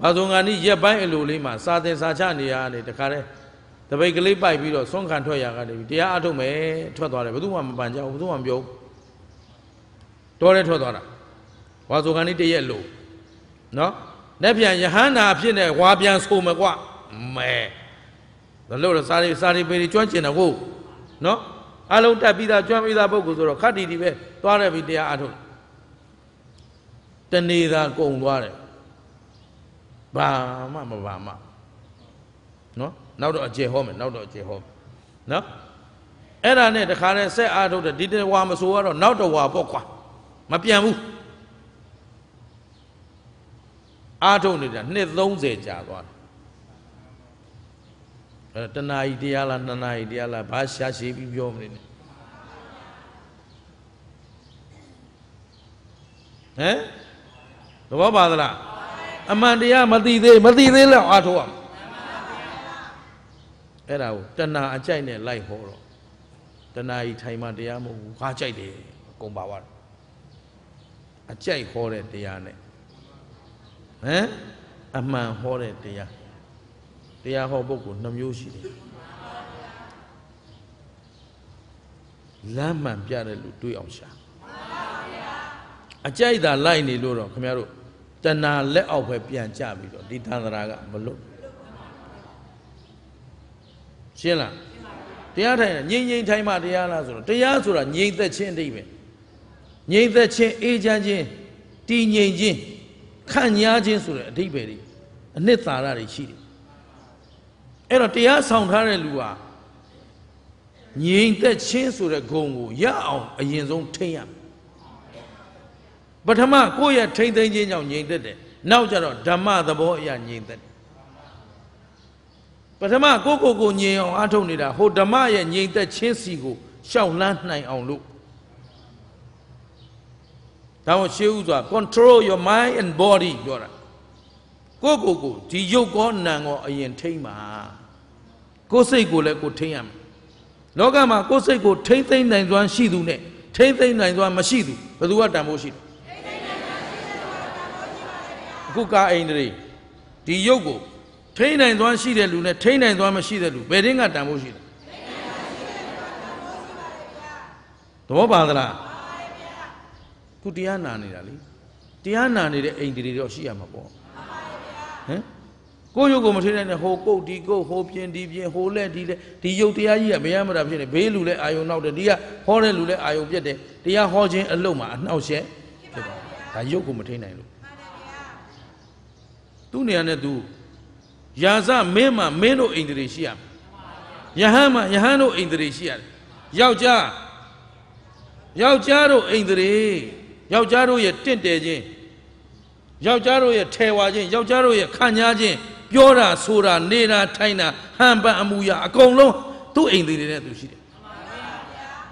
ဝါဆိုကန်နီးရက်ပိုင်းအလိုလေးမှာစာသင်စာချနေရတယ်တခါတည်းတပိတ်ကလေးပိုက်ပြီးတော့ဆွန့်ခံထွက်ရကနေတရားအထုတ်မယ်ထွက်သွားတယ်ဘယ်သူမှမပန်ကြဘူးဘယ်သူမှမပြောဘူးတော်တယ်ထွက်သွားတာဝါဆိုကန်နီးတရက်လို့နော်လက်ပြန်ယဟန္တာဖြစ်နေဝါပြန်ဆိုမယ်ကွမဲဒါလို့စာရီစာရီပေတွေကျွမ်းကျင်တော့ကိုနော်အလုံးတက်ပြီးသားကျွမ်းပြီးသားပုဂ္ဂိုလ်ဆိုတော့ခတ်တီတီပဲသွားရပြီတရားအထုတ်တနေသာကုံသွားတယ်ဘာမှမဘာမှနော်နောက်တော့အကျေဟောမယ်နောက်တော့အကျေဟောမယ်နော်အဲ့ဒါနဲ့တခါနဲ့ဆက်အားထုတ်တယ်ဒီတဝါမဆိုးတော့နောက်တဝါပေါ့ကွာမပြန်ဘူးအားထုတ်နေတာနှစ်30ကြာသွားတယ်အဲ့တနာကြီးတရားလားနှစ်နာရီတရားလားဘာရှာရှည်ပြီးပြောမနေနဲ့ဟမ်သဘောပါသလားအမှန်တရားမသိသေးမသိသေးလောက်အားထုတ်ရမယ်အဲ့ဒါကိုတဏှာအကြိုက်နဲ့လိုက်ဟောတော့တဏှာကြီးထိုင်မှတရားမဟုတ်ဘူးခါကြိုက်တယ်အကုန်ပါသွားတယ်အကြိုက်ဟောတဲ့တရားနဲ့ဟမ်အမှန်ဟောတဲ့တရားတရားဟောပုဂ္ဂိုလ်နှမျိုးရှိတယ်လမ်းမှန်ပြတဲ့လူတွေးအောင်ရှာအကြိုက်သာလိုက်နေလို့တော့ခင်ဗျားတို့တဏှာလက်အောက်ပဲပြန်ကြပြီးတော့ဒီသန္တရာကမလွတ်ရှင်းလားတရားထိုင်ငြိမ်ငြိမ်ထိုင်မှတရားလားဆိုတော့တရားဆိုတာငြိမ်သက်ခြင်းအဓိပ္ပာယ်ငြိမ်သက်ခြင်းအေးချမ်းခြင်းတည်ငြိမ်ခြင်းခံညာခြင်းဆိုတဲ့အဓိပ္ပာယ်တွေအနှစ်သာရတွေရှိတယ်အဲ့တော့တရားဆောင်ထားတဲ့လူဟာငြိမ်သက်ခြင်းဆိုတဲ့ဂုဏ်ကိုရအောင်အရင်ဆုံးထိမ့်ရမယ်ပထမကိုယ့်ရဲ့ထိမ့်သိမ်းခြင်းကြောင့်ငြိမ်သက်တယ်နောက်ကျတော့ဓမ္မသဘောအရာငြိမ်သက်တယ်ပထမကိုကိုကိုငြိမ်အောင်အားထုတ်နေတာဟိုဓမ္မရဲ့ငြိမ်သက်ခြင်းစီကိုရှောက်လန်းနိုင်အောင်လို့ဒါမှရှေးဥစွာ control your mind and body ပြောတာကိုကိုကိုဒီရုပ်ကောနာမ်ကောအရင်ထိမ့်ပါကိုစိတ်ကိုလည်းကိုထိမ့်ရမယ်လောကမှာကိုစိတ်ကိုထိမ့်သိမ့်နိုင်စွမ်းရှိသူနဲ့ထိမ့်သိမ့်နိုင်စွမ်းမရှိသူဘယ်သူကတန်ဖိုးရှိတယ်ကုကာအိန္ဒြေဒီရုပ်ကိုထိန်းနိုင်သွားရှိတဲ့လူနဲ့ထိန်းနိုင်သွားမရှိတဲ့လူဘယ်တင်းကတန်ဖို့ရှိတယ်သဘောပါသလားခုတရားနာနေတာလေတရားနာနေတဲ့အိန္ဒြေတော့ရှိရမှာပေါ့ဟမ်ကိုရုပ်ကိုမထိနိုင်တဲ့ဟိုကုတ်ဒီကုတ်ဟိုပြင်းဒီပြင်းဟိုလက်ဒီလက်ဒီရုပ်တရားကြီးကမရမတာဖြစ်နေဘေးလူလဲအာယုံနောက်တယ်ဒီကဟောတဲ့လူလဲအာယုံပြက်တယ်တရားဟောခြင်းအလုံးမှာအနှောက်ယှက်ဖြစ်တာဒါရုပ်ကိုမထိနိုင်လို့သူ့နေရာနဲ့သူယာဇမင်းမှမင်းတို့အိန္ဒြေရှိရမယ်ယဟန်မှယဟန်တို့အိန္ဒြေရှိရတယ်ယောက်ျားယောက်ျားတို့အိန္ဒြေယောက်ျားတို့ရဲ့တင့်တယ်ခြင်းယောက်ျားတို့ရဲ့ထဲဝါခြင်းယောက်ျားတို့ရဲ့ခံညာခြင်းပြောတာဆိုတာနေတာထိုင်တာဟန်ပန်အမှုရာအကုန်လုံးသူ့အိမ်တွေနဲ့သူရှိတယ်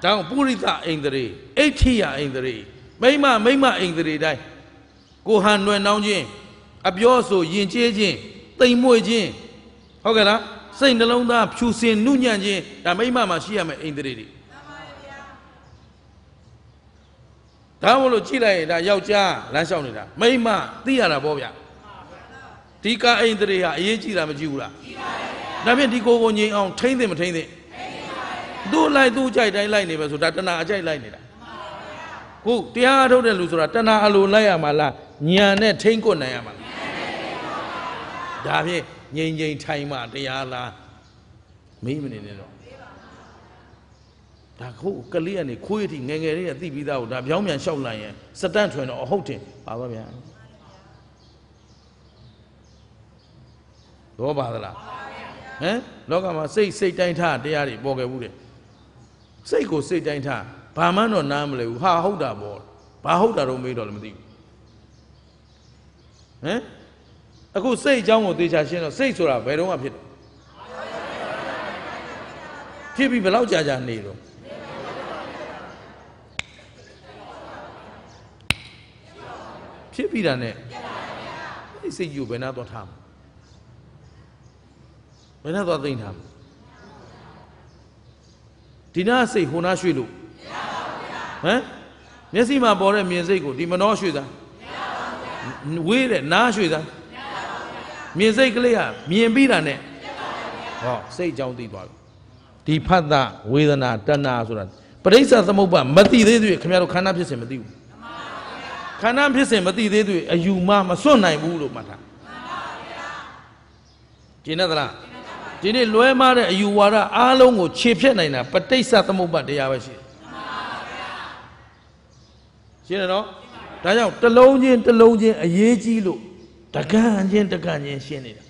။ဒါကပုရိသအိမ်တွေအိဋ္ဌိယအိမ်တွေမိမမိမအိမ်တွေတိုင်းကိုဟန်နွယ်နှောင်းခြင်းအပြောဆိုယဉ်ကျေးခြင်းတိမ်မွေ့ခြင်းဟုတ်ကဲ့လားစိတ်နှလုံးသားဖြူစင်နှုညံ့ခြင်းဒါမိမမှာရှိရမယ်အိန္ဒြေတွေဒါမို့လို့ကြည့်လိုက်ရင်ဒါယောက်ျားလမ်းလျှောက်နေတာမိမသိရတာပေါ့ဗျဒီကအိန္ဒြေဟာအရေးကြီးတာမကြည့်ဘူးလားကြီးပါတယ်ဗျာဒါဖြင့်ဒီကိုယ်ကိုငြိမ်အောင်ထိမ့်သိမထိမ့်သိသူ့လိုက်သူ့ကြိုက်တိုင်းလိုက်နေပဲဆိုဒါတဏှာအကြိုက်လိုက်နေတာဟုတ်တရားထုတ်တဲ့လူဆိုတာတဏှာအလိုလိုက်ရမှာလားညာနဲ့ထိမ့်ကွနိုင်ရမှာလားဒါဖြင့်ငြိမ်ငြိမ်ထိုင်မှတရားလားမေးမနေနဲ့တော့ဒါခုကလေးကနေခွေးအထိငယ်ငယ်လေးကသိပြီးသားကိုဒါပြောင်းပြန်လျှောက်လိုက်ရင်စတန့်ထွင်တော့အဟုတ်တင်ပါပါဗျာတော့ပါသလားဟမ်လောကမှာစိတ်စိတ်တိုင်းထားတရားတွေပေါ်ခဲ့ဘူးတယ်စိတ်ကိုစိတ်တိုင်းထားဘာမှတော့နားမလဲဘူးဟာဟုတ်တာပေါ့ဘာဟုတ်တာတော့မေးတော့လည်းမသိဘူးဟမ်အခုစိတ်အကြောင်းကိုသေချာရှင်းတော့စိတ်ဆိုတာဘယ်တော့မှဖြစ်တယ်ဖြစ်ပြီးဘယ်လောက်ကြာကြာနေတော့ဖြစ်ပြီးတာ ਨੇ အဲ့စိတ်ကြီးကိုဘယ်နာသွားထားမှာဘယ်နာသွားသိမ့်ထားမှာဒီနာစိတ်ဟိုနာရွှေ့လို့ဟမ်မျက်စိမှာပေါ်တဲ့မြင်စိတ်ကိုဒီမနှောရွှေ့သားဝေးတဲ့နားရွှေ့သားမြင်စိတ်ကလေးကမြင်ပြီးတာနဲ့ဟောစိတ်ကြောင်းသိသွားပြီဒီဖတ်တာဝေဒနာတဏှာဆိုတာပရိစ္ဆာသမုပ္ပါမသိသေးသေးခင်ဗျားတို့ခန္ဓာဖြစ်စဉ်မသိဘူးခန္ဓာဖြစ်စဉ်မသိသေးသေးအယူမမစွန့်နိုင်ဘူးလို့မှတ်တာကျင်းသလားဒီနေ့လွဲမားတဲ့အယူဝါဒအားလုံးကိုခြေဖြတ်နိုင်တာပဋိစ္စသမုပ္ပါတရားပဲရှိတယ်ရှင်းတယ်နော်ဒါကြောင့်တလုံးချင်းတလုံးချင်းအရေးကြီးလို့တကန့်ချင်းတကန့်ချင်းရှင်းနေတာ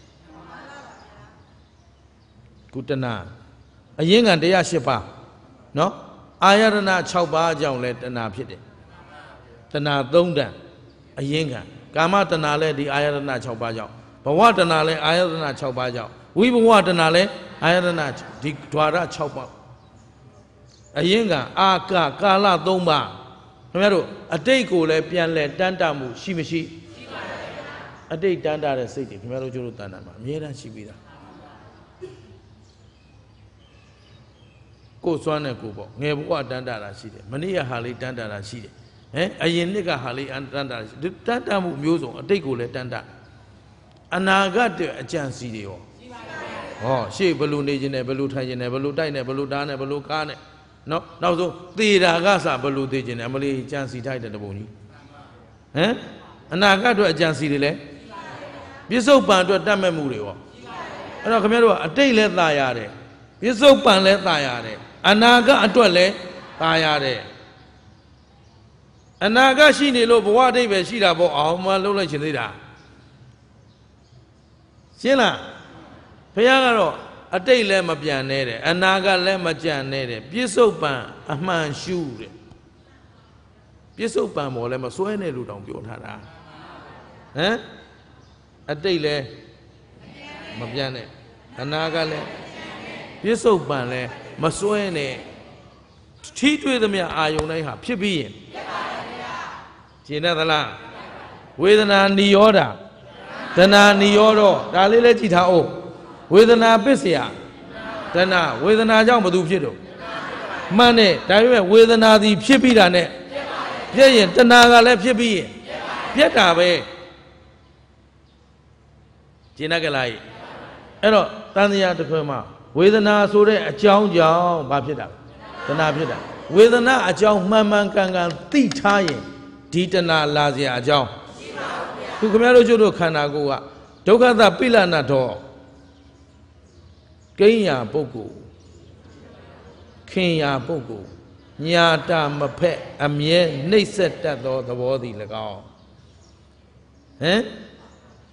ကုတနာအရင်ကတရား၈ပါးเนาะအာယရဏ6ပါးကြောင့်လဲတဏှာဖြစ်တယ်တဏှာ3တန်အရင်ကကာမတဏှာလဲဒီအာယရဏ6ပါးကြောင့်ဘဝတဏှာလဲအာယရဏ6ပါးကြောင့်ဝိဘဝတဏှာလဲအာယရဏဒီဓွာရ6ပါးအရင်ကအာကကာလ3ပါးခင်ဗျားတို့အတိတ်ကိုလဲပြန်လဲတန်တမှုရှိမရှိရှိအတိတ်တန်တာတဲ့စိတ်တွေခင်ဗျားတို့ကျတို့တန်တာမှာအမြဲတမ်းရှိပြီးသားကိုစွမ်းနဲ့ကိုပေါ့ငယ်ဘဝတန်တာတာရှိတယ်မနေ့ကဟာလေးတန်တာတာရှိတယ်ဟမ်အရင်နှစ်ကဟာလေးတန်တာတာရှိတယ်တန်တာမှုမျိုးစုံအတိတ်ကိုလည်းတန်တာအနာဂတ်အကြံစီတွေရောရှိပါပါဟောရှေ့ဘယ်လိုနေခြင်းနဲ့ဘယ်လိုထိုင်ခြင်းနဲ့ဘယ်လိုတိုက်နဲ့ဘယ်လိုတားနဲ့ဘယ်လိုကားနဲ့နော်နောက်ဆုံးသေတာကစဘယ်လိုသေခြင်းနဲ့အမလေးကြံစီထိုက်တဲ့တပုံကြီးဟမ်အနာဂတ်အတွက်အကြံစီတွေလည်းပြစ္ဆုတ်ပံအတွက်တတ်မဲ့မှုတွေရောအဲ့တော့ခင်ဗျားတို့ကအတိတ်လည်းตายရတယ်ပြစ္ဆုတ်ပံလည်းตายရတယ်အနာဂတ်အတွက်လည်းตายရတယ်အနာဂတ်ရှိနေလို့ဘဝအတိတ်ပဲရှိတာပေါ့အောင်မလုံးလိုက်ရှင်သေးတာရှင်းလားဘုရားကတော့အတိတ်လည်းမပြန်နဲ့တဲ့အနာဂတ်လည်းမကြံနဲ့တဲ့ပြစ္ဆုတ်ပံအမှန်ရှုတဲ့ပြစ္ဆုတ်ပံပေါ်လည်းမစွဲနဲ့လို့တောင်ပြောထားတာဟမ်အတိတ်လည်းမပြန်နဲ့အနာကလည်းပြစ္ဆုတ်ပံလည်းမစွဲနဲ့ထီးတွေ့သမျှအာယုန်တိုင်းဟာဖြစ်ပြီးရင်ဖြစ်ပါဗျာရှင်းတယ်သလားဝေဒနာနိရောဓတဏှာနိရောဓဒါလေးလည်းကြည်ထားအောင်ဝေဒနာပစ္စယတဏှာဝေဒနာကြောင့်ဘာလို့ဖြစ်တော့မှန်တယ်ဒါပေမဲ့ဝေဒနာသည်ဖြစ်ပြီးတာနဲ့ပြည့်ရင်တဏှာကလည်းဖြစ်ပြီးရင်ပြတ်တာပဲကျင်တတ်ကြလားအဲ့တော့တန်တရားတစ်ခွင်မှာဝေဒနာဆိုတဲ့အကြောင်းကြောင့်ဘာဖြစ်တာတဏှာဖြစ်တာဝေဒနာအကြောင်းမှန်မှန်ကန်ကန်သိထားရင်ဒီတဏှာလာเสียအကြောင်းရှိပါဘူးခင်ဗျားတို့ကျုပ်တို့ခန္ဓာကိုယ်ကဒုက္ခသပိလနာတော်ကိညာပုဂ္ဂိုလ်ခင်ညာပုဂ္ဂိုလ်ညာတာမဖက် အမြဲနှိမ့်ဆက်တတ်သောသဘောသည်၎င်းဟမ်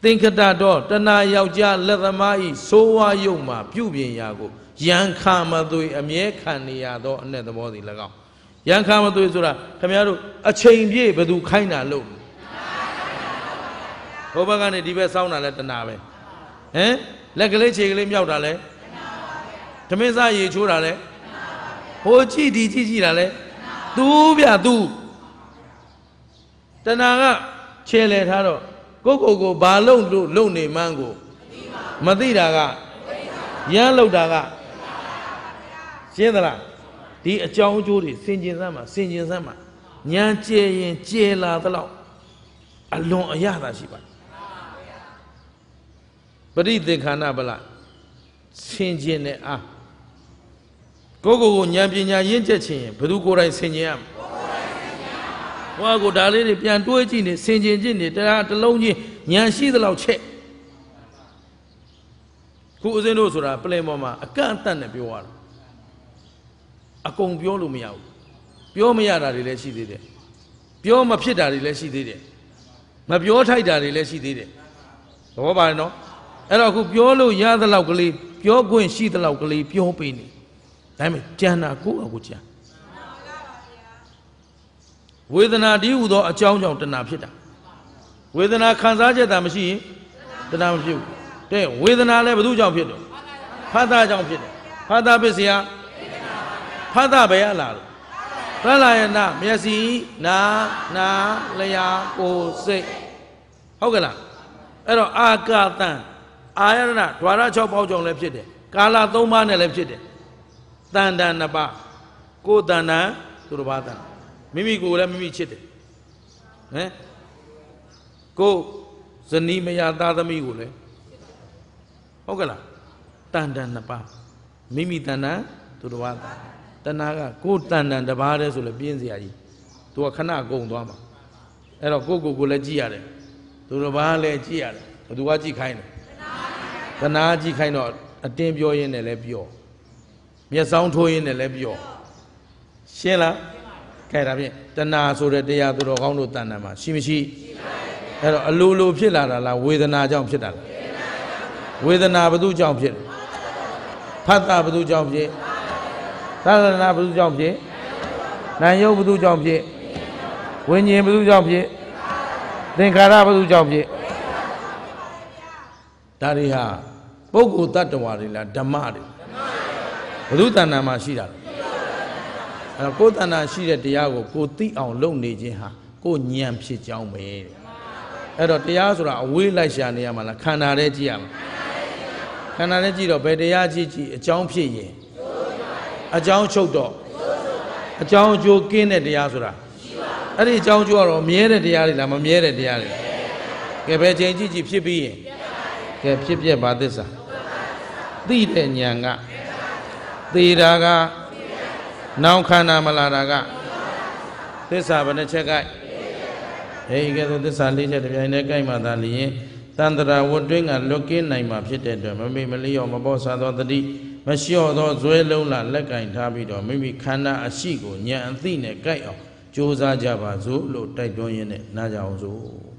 သင်္ခတတော်တဏယောက်ျားလက်သမားဤဆိုးဝါးယုံမှပြုပြင်ရာကိုယံခါမသွေအမြဲခံနေရသောအနဲ့သဘောသည်၎င်းယံခါမသွေဆိုတာခင်ဗျားတို့အချိန်ပြည့်ဘသူခိုင်းတာလို့ဟိုဘက်ကနေဒီဘက်စောင်းတာလဲတဏပဲဟမ်လက်ကလေးခြေကလေးမြောက်တာလဲတမင်းစားရေချိုးတာလဲဟိုကြည့်ဒီကြည့်ကြည့်တာလဲသူ့ဗျသူတဏကခြေလဲထားတော့ကိုကိုကိုဘာလုံးလို့လုံနေမှန်းကိုမသိတာကရမ်းလောက်တာကရှင်းသလားဒီအကြောင်းအကျိုးတွေစင်ကျင်စမ်းမှာစင်ကျင်စမ်းမှာညံကျဲရင်ကျဲလာသလောက်အလွန်အရသာရှိပါပရိသေခဏဗလားစင်ကျင်တဲ့အားကိုကိုကိုဉာဏ်ပညာရင့်ကျက်ခြင်းဘယ်သူကိုယ်တိုင်ဆင်ခြင်ရမလဲကိုယ့်အကိုဒါလေးတွေပြန်တွေးကြည့်နေဆင်ခြင်ကြည့်နေတရားတစ်လုံးချင်းဉာဏ်ရှိသလောက်ချက်ခုဦးဇင်းတို့ဆိုတာပလင်ပေါ်မှာအကန့်အသတ်နဲ့ပြောရတာအကုန်ပြောလို့မရဘူးပြောမရတာတွေလည်းရှိသေးတယ်ပြောမဖြစ်တာတွေလည်းရှိသေးတယ်မပြောထိုက်တာတွေလည်းရှိသေးတယ်သဘောပါတယ်နော်အဲ့တော့အခုပြောလို့ရသလောက်ကလေးပြောခွင့်ရှိသလောက်ကလေးပြောပေးနေဒါပေမဲ့ကြံတာကိုယ့်အကိုကြံဝေဒနာတည်းဟူသောအကြောင်းကြောင့်တဏှာဖြစ်တာဝေဒနာခံစားချက်တာမရှိရင်တဏှာမဖြစ်ဘူးတဲ့ဝေဒနာလည်းဘု து ကြောင့်ဖြစ်တယ်ဖသကြောင့်ဖြစ်တယ်ဖသပစ္စယဖသဘယ်ရလာလဲသလယနာမျက်စိနာနာလျာကိုစိတ်ဟုတ်ကလားအဲ့တော့အာကာသံအာယရဏဓဝရ6ပေါက်ကြောင့်လည်းဖြစ်တယ်ကာလ3ပါးနဲ့လည်းဖြစ်တယ်တန်တန်2ပါးကိုယ်တန်တန်သူတို့ဘာတန်မိမိကိုယ်လည်းမိမိချစ်တယ်ဟမ်ကိုဇနီးမယားသားသမီးကိုလည်းဟုတ်ကလားတန်တန်နှစ်ပါးမိမိတန်တန်သူတော်ဘာတဏှာကကိုတန်တန်တစ်ပါးတည်းဆိုလည်းပြင်းစရာကြီးသူကခဏကုန်သွားမှာအဲ့တော့ကိုကိုကိုလည်းကြည့်ရတယ်သူတော်ဘာလည်းကြည့်ရတယ်ဘသူကကြည့်ခိုင်းတယ်တဏှာကြည့်ခိုင်းတော့အတင်းပြောရင်းနဲ့လည်းပြောမျက်စောင်းထိုးရင်းနဲ့လည်းပြောရှင်းလားကဲဒါဖြင့်တဏှာဆိုတဲ့တရားသူတော်ကောင်းတို့တဏ္ဍာမှာရှိမရှိရှိပါတယ်အဲ့တော့အလိုလိုဖြစ်လာတာလားဝေဒနာကြောင့်ဖြစ်တာလားဝေဒနာဘု து ကြောင့်ဖြစ်ဖတ်တာဘု து ကြောင့်ဖြစ်သရဏဘု து ကြောင့်ဖြစ်နာယုတ်ဘု து ကြောင့်ဖြစ်ဝิญဉ်ဘု து ကြောင့်ဖြစ်သင်္ခါရဘု து ကြောင့်ဖြစ်ဒါတွေဟာပုဂ္ဂိုလ်တ attva တွေလားဓမ္မတွေဘု து တဏ္ဍာမှာရှိတာလားအဲ့တော့ကိုယ်တဏ္ဍာရှိတဲ့တရားကိုကိုသိအောင်လုပ်နေခြင်းဟာကိုညံဖြစ်ကြောင်းပဲအဲ့တော့တရားဆိုတာအဝေးလိုက်ရှာနေရမှာလားခန္ဓာနဲ့ကြည့်ရမှာခန္ဓာနဲ့ကြည့်တော့ဘယ်တရားကြည့်ကြည့်အကြောင်းဖြစ်ရင်အကြောင်းချုပ်တော့အကြောင်းအကျိုးကင်းတဲ့တရားဆိုတာအဲ့ဒီအကြောင်းအကျိုးကတော့မြဲတဲ့တရားတွေလားမမြဲတဲ့တရားတွေကဲဘယ်ချိန်ကြည့်ကြည့်ဖြစ်ပြီးရင်ကဲဖြစ်ပြပါသစ္စာသိတဲ့ဉာဏ်ကသေတာကနောင်ခန္ဓာမလာတာကသစ္စာဘယ်နှချက်ကအဲဒီကဲဆိုသစ္စာလေးချက်တစ်ပြိုင်တည်းကြိုက်မှသာလျင်တန္တရာဝတ်တွင်းကလွတ်ကင်းနိုင်မှာဖြစ်တဲ့အတွက်မမေ့မလျော့မပေါ်ဆသောတတိမလျှော့သောဇွဲလုံးလာ လက်ကင်ထားပြီးတော့မိမိခန္ဓာအရှိကိုဉာဏ်အသိနဲ့ကြိုက်အောင်ကြိုးစားကြပါစို့လို့တိုက်တွန်းရင်းနဲ့နားကြအောင်စို့